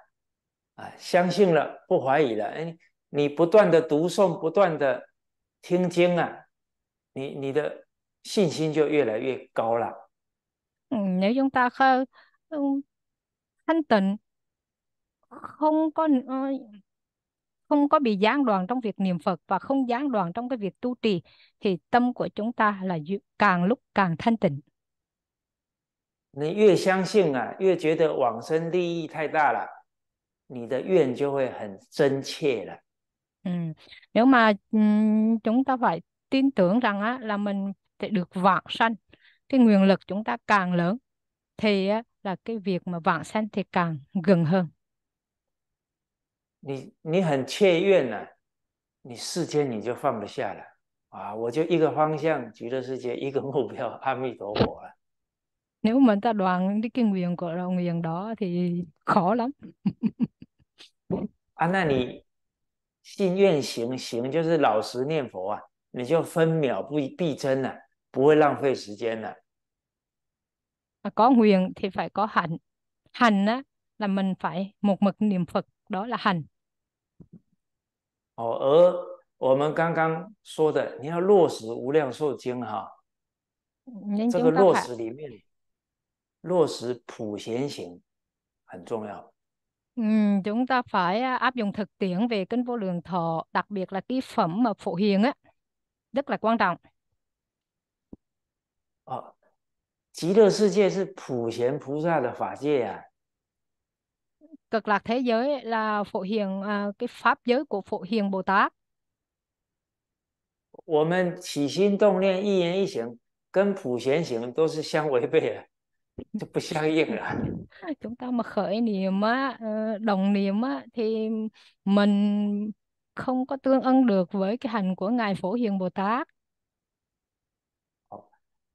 Speaker 1: 啊，相信了，不怀疑了。哎，你不断的读诵，不断的听经啊，你你的信心就越来越高了。
Speaker 2: 嗯，nếu chúng ta không thanh tịnh, không có bị gián đoạn trong việc niệm phật và không gián đoạn trong cái việc tu trì thì tâm của chúng ta là càng lúc càng thanh tịnh.
Speaker 1: 你越相信啊，越觉得往生利益太大了，你的愿就会很真切了。
Speaker 2: 嗯，nếu mà chúng ta phải tin tưởng rằng á là mình được vãng sanh, cái n g u y ệ n lực chúng ta càng lớn thì á là cái việc mà vãng sanh thì càng gần hơn。
Speaker 1: 你你很切愿了，你世间你就放不下了啊！我就一个方向，举了世间一个目标，阿弥陀佛了。
Speaker 2: nếu mà ta đoàn đi cái nguyện của đồng nguyện đó thì khó lắm (laughs)
Speaker 1: 啊，那你信愿行行就是老实念佛啊，你就分秒不必争了、啊，不会浪费时间
Speaker 2: 了、啊。À, có nguyện thì phải có hạnh, hạnh á là mình phải một mực niệm Phật đó là hành.
Speaker 1: 哦，而我们刚刚说的，你要落实《无量寿经》哈，
Speaker 2: 这个落实里
Speaker 1: 面。Ờ, 落实普贤行很重
Speaker 3: 要。
Speaker 2: Ừ, chúng ta phải à, áp dụng thực tiễn về kinh vô lượng thọ, đặc biệt là cái phẩm mà phổ hiền á, rất là quan trọng.
Speaker 1: Ờ, à, 极乐世界是普贤菩萨的法界啊。
Speaker 2: Cực lạc thế giới là phổ hiền à, cái pháp giới của phổ hiền Bồ Tát.
Speaker 1: 我们起心动念、一言一行，跟普贤行都是相违背的。
Speaker 2: chúng ta mà khởi niệm á ờ, đồng niệm á thì mình không có tương ưng được với cái hành của ngài phổ hiền bồ tát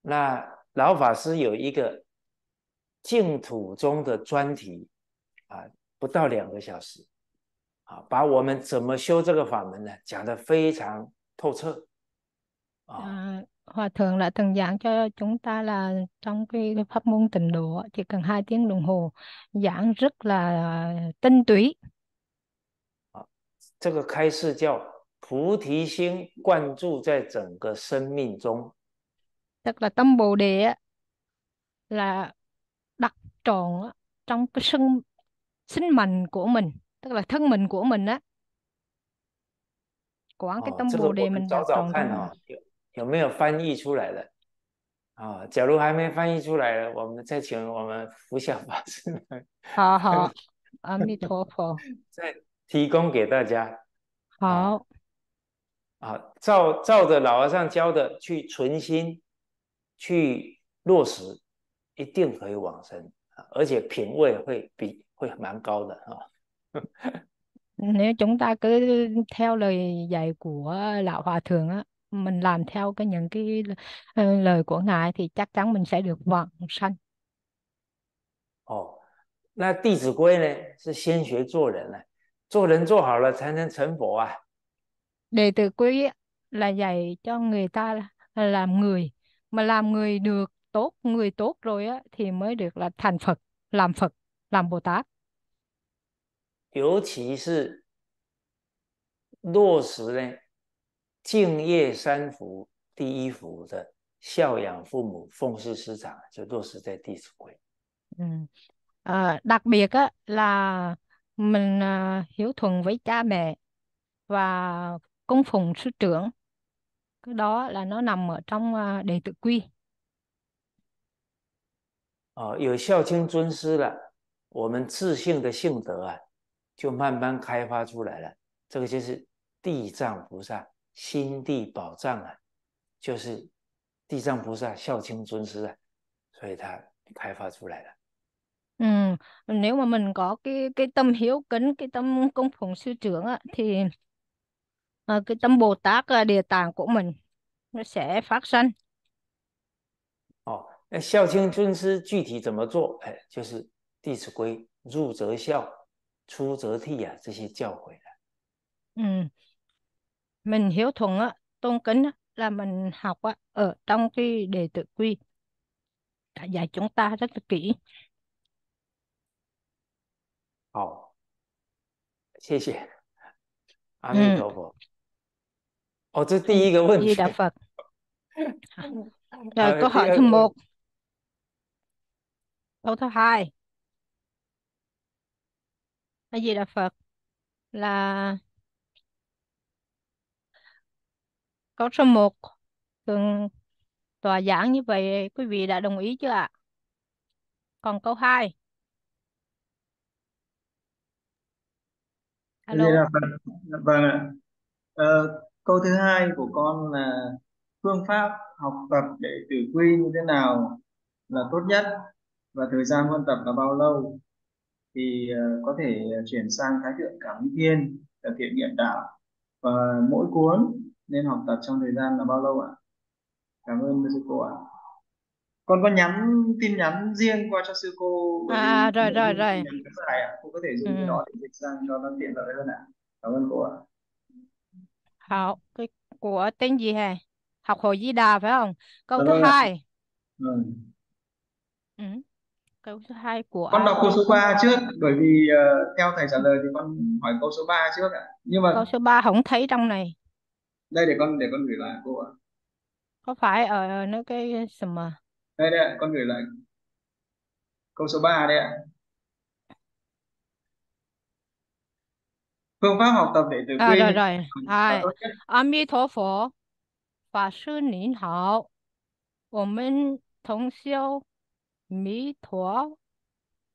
Speaker 1: 那老法师有一个净土中的专题啊，不到两个小时啊，把我们怎么修这个法门呢，讲得非常透彻
Speaker 2: 啊。Uh, Hòa thượng đã từng giảng cho chúng ta là trong cái, pháp môn tịnh độ chỉ cần hai tiếng đồng hồ giảng rất là tinh túy.
Speaker 1: 这个开示叫菩提心灌注在整个生命中。
Speaker 2: Tức ờ, là tâm Bồ Đề là đặt tròn trong cái sinh sinh mệnh của mình, tức là thân mình của mình á. Quán ờ, cái tâm Bồ Đề mình đặt tròn trong
Speaker 1: 有没有翻译出来的？啊，假如还没翻译出来了，我们再请我们福小法师
Speaker 2: 好好，阿弥陀佛，(laughs) 再
Speaker 1: 提供给大家。好，啊，照照着老和尚教的去存心，去落实，一定可以往生，而且品位会比会蛮高的啊。
Speaker 2: 那 (laughs) 我大哥跟 f o l 啊，老话，疼啊。mình làm theo cái những cái ờ, lời của ngài thì chắc chắn mình sẽ được vọng sanh.
Speaker 1: Ồ, đệ
Speaker 2: tử quy là dạy cho người ta làm người, mà làm người được tốt, người tốt rồi á thì mới được là thành Phật, làm Phật, làm Bồ Tát.
Speaker 1: 尤其是落实呢敬业三福第一福的孝养父母、奉事师长，就落实在弟子规。
Speaker 2: 嗯，啊，đặc biệt á là mình hiểu thuận với cha mẹ và công phùng sư trưởng, đó là nó nằm ở trong đề tự quy.
Speaker 1: ờ, có 孝亲尊师了，我们自性的性德啊，就慢慢开发出来了。这个就是地藏菩萨。心地宝藏啊，就是地藏菩萨、孝钦尊师啊，所以他开发出来的。
Speaker 2: 嗯。哦。嗯。哦。嗯。嗯。嗯。嗯。嗯。嗯。嗯。嗯。嗯。嗯。嗯。嗯。嗯。嗯。啊，嗯。嗯。嗯。嗯。嗯。嗯。嗯。嗯。们，那嗯。发生？
Speaker 1: 哦，那孝嗯。尊师具体怎么做？嗯。就是《弟子规》，入则孝，出则悌啊，这些教诲
Speaker 2: 嗯。嗯。嗯。mình hiếu thuận á tôn kính á, là mình học á ở trong cái đề tự quy đã dạy chúng ta rất là kỹ
Speaker 1: 好，谢谢，阿弥陀佛。
Speaker 2: 哦，这第一个问题。Di ừ. Đà Phật.
Speaker 6: À, Rồi câu hỏi thứ một.
Speaker 2: Câu thứ hai. Là gì Đà Phật? Là Câu số 1. Thường tòa giảng như vậy quý vị đã đồng ý chưa ạ? Còn câu 2.
Speaker 6: Alo. Dạ, vâng. Dạ, vâng ạ. À, câu thứ hai của con là phương pháp học tập để tử quy như thế nào là tốt nhất và thời gian huân tập là bao lâu thì uh, có thể ờ, chuyển sang Thái Thượng Cảm Thiên thực hiện niệm đạo và mỗi cuốn nên học tập trong thời gian là bao lâu ạ? Cảm ơn sư cô ạ. Con có nhắn tin nhắn riêng qua cho sư cô À, rồi rồi rồi. tin ạ. Cô có thể dùng cái ừ. đó để dịch sang cho nó tiện lợi hơn ạ. Cảm ơn cô ạ.
Speaker 2: Học cái của tên gì hả? Học Hồ Di Đà phải không?
Speaker 6: Câu thứ vâng hai. Ừ.
Speaker 2: Ừ. Câu thứ hai
Speaker 5: của Con đọc câu số 3
Speaker 6: trước bởi vì ờ, theo thầy trả lời thì con hỏi câu số 3 trước ạ. Nhưng mà Câu
Speaker 2: số 3 không thấy trong này
Speaker 6: đây để con để con gửi lại cô ạ
Speaker 2: có phải ở nơi cái sầm mà
Speaker 6: đây đây con gửi lại câu số 3 đây ạ phương pháp học tập để từ à, quy rồi rồi à,
Speaker 2: a mi tho phổ Pháp sư 您好，我们同修弥陀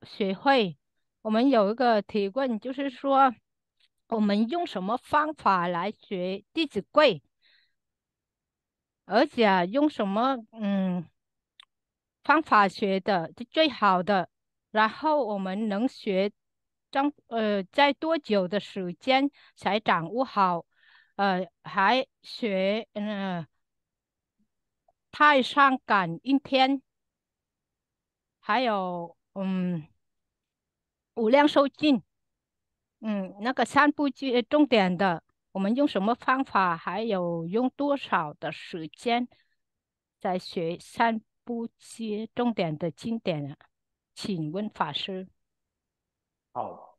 Speaker 2: 学会，我们有一个提问，就是说，我们用什么方法来学《弟子规》，而且用什么嗯方法学的最好的？然后我们能学张呃，在多久的时间才掌握好？呃，还学嗯太上感应篇》，还有嗯《无量寿经》。嗯，那个三部经重点的，我们用什么方法？还有用多少的时间在学三部经重点的经典啊？请问法师。
Speaker 1: 好，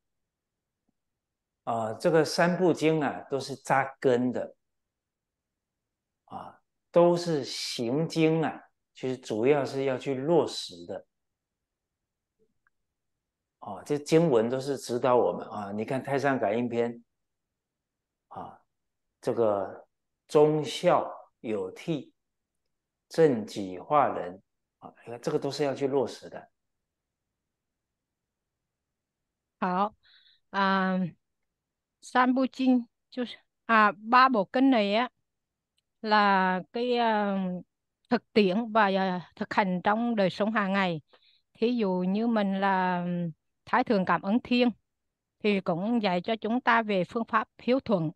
Speaker 1: 呃，这个三部经啊，都是扎根的，啊，都是行经啊，其实主要是要去落实的。哦，这经文都是指导我们啊！你看《太上感应篇》，啊，这个忠孝友悌、正己化人，啊，你看这个都是要去落实的。
Speaker 2: 好，啊，三不精就是啊，八不根的也，là cái thực tiễn và thực hành trong đời sống hàng ngày，thí dụ như mình là Thái Thường Cảm Ứng Thiên thì cũng dạy cho chúng ta về phương pháp hiếu thuận.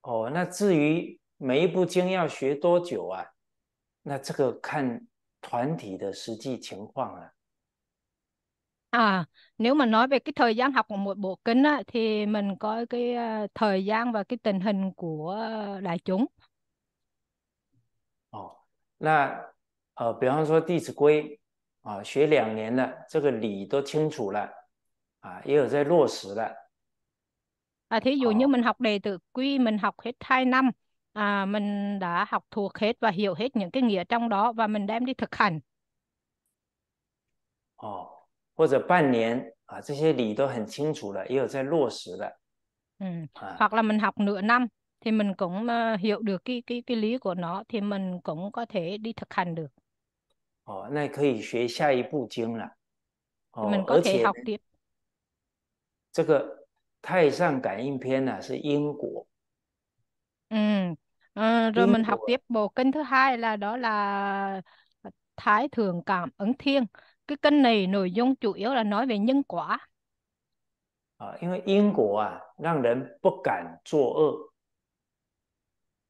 Speaker 1: Ồ, oh, 那至于每一部经要学多久啊？那这个看团体的实际情况啊。
Speaker 2: À, nếu mà nói về cái thời gian học của một bộ kinh á, thì mình coi cái uh, thời gian và cái tình hình của ờ, đại chúng. Ồ, ờ, oh,
Speaker 1: 那呃，比方说《弟子规》啊，学两年了，这个理都清楚了，啊，也有在落实了。
Speaker 2: 啊，thí dụ như mình học đệ từ quy mình học hết hai năm, à, mình đã học thuộc hết và hiểu hết những cái nghĩa trong đó và mình đem đi thực hành。
Speaker 1: 哦，或者半年，啊，这些理都很清楚了，也有在落实了。
Speaker 2: 嗯，hoặc là mình học nửa năm thì mình cũng hiểu được cái cái cái lý của nó, thì mình cũng có thể đi thực hành được。
Speaker 1: 哦，那可以学下一部经了。哦，mình có thể học tiếp. 这个太上感应篇呢、啊、是因果。
Speaker 2: Ừ. À, rồi mình học tiếp bộ kinh thứ hai là đó là Thái Thượng Cảm Ứng Thiên. Cái kinh này nội dung chủ yếu là nói về nhân quả. À, vì quả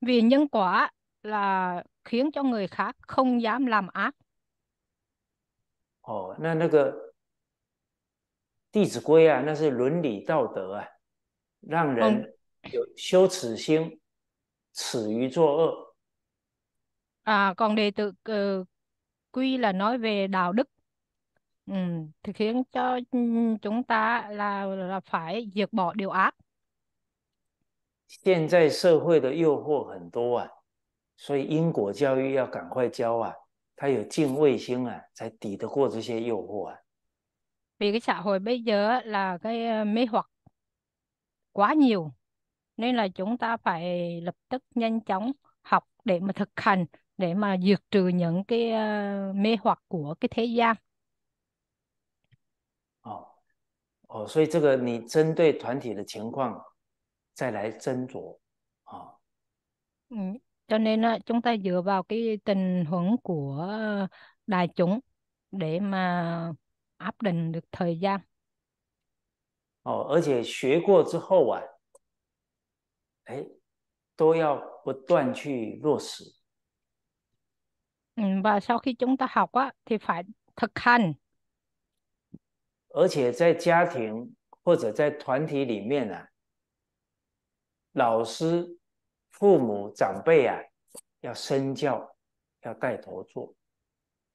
Speaker 2: vì nhân quả là khiến cho người khác không dám làm ác.
Speaker 1: 哦，那那个《弟子规》啊，那是伦理道德啊，让人有羞耻心，耻于作恶。
Speaker 2: 啊，còn đề tự quy là nói về đạo đức, um, để khiến cho chúng ta là là phải d i ệ t bỏ điều ác.
Speaker 1: 现在社会的诱惑很多啊，所以因果教育要赶快教啊。他有敬畏心啊，才抵得过这些诱惑啊。
Speaker 2: Vì cái xã hội bây giờ là cái ờ, mê hoặc quá nhiều, nên là chúng ta phải lập tức nhanh chóng học để mà thực hành, để mà diệt trừ những cái ờ, mê hoặc của cái thế gian. cái ờ.
Speaker 1: này, 哦哦，所以这个你针对团体的情况再来斟酌
Speaker 2: 啊。嗯，cho nên á, chúng ta dựa vào cái tình huống của đại chúng để mà áp định được thời gian Ồ, ờ, và sau khi chúng ta học á thì phải thực hành.
Speaker 1: ở gia đình hoặc hành。而且在家庭或者在团体里面啊，老师父母长辈啊，要身教，要带头做。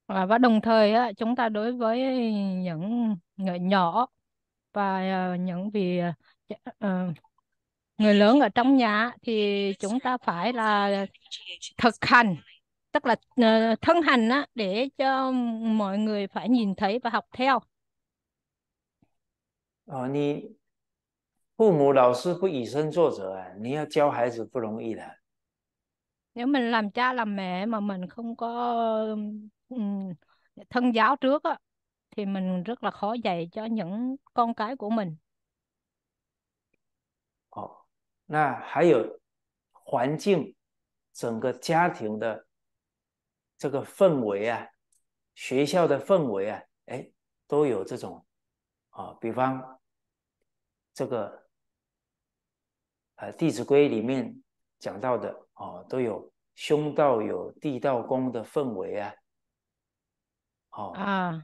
Speaker 2: À, và đồng thời á, chúng ta đối với những người nhỏ và à, những vị uh, người lớn ở trong nhà thì chúng ta phải là thực hành tức là uh, thân hành á, để cho mọi người phải nhìn thấy và học theo.
Speaker 1: Ờ, 父母老师不以身作则啊，你要教孩子不容易的。
Speaker 2: 如果 mình làm cha làm mẹ mà mình không có thân giáo trước á, thì mình rất là khó dạy cho những con cái của mình。
Speaker 1: 哦，那还有环境，整个家庭的这个氛围啊，学校的氛围啊，哎，都有这种啊，比方这个。呃《弟子规》里面讲到的哦，都有兄道友、弟道恭的氛围啊。
Speaker 2: 哦 à,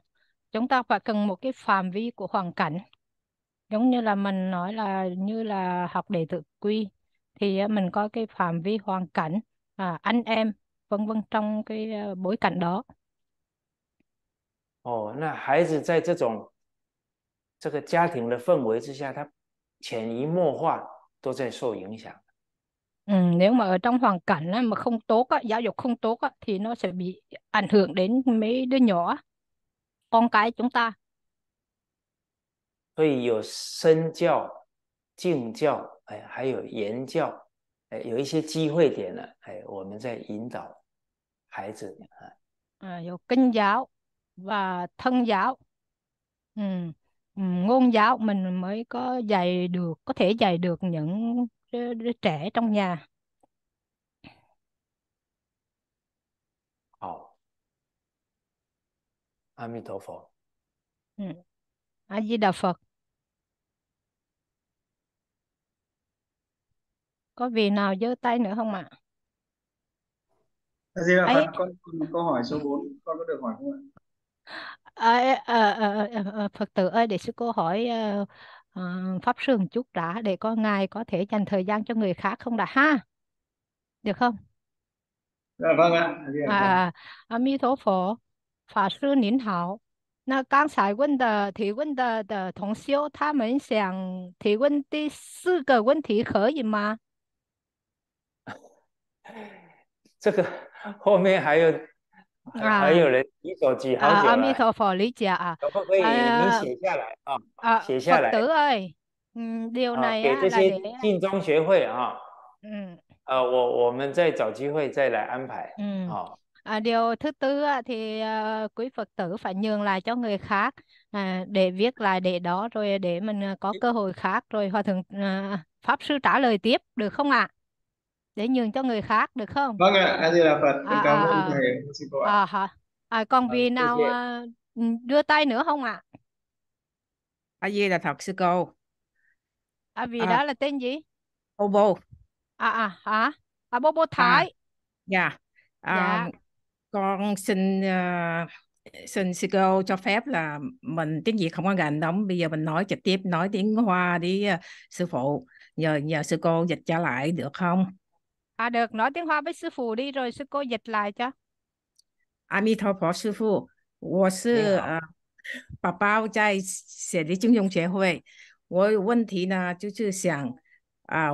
Speaker 2: chúng ta phải cần một cái phạm vi của hoàn cảnh. Giống như là mình nói là như là học đệ tử quy thì à, mình có cái phạm vi hoàn cảnh à, anh em vân vân trong cái à, bối cảnh đó.
Speaker 1: 哦，那孩子在这种这个家庭的氛围之下，他潜移默化都在受影
Speaker 2: 响。Ừ, nếu mà ở trong hoàn cảnh á, mà không tốt á, giáo dục không tốt á, thì nó sẽ bị ảnh hưởng đến mấy đứa nhỏ con cái chúng ta.
Speaker 1: 所以有身教、敬教，哎，还有言教，哎，有一些机会点呢，哎，我们在引导孩子
Speaker 2: 啊。À, có kinh giáo và thân giáo. Ừ. Ừ, ngôn giáo mình mới có dạy được có thể dạy được những trẻ trong nhà
Speaker 1: Ồ, A Di
Speaker 2: Ừ. A Di Đà Phật. Có vị nào giơ tay nữa không ạ?
Speaker 6: A Di Đà Phật, con, con câu hỏi số 4 con có được hỏi
Speaker 2: không ạ? à, à, à, à, Phật tử ơi để sư cô hỏi à, à, pháp sư một chút đã để có ngài có thể dành thời gian cho người khác không đã ha được không
Speaker 6: dạ vâng ạ dạ, à, dạ. à
Speaker 2: a mi thố phổ pháp sư nín hảo 那刚才问的提问的的同修，他们想提问第四个问题，可以吗？
Speaker 1: 这个后面还有 (laughs)
Speaker 2: 啊，还有人
Speaker 1: 举手举好久了。阿弥
Speaker 2: 陀佛，你讲啊，可不可以你写
Speaker 1: 下来啊？啊，写下来。得
Speaker 2: 哎，嗯，điều này 给这些晋中
Speaker 1: 学会啊，嗯，呃，我我们再找机会再来安排，嗯，好。
Speaker 2: À, điều thứ tư á, thì à, quý Phật tử phải nhường lại cho người khác à, để viết lại để đó rồi để mình ờ, có cơ hội khác rồi hòa thượng à, ờ, pháp sư trả lời tiếp được không ạ? À? để nhường cho người khác được không? Vâng ạ, A Di Đà Phật,
Speaker 6: con à, cảm à, ơn à, thầy,
Speaker 4: xin cô
Speaker 2: ạ. À, hả? À, còn vâng, vì nào à, ừ, đưa tay nữa không ạ? À?
Speaker 4: A Di Đà Phật sư cô.
Speaker 2: À vì à, đó là tên gì? Bobo. À à hả? À Bobo à, Thái.
Speaker 4: Dạ. À, yeah. À, dạ. Con xin uh, xin sư cô cho phép là mình tiếng Việt không có gần lắm, bây giờ mình nói trực tiếp nói tiếng Hoa đi uh, sư phụ. Nhờ nhờ sư cô dịch trả lại được không?
Speaker 2: 啊，得，那电话拜师傅，的，然后师傅来，着。
Speaker 4: 阿弥陀佛，师傅，我是呃，宝宝在写的金融协会，我有问题呢，就是想啊，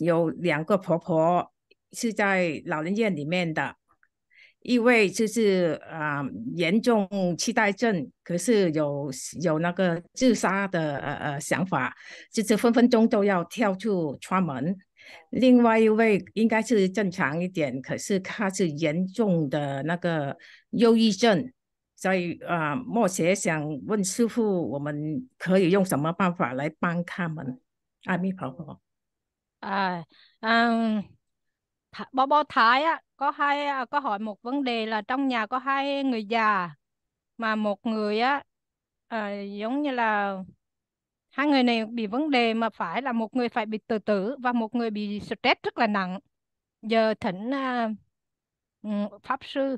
Speaker 4: 有两个婆婆是在老人院里面的，因为就是啊，严重气怠症，可是有有那个自杀的呃呃想法，就是分分钟都要跳出窗门。另外一位应该是正常一点，可是他是严重的那个忧郁症，所以啊，莫姐想问师傅，我们可以用什么办法来帮他们？阿弥陀佛。
Speaker 2: 哎，嗯，宝宝台啊，có hai có họ một vấn đề là trong nhà có hai người già, mà một người á, ờ giống như là hai người này bị vấn đề mà phải là một người phải bị tự tử và một người bị stress rất là nặng giờ thỉnh uh, pháp sư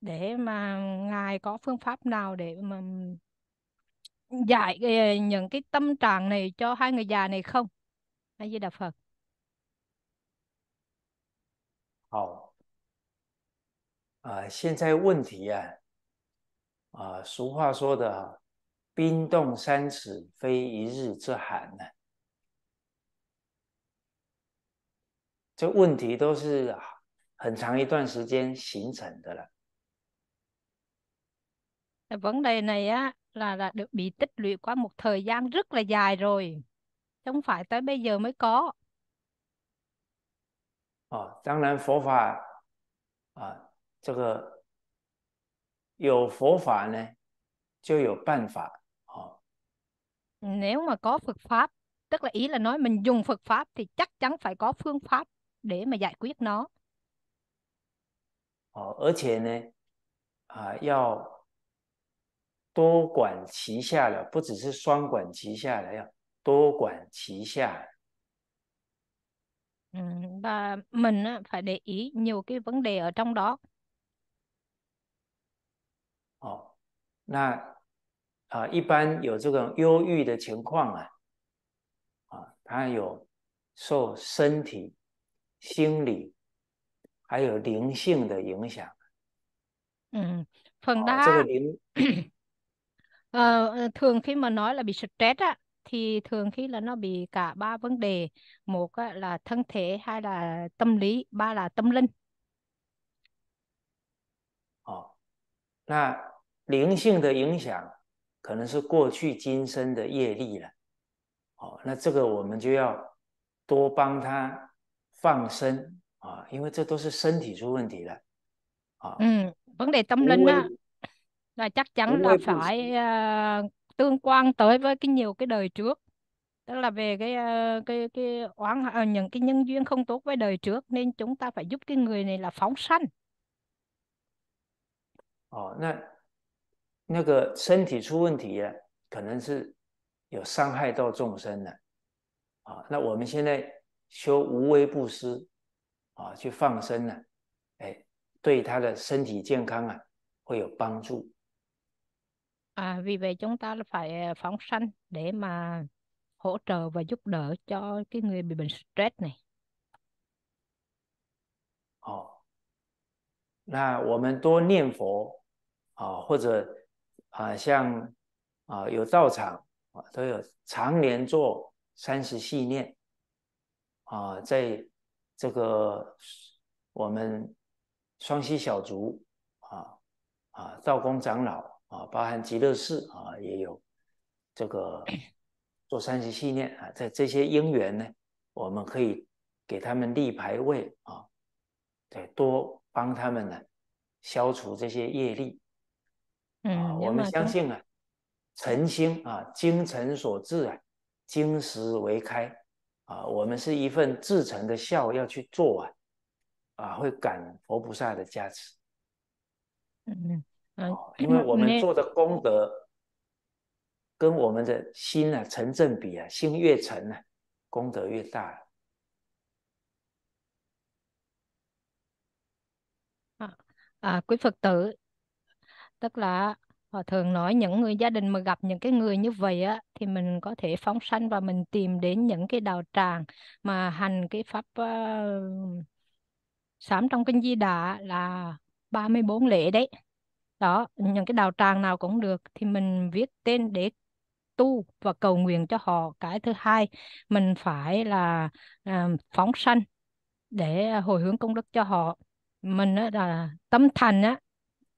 Speaker 2: để mà ngài có phương pháp nào để mà giải à, những cái tâm trạng này cho hai người già này không a di đà phật
Speaker 1: Hảo. À, hiện tại vấn đề à, hiện 在问题啊，啊，俗话说的冰冻三尺，非一日之寒呢。这问题都是很长一段时间形成的了。
Speaker 2: 问题 này á là đã được bị tích lũy qua một thời gian rất là dài rồi, không phải tới bây giờ mới có.
Speaker 1: o 当然佛法啊，这个有佛法呢，就有办法。
Speaker 2: nếu mà có Phật pháp tức là ý là nói mình dùng Phật pháp thì chắc chắn phải có phương pháp để mà giải quyết nó.
Speaker 1: Ờ, 而且呢，啊、呃，要多管齐下了，不只是双管齐下了，要多管齐下。
Speaker 2: Ừ, và mình á, phải để ý nhiều cái vấn đề ở trong đó.
Speaker 1: Ờ, 那啊，一般有这种忧郁的情况啊，啊，它有受身体、心理还有灵性的影响。
Speaker 2: 嗯，放大。这个灵。呃，thường khi mà nói là bị stress á thì thường khi là nó bị cả ba vấn đề một là thân thể, hai là tâm lý, ba là tâm linh。
Speaker 3: 哦，
Speaker 1: 那灵性的影响。可能是过去今生的业力了。哦，那这个我们就要多帮他放生啊，因为这都是身体出问题了。啊，
Speaker 2: 嗯，vấn đề tâm linh á là chắc chắn là phải ờ, tương quan tới với cái nhiều cái đời trước tức là về cái ờ, cái cái oán ờ, những cái nhân duyên không tốt với đời trước nên chúng ta phải giúp cái người này là phóng sanh.
Speaker 1: 哦，那那个身体出问题呀，可能是有伤害到众生的，啊，那我们现在修无微不思，啊，去放生呢，哎，对他的身体健康啊会有帮助。
Speaker 2: À vì vậy chúng ta phải phóng sinh để mà hỗ trợ và giúp đỡ cho cái người bị bệnh stress này.
Speaker 1: Oh, that we do 念佛啊，或者。啊，像啊有道场啊，都有常年做三十系念啊，在这个我们双溪小竹啊啊道公长老啊，包含极乐寺啊，也有这个做三十系念啊，在这些因缘呢，我们可以给他们立牌位啊，对，多帮他们呢消除这些业力。嗯，我们相信啊，诚心啊，精诚所至啊，金石为开啊。我们是一份至诚的孝要去做啊，啊，会感佛菩萨的加持。嗯嗯，啊，因为我们做的功德，跟我们的心啊成正比啊，心越诚呢，功德越大。
Speaker 2: 啊啊，鬼佛德 tức là họ thường nói những người gia đình mà gặp những cái người như vậy á thì mình có thể phóng sanh và mình tìm đến những cái đạo tràng mà hành cái pháp uh, sám trong kinh Di Đà là 34 lễ đấy đó những cái đạo tràng nào cũng được thì mình viết tên để tu và cầu nguyện cho họ cái thứ hai mình phải là uh, phóng sanh để hồi hướng công đức cho họ mình á, là tâm thành á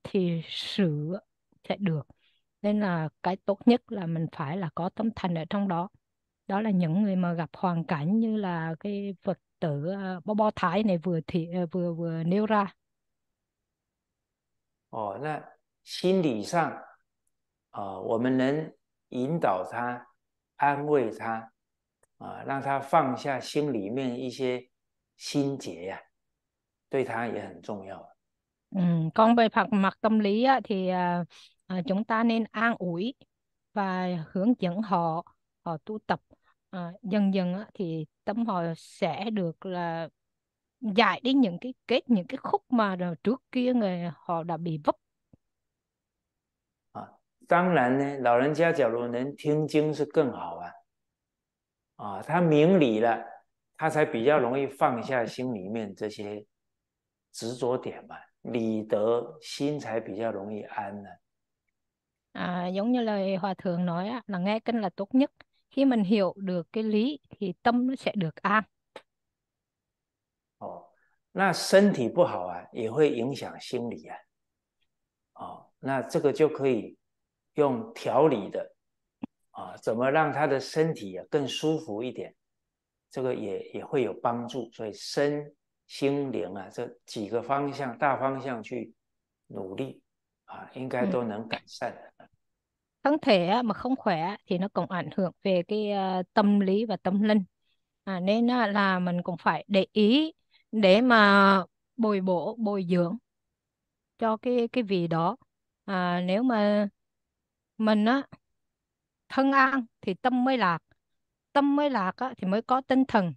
Speaker 2: thì sửa sẽ được nên là cái tốt nhất là mình phải là có tâm thành ở trong đó đó là những người mà gặp hoàn cảnh như là cái phật tử bó à, bó thái này vừa thị à, vừa vừa nêu ra là,
Speaker 1: 哦，那心理上，啊、呃，我们能引导他、安慰他，啊、呃，让他放下心里面一些心结呀、啊，对他也很重要。
Speaker 2: Ừ, còn về mặt mặt tâm lý á, thì à, à, chúng ta nên an ủi và hướng dẫn họ họ tu tập à, dần dần á, thì tâm họ sẽ được là giải đi những cái kết những cái khúc mà trước kia người họ đã bị vấp
Speaker 1: 当然呢，老人家假如能听经是更好啊，啊，他明理了，他才比较容易放下心里面这些执着点嘛。À, 理得心才比较容易安呢、
Speaker 2: à. à, giống như lời hòa thượng nói á, là nghe kinh là tốt nhất khi mình hiểu được cái lý thì tâm nó sẽ được an
Speaker 1: Ồ, Ồ, na, na, thân thể thể thể cũng cũng ảnh hưởng tâm lý. cái này có có dùng điều để làm cho cơ thoải mái hơn sẽ 哦，那身体不好啊，也会影响心理啊。哦，那这个就可以用调理的啊，怎么让他的身体啊更舒服一点，这个也也会有帮助。所以身心灵啊这几个方向大方向去努力啊，应该都能改善的。
Speaker 2: Thân thể mà không khỏe thì nó cũng ảnh hưởng về cái ờ, tâm lý và tâm linh. À, nên là mình cũng phải để ý để mà bồi bổ bồi dưỡng cho cái cái vị đó à, nếu mà mình á thân an thì tâm mới lạc tâm mới lạc á, thì mới có tinh thần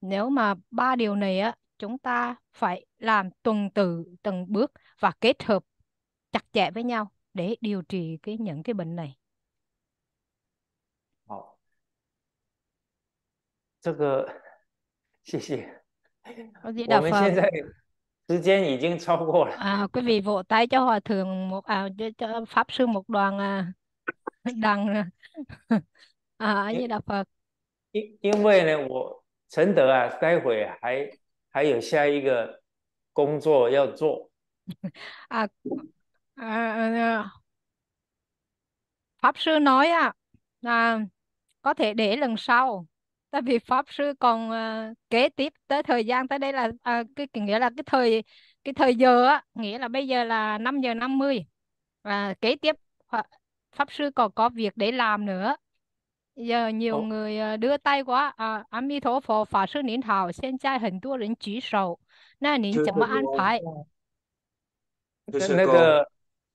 Speaker 2: nếu mà ba điều này á, chúng ta phải làm tuần tự từng bước và kết hợp chặt chẽ với nhau để điều trị cái những cái bệnh này.
Speaker 1: 好，这个谢谢。
Speaker 2: 我们现在
Speaker 1: 时间已经超过了。
Speaker 2: À, ờ. (laughs) quý vị vỗ tay cho hòa thượng một à, cho, cho pháp sư một đoàn à, (laughs) đằng à, như đạo Phật.
Speaker 1: 因因为呢，我陈德啊，待会还还有下一个工作要做。
Speaker 2: À, à, (laughs) à, pháp sư nói à, có thể để lần sau, tại vì pháp sư còn ờ, kế tiếp tới thời gian tới đây là à, cái nghĩa là cái thời cái thời giờ á, nghĩa là bây giờ là 5 giờ 50 và kế tiếp pháp sư còn có việc để làm nữa. 呀，很多人举手。那您怎么安排？
Speaker 1: 就是那个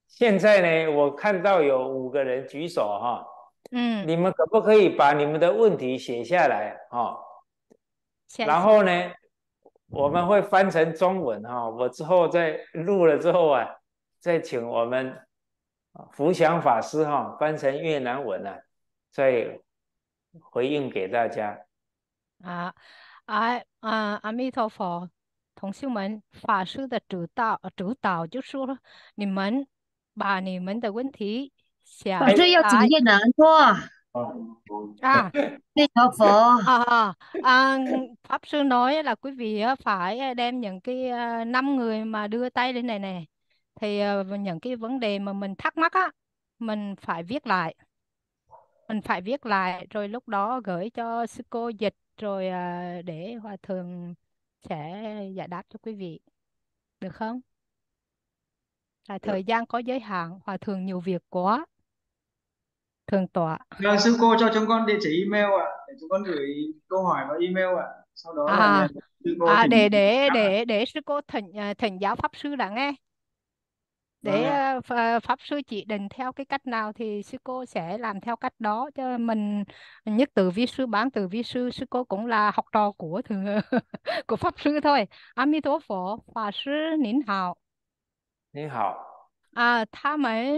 Speaker 1: 现在呢，我看到有五个人举手哈。嗯。你们可不可以把你们的问题写下来哈？然后呢，我们会翻成中文哈。我之后再录了之后啊，再请我们福祥法师哈，翻成越南文啊。再回应给大家。
Speaker 2: 啊啊啊！阿弥陀佛，同学们，法师的主导主导就说，你们把你们的问题想。法师要谨记
Speaker 6: 难错。À,
Speaker 2: phở. à, à, Pháp Sư nói là quý vị phải đem những cái à, năm người mà đưa tay lên này này thì à, những cái vấn đề mà mình thắc mắc á mình phải viết lại mình phải viết lại rồi lúc đó gửi cho sư cô dịch rồi à, để hòa thượng sẽ giải đáp cho quý vị được không? là dạ. thời gian có giới hạn hòa thượng nhiều việc quá thường tọa à, sư cô cho chúng
Speaker 6: con địa chỉ email ạ à, để chúng con gửi câu hỏi vào email ạ à. sau đó à, là sư cô à, để để để
Speaker 2: để sư cô thỉnh à, thỉnh giáo pháp sư đã nghe để à. pháp sư chỉ định theo cái cách nào thì sư cô sẽ làm theo cách đó cho mình nhất từ vi sư bán từ vi sư sư cô cũng là học trò của thường (laughs) của pháp sư thôi Amitabha Phổ Pháp sư nín hào nín hào à Xin ta mới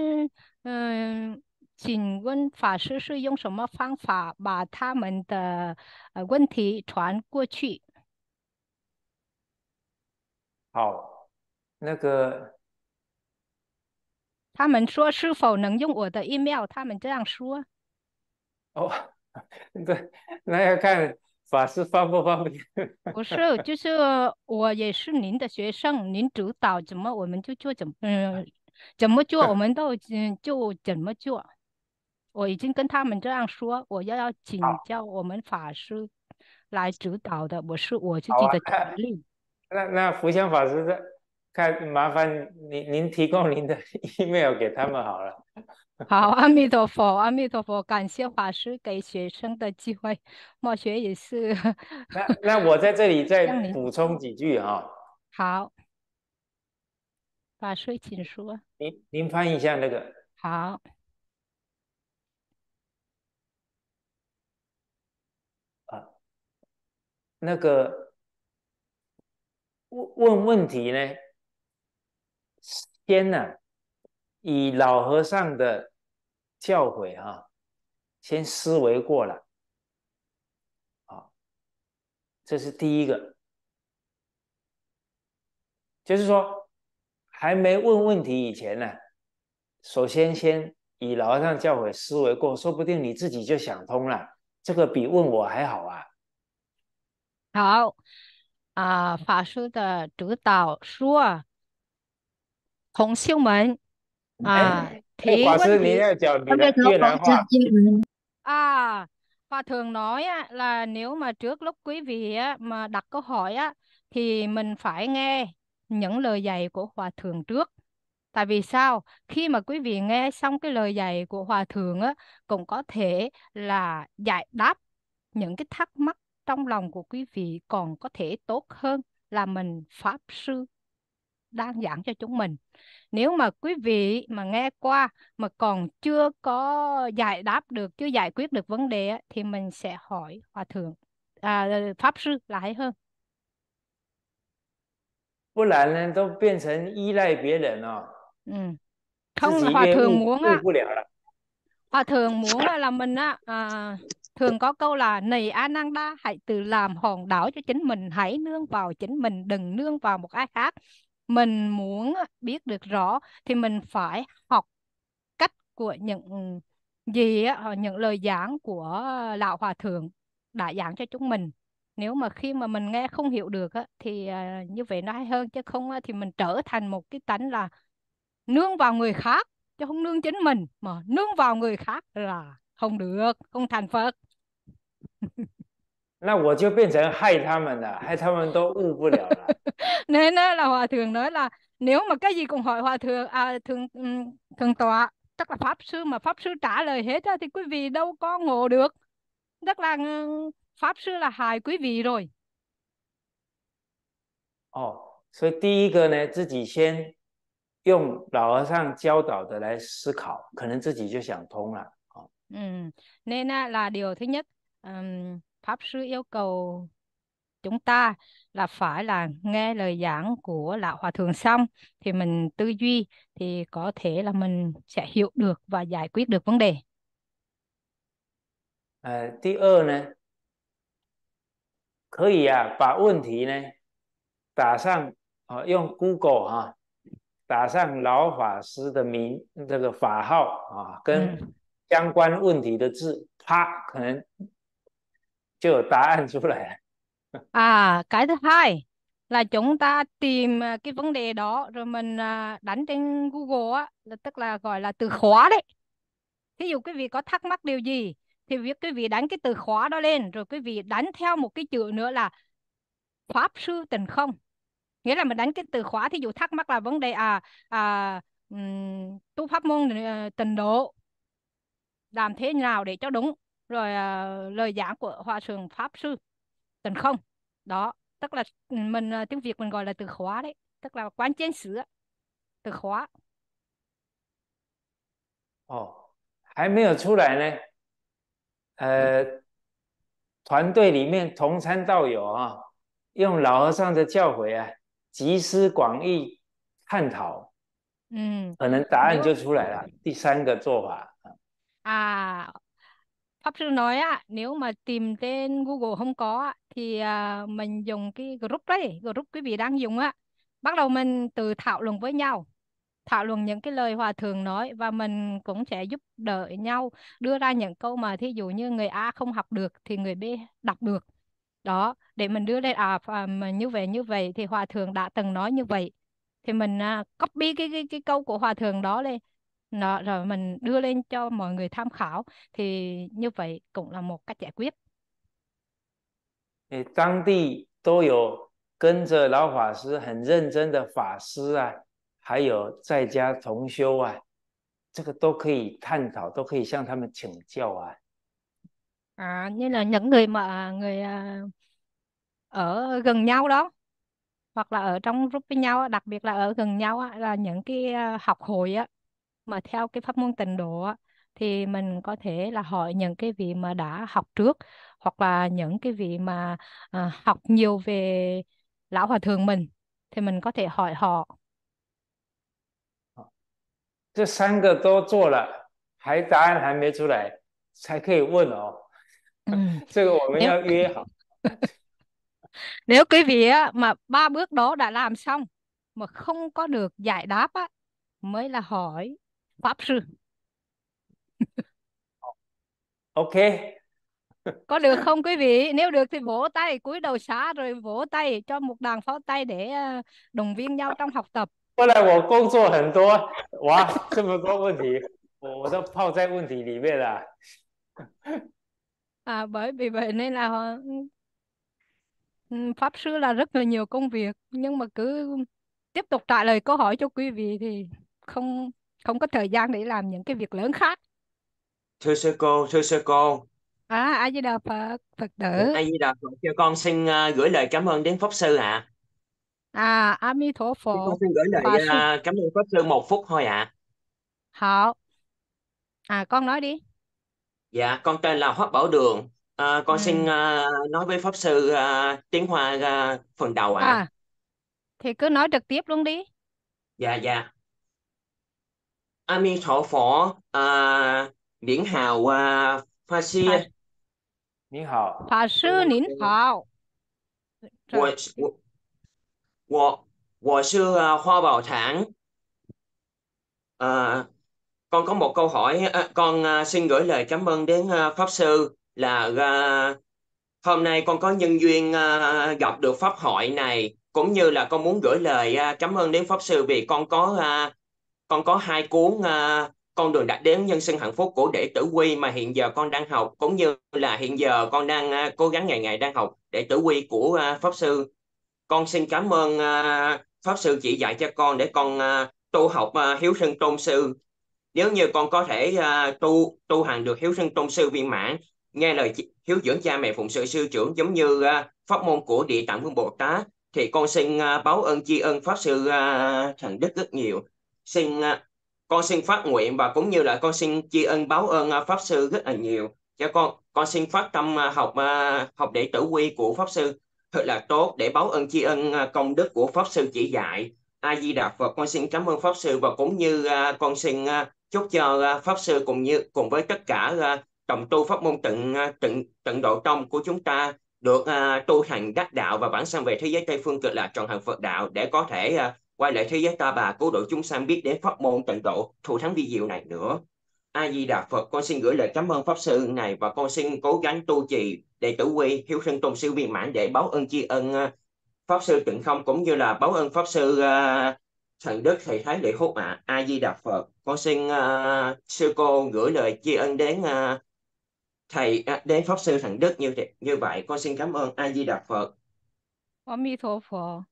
Speaker 2: uh, 请问法师是用什么方法把他们的呃问题传过去？
Speaker 1: 好，那个
Speaker 2: 他们说是否能用我的 email？他们这样说。
Speaker 1: 哦，对，那要看法师方不方便。(laughs) 不是，
Speaker 5: 就
Speaker 2: 是我也是您的学生，您主导怎么我们就做怎么嗯，怎么做我们都嗯就怎么做。我已经跟他们这样说，我要要请教我们法师来指导的。我是我自己的
Speaker 1: 那那福祥法师在看，麻烦您，您提供您的 (laughs) email 给他们好了。
Speaker 2: (laughs) 好，阿弥陀佛，阿弥陀佛，感谢法师给学生的机会，莫学也是。(laughs) 那那我在这里再
Speaker 1: 补充几句哈。
Speaker 2: 好，把师请说。您
Speaker 1: 您翻一下那个。好。啊，那个问问问题呢？先呢，以老和尚的教诲啊，先思维过了，啊，这是第一个，就是说还没问问题以前呢，首先先以老和尚教诲思维过，说不定你自己就想通了，这个比问我还好啊。
Speaker 2: 好，啊，法师的主导说。红秀门
Speaker 3: 啊，提法师，问你题。要讲你的越南话
Speaker 2: ，À, Hòa Thượng nói á, là nếu mà trước lúc quý vị á, mà đặt câu hỏi á, thì mình phải nghe những lời dạy của Hòa Thượng trước. Tại vì sao? Khi mà quý vị nghe xong cái lời dạy của Hòa Thượng á, cũng có thể là giải đáp những cái thắc mắc trong lòng của quý vị còn có thể tốt hơn là mình Pháp Sư đang giảng cho chúng mình. Nếu mà quý vị mà nghe qua mà còn chưa có giải đáp được, chưa giải quyết được vấn đề thì mình sẽ hỏi hòa thượng, à, pháp sư là hay hơn.
Speaker 1: 不然呢，都变成依赖别人哦。
Speaker 2: 嗯，không là hòa thượng muốn á, hòa thượng muốn là, là mình á, à, thường có câu là này Ananda hãy tự làm hòn đảo cho chính mình, hãy nương vào chính mình, đừng nương vào một ai khác mình muốn biết được rõ thì mình phải học cách của những gì những lời giảng của lão hòa thượng đã giảng cho chúng mình nếu mà khi mà mình nghe không hiểu được thì à, như vậy nó hay hơn chứ không thì mình trở thành một cái tánh là nương vào người khác chứ không nương chính mình mà nương vào người khác là không được không thành phật
Speaker 1: (laughs) 那我就变成害他们了，害他们都悟不了了。
Speaker 2: nên là họ thường nói là nếu mà cái gì cũng hỏi họ thường thường thường tòa chắc là pháp sư mà pháp sư trả lời hết ra thì quý vị đâu có ngộ được rất là pháp sư là hại quý vị rồi.
Speaker 1: Oh, soi đi một cái này, tự mình tiên dùng lão hòa thượng giáo dào để làm suy nghĩ, có thể tự mình sẽ nghĩ thông rồi.
Speaker 2: Um nên là điều thứ nhất. pháp sư yêu cầu chúng ta là phải là nghe lời giảng của lão hòa thượng xong thì mình tư duy thì có thể là mình sẽ hiểu được và giải quyết được vấn đề.
Speaker 1: À, thứ hai này, có thể à, bà vấn đề này, đặt sang, à, dùng Google ha, tả sang ừ. thể
Speaker 2: À, cái thứ hai là chúng ta tìm à, cái vấn đề đó rồi mình à, đánh trên Google á, là tức là gọi là từ khóa đấy. Ví dụ quý vị có thắc mắc điều gì thì việc quý vị đánh cái từ khóa đó lên rồi quý vị đánh theo một cái chữ nữa là pháp sư tình không. Nghĩa là mình đánh cái từ khóa thí dụ thắc mắc là vấn đề à à um, tu pháp môn ờ, tình độ làm thế nào để cho đúng rồi lời giảng của hòa thượng pháp sư tần không đó tức là mình tiếng việt mình gọi là từ khóa đấy tức là quán h i ế n s ữ từ khóa
Speaker 1: ồ hãy sanh hòa mới lại miên ư này đoàn ờ 哦还没有出来呢呃团队里面同参道友啊用老和尚的教诲啊集思广益探讨
Speaker 2: 嗯可能答案就
Speaker 1: 出来了第三个做法
Speaker 2: 啊啊。Pháp sư nói á, nếu mà tìm trên Google không có thì à, mình dùng cái group đấy, group quý vị đang dùng á. Bắt đầu mình từ thảo luận với nhau, thảo luận những cái lời hòa thường nói và mình cũng sẽ giúp đỡ nhau đưa ra những câu mà thí dụ như người A không học được thì người B đọc được. Đó, để mình đưa lên à, à như vậy như vậy thì hòa thường đã từng nói như vậy. Thì mình à, copy cái, cái cái câu của hòa thường đó lên nó rồi mình đưa lên cho mọi người tham khảo thì như vậy cũng là một cách giải quyết
Speaker 1: đều à, 诶，当地都有跟着老法师很认真的法师啊，还有在家同修啊，这个都可以探讨，都可以向他们请教啊。
Speaker 2: À, à, như là những người mà người à, ở gần nhau đó hoặc là ở trong group với nhau đặc biệt là ở gần nhau là những cái học hội á mà theo cái pháp môn tịnh độ thì mình có thể là hỏi những cái vị mà đã học trước hoặc là những cái vị mà à, học nhiều về lão hòa thượng mình thì mình có thể hỏi họ.
Speaker 1: 这三个都做了，还答案还没出来，才可以问哦。嗯，这个我们要约好。
Speaker 2: Nếu ừ. (laughs) quý (laughs) vị mà ba bước đó đã làm xong mà không có được giải đáp á, mới là hỏi pháp sư ok có được không quý vị nếu được thì vỗ tay cúi đầu xá rồi vỗ tay cho một đàn pháo tay để ờ, động viên nhau trong học tập 后来我工作
Speaker 1: 很多，哇，这么多问题，我我都泡在问题里面了。
Speaker 2: À, à, bởi vì vậy nên là pháp sư là rất là nhiều công việc nhưng mà cứ tiếp tục trả lời câu hỏi cho quý vị thì không không có thời gian để làm những cái việc lớn khác
Speaker 7: thưa sư cô thưa sư cô
Speaker 2: à a di đà phật phật tử
Speaker 7: a di đà phật cho con xin uh, gửi lời cảm ơn đến pháp sư ạ
Speaker 2: à. à a mi thổ phổ con xin gửi lời
Speaker 7: uh, cảm ơn pháp sư một phút thôi ạ à.
Speaker 2: Họ. à con nói đi
Speaker 7: dạ con tên là hoắc bảo đường à, con ừ. xin uh, nói với pháp sư uh, tiếng hoa uh, phần đầu ạ à. à
Speaker 2: thì cứ nói trực tiếp luôn đi
Speaker 7: dạ dạ A Mi Thọ Phỏ à, Điển Hào à, Pha Xia Nín Hào
Speaker 2: Pha Sư Nín Hào à,
Speaker 7: bảo thản à, con có một câu hỏi à, con à, xin gửi lời cảm ơn đến à, pháp sư là à, hôm nay con có nhân duyên à, gặp được pháp hội này cũng như là con muốn gửi lời à, cảm ơn đến pháp sư vì con có à, con có hai cuốn uh, con đường đã đến nhân sinh hạnh phúc của đệ tử quy mà hiện giờ con đang học cũng như là hiện giờ con đang uh, cố gắng ngày ngày đang học đệ tử quy của uh, pháp sư con xin cảm ơn uh, pháp sư chỉ dạy cho con để con uh, tu học uh, hiếu sinh tôn sư nếu như con có thể uh, tu tu hành được hiếu sinh tôn sư viên mãn nghe lời hiếu dưỡng cha mẹ phụng sự sư trưởng giống như uh, pháp môn của địa tạng vương bồ tát thì con xin uh, báo ơn tri ân pháp sư uh, thành đức rất nhiều xin à, con xin phát nguyện và cũng như là con xin tri ân báo ơn à, pháp sư rất là nhiều cho con con xin phát tâm à, học học đệ tử quy của pháp sư thật là tốt để báo ơn tri ân công đức của pháp sư chỉ dạy a di đà phật con xin cảm ơn pháp sư và cũng như con xin chúc cho pháp sư cùng như cùng với tất cả đồng tu pháp môn tận tận tận độ trong của chúng ta được tu hành đắc đạo và bản sang về thế giới tây phương cực lạc trọn hạnh phật đạo để có thể quay lại thế giới ta bà cố độ chúng sanh biết đến pháp môn tịnh độ thù thắng vi diệu này nữa a di đà phật con xin gửi lời cảm ơn pháp sư này và con xin cố gắng tu trì để tử quy hiếu sinh tôn sư viên mãn để báo ơn tri ân à, pháp sư tịnh không cũng như là báo ơn pháp sư uh, thần đức thầy thái lệ hốt ạ a di đà phật con xin uh, sư cô gửi lời tri ân đến uh, thầy uh, đến pháp sư thần đức như như vậy con xin cảm ơn a di đà phật
Speaker 2: 阿弥陀佛。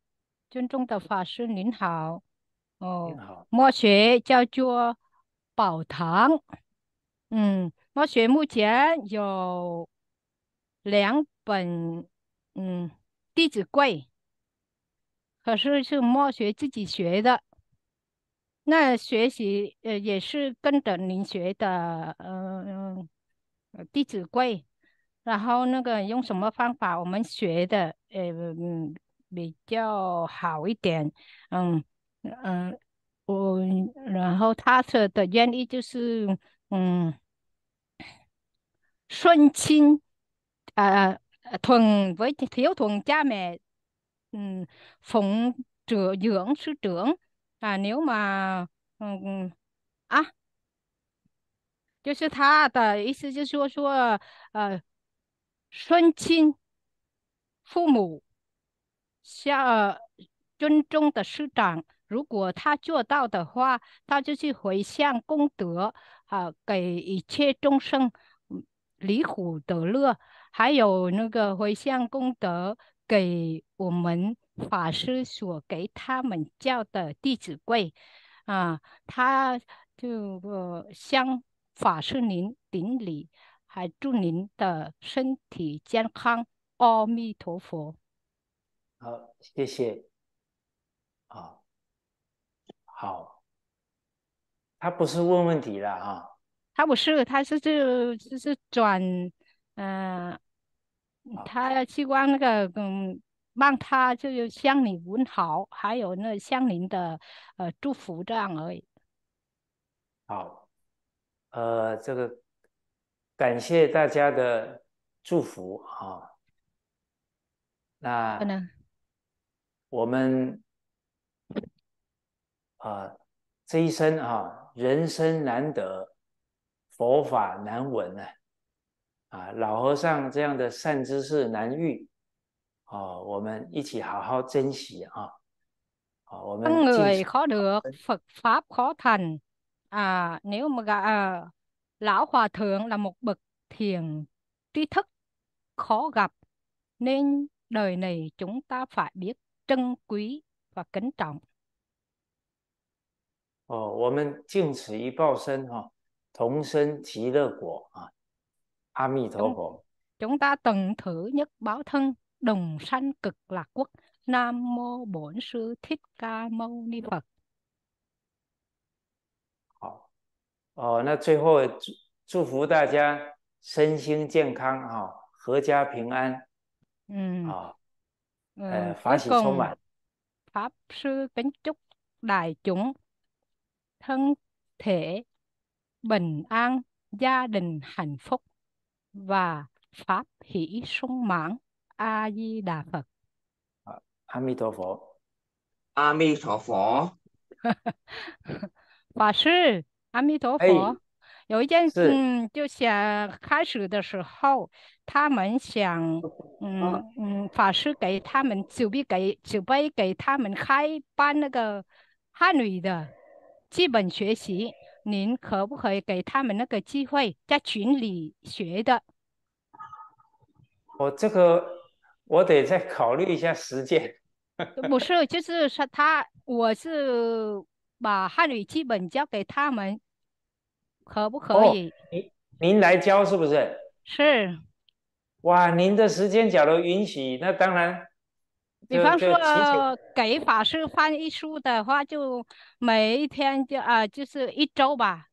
Speaker 2: 尊重的法师您好，哦，墨学叫做宝堂，嗯，墨学目前有两本，嗯，《弟子规》，可是是墨学自己学的，那学习呃也是跟着您学的，呃，《弟子规》，然后那个用什么方法我们学的，呃嗯。比较好一点，嗯嗯，我然后他说的原因就是嗯顺亲，啊、呃、thuận ừ, ờ, ừ, ừ. à, à, với thiếu thuận cha mẹ, phụng dưỡng sư trưởng à, nếu mà 下尊重的师长，如果他做到的话，他就去回向功德，啊，给一切众生离苦得乐，还有那个回向功德给我们法师所给他们教的《弟子规》，啊，他就呃向法师您顶礼，还祝您的身体健康，阿弥陀佛。
Speaker 1: 好，谢谢。啊，好。他不是问问题了啊？
Speaker 2: 他不是，他是就就是转，嗯，他去望那个嗯，帮他就是向你问好，还有那相邻的呃祝福这样而已。
Speaker 1: 好，呃，这个感谢大家的祝福哈。那。我们啊、呃、这一生啊，人生难得，佛法难闻呢、啊，啊，老和尚这样的善知识难遇，哦，我们一起好好珍惜啊！哦，我们 người
Speaker 2: khó được, Phật pháp khó thành. À, nếu mà gà, à, lão hòa thượng là một bậc thiền trí thức khó gặp nên đời này chúng ta phải biết trân quý và kính trọng.
Speaker 1: oh, 我们尽此一报身哈，同生极乐果啊！阿弥陀佛。
Speaker 2: Chúng ta từng thử nhất báo thân, đồng sanh cực lạc quốc. Nam mô Bổn sư Thích Ca Mâu Ni Phật.
Speaker 1: 好，哦，那最后祝福大家身心健康啊，阖家平安。嗯，啊。
Speaker 2: Ờ, à, phá cuối sự sâu cùng mạn Pháp sư kính chúc đại chúng thân thể bình an, gia đình hạnh phúc và pháp hỷ sung mãn. A Di Đà Phật.
Speaker 1: A Di Đà Phật A Di Đà Phật
Speaker 2: 法师，阿弥陀哎佛。有一件是事就想开始的时候，他们想，嗯嗯，法师给他们准备给准备给他们开办那个汉语的基本学习，您可不可以给他们那个机会在群里学的？
Speaker 1: 我这个我得再考虑一下时间。不
Speaker 2: 是，就是说他，我是把汉语基本教给他们，可不可以？
Speaker 1: 您您来教是不是？是。哇，您的时间假如允许，那当然。
Speaker 2: 比方说给法师翻译书的话，就每一天就啊，就是一周吧，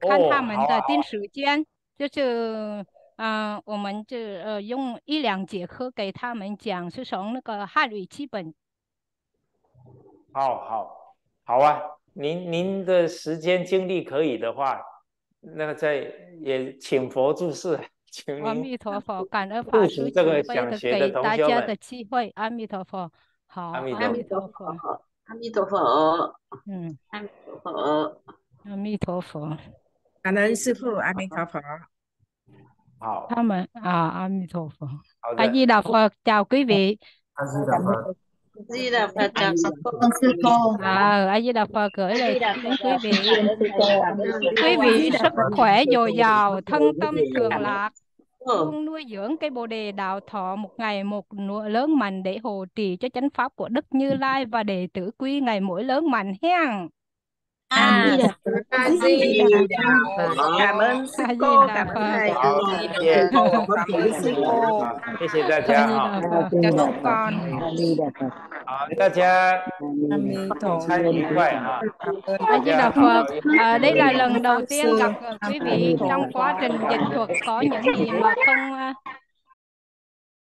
Speaker 2: 看他们的定时间，就是嗯，我们就呃用一两节课给他们讲，是从那个汉语基本。
Speaker 1: 好好好啊，您您的时间精力可以的话，那再也请佛注释。
Speaker 2: 请阿弥陀佛，感恩法师慈悲的给大家的机会。阿弥陀佛，好，阿弥陀佛，阿弥陀佛，嗯，
Speaker 6: 阿弥陀
Speaker 4: 佛，阿弥陀佛，感恩师父，阿弥陀佛。好，他们啊，阿弥陀佛，阿弥陀佛
Speaker 2: ，chào quý Đà Phật chào con sư cô. À, A Di Đà Phật gửi quý vị. Quý vị sức khỏe dồi dào, thân tâm thường lạc ừ. luôn nuôi dưỡng cây bồ đề đạo thọ một ngày một lớn mạnh để hộ trì cho chánh pháp của Đức Như Lai và đệ tử quy ngày mỗi lớn mạnh hen. À,
Speaker 4: à di Cảm ơn sư cô, cảm ơn thầy. Cảm ơn sư cô. Cảm ơn con.
Speaker 1: 好，大家参与愉快啊
Speaker 2: ！A Di Đà Phật, à, đây là lần đầu tiên gặp quý vị trong quá trình dịch thuật có những
Speaker 6: gì mà không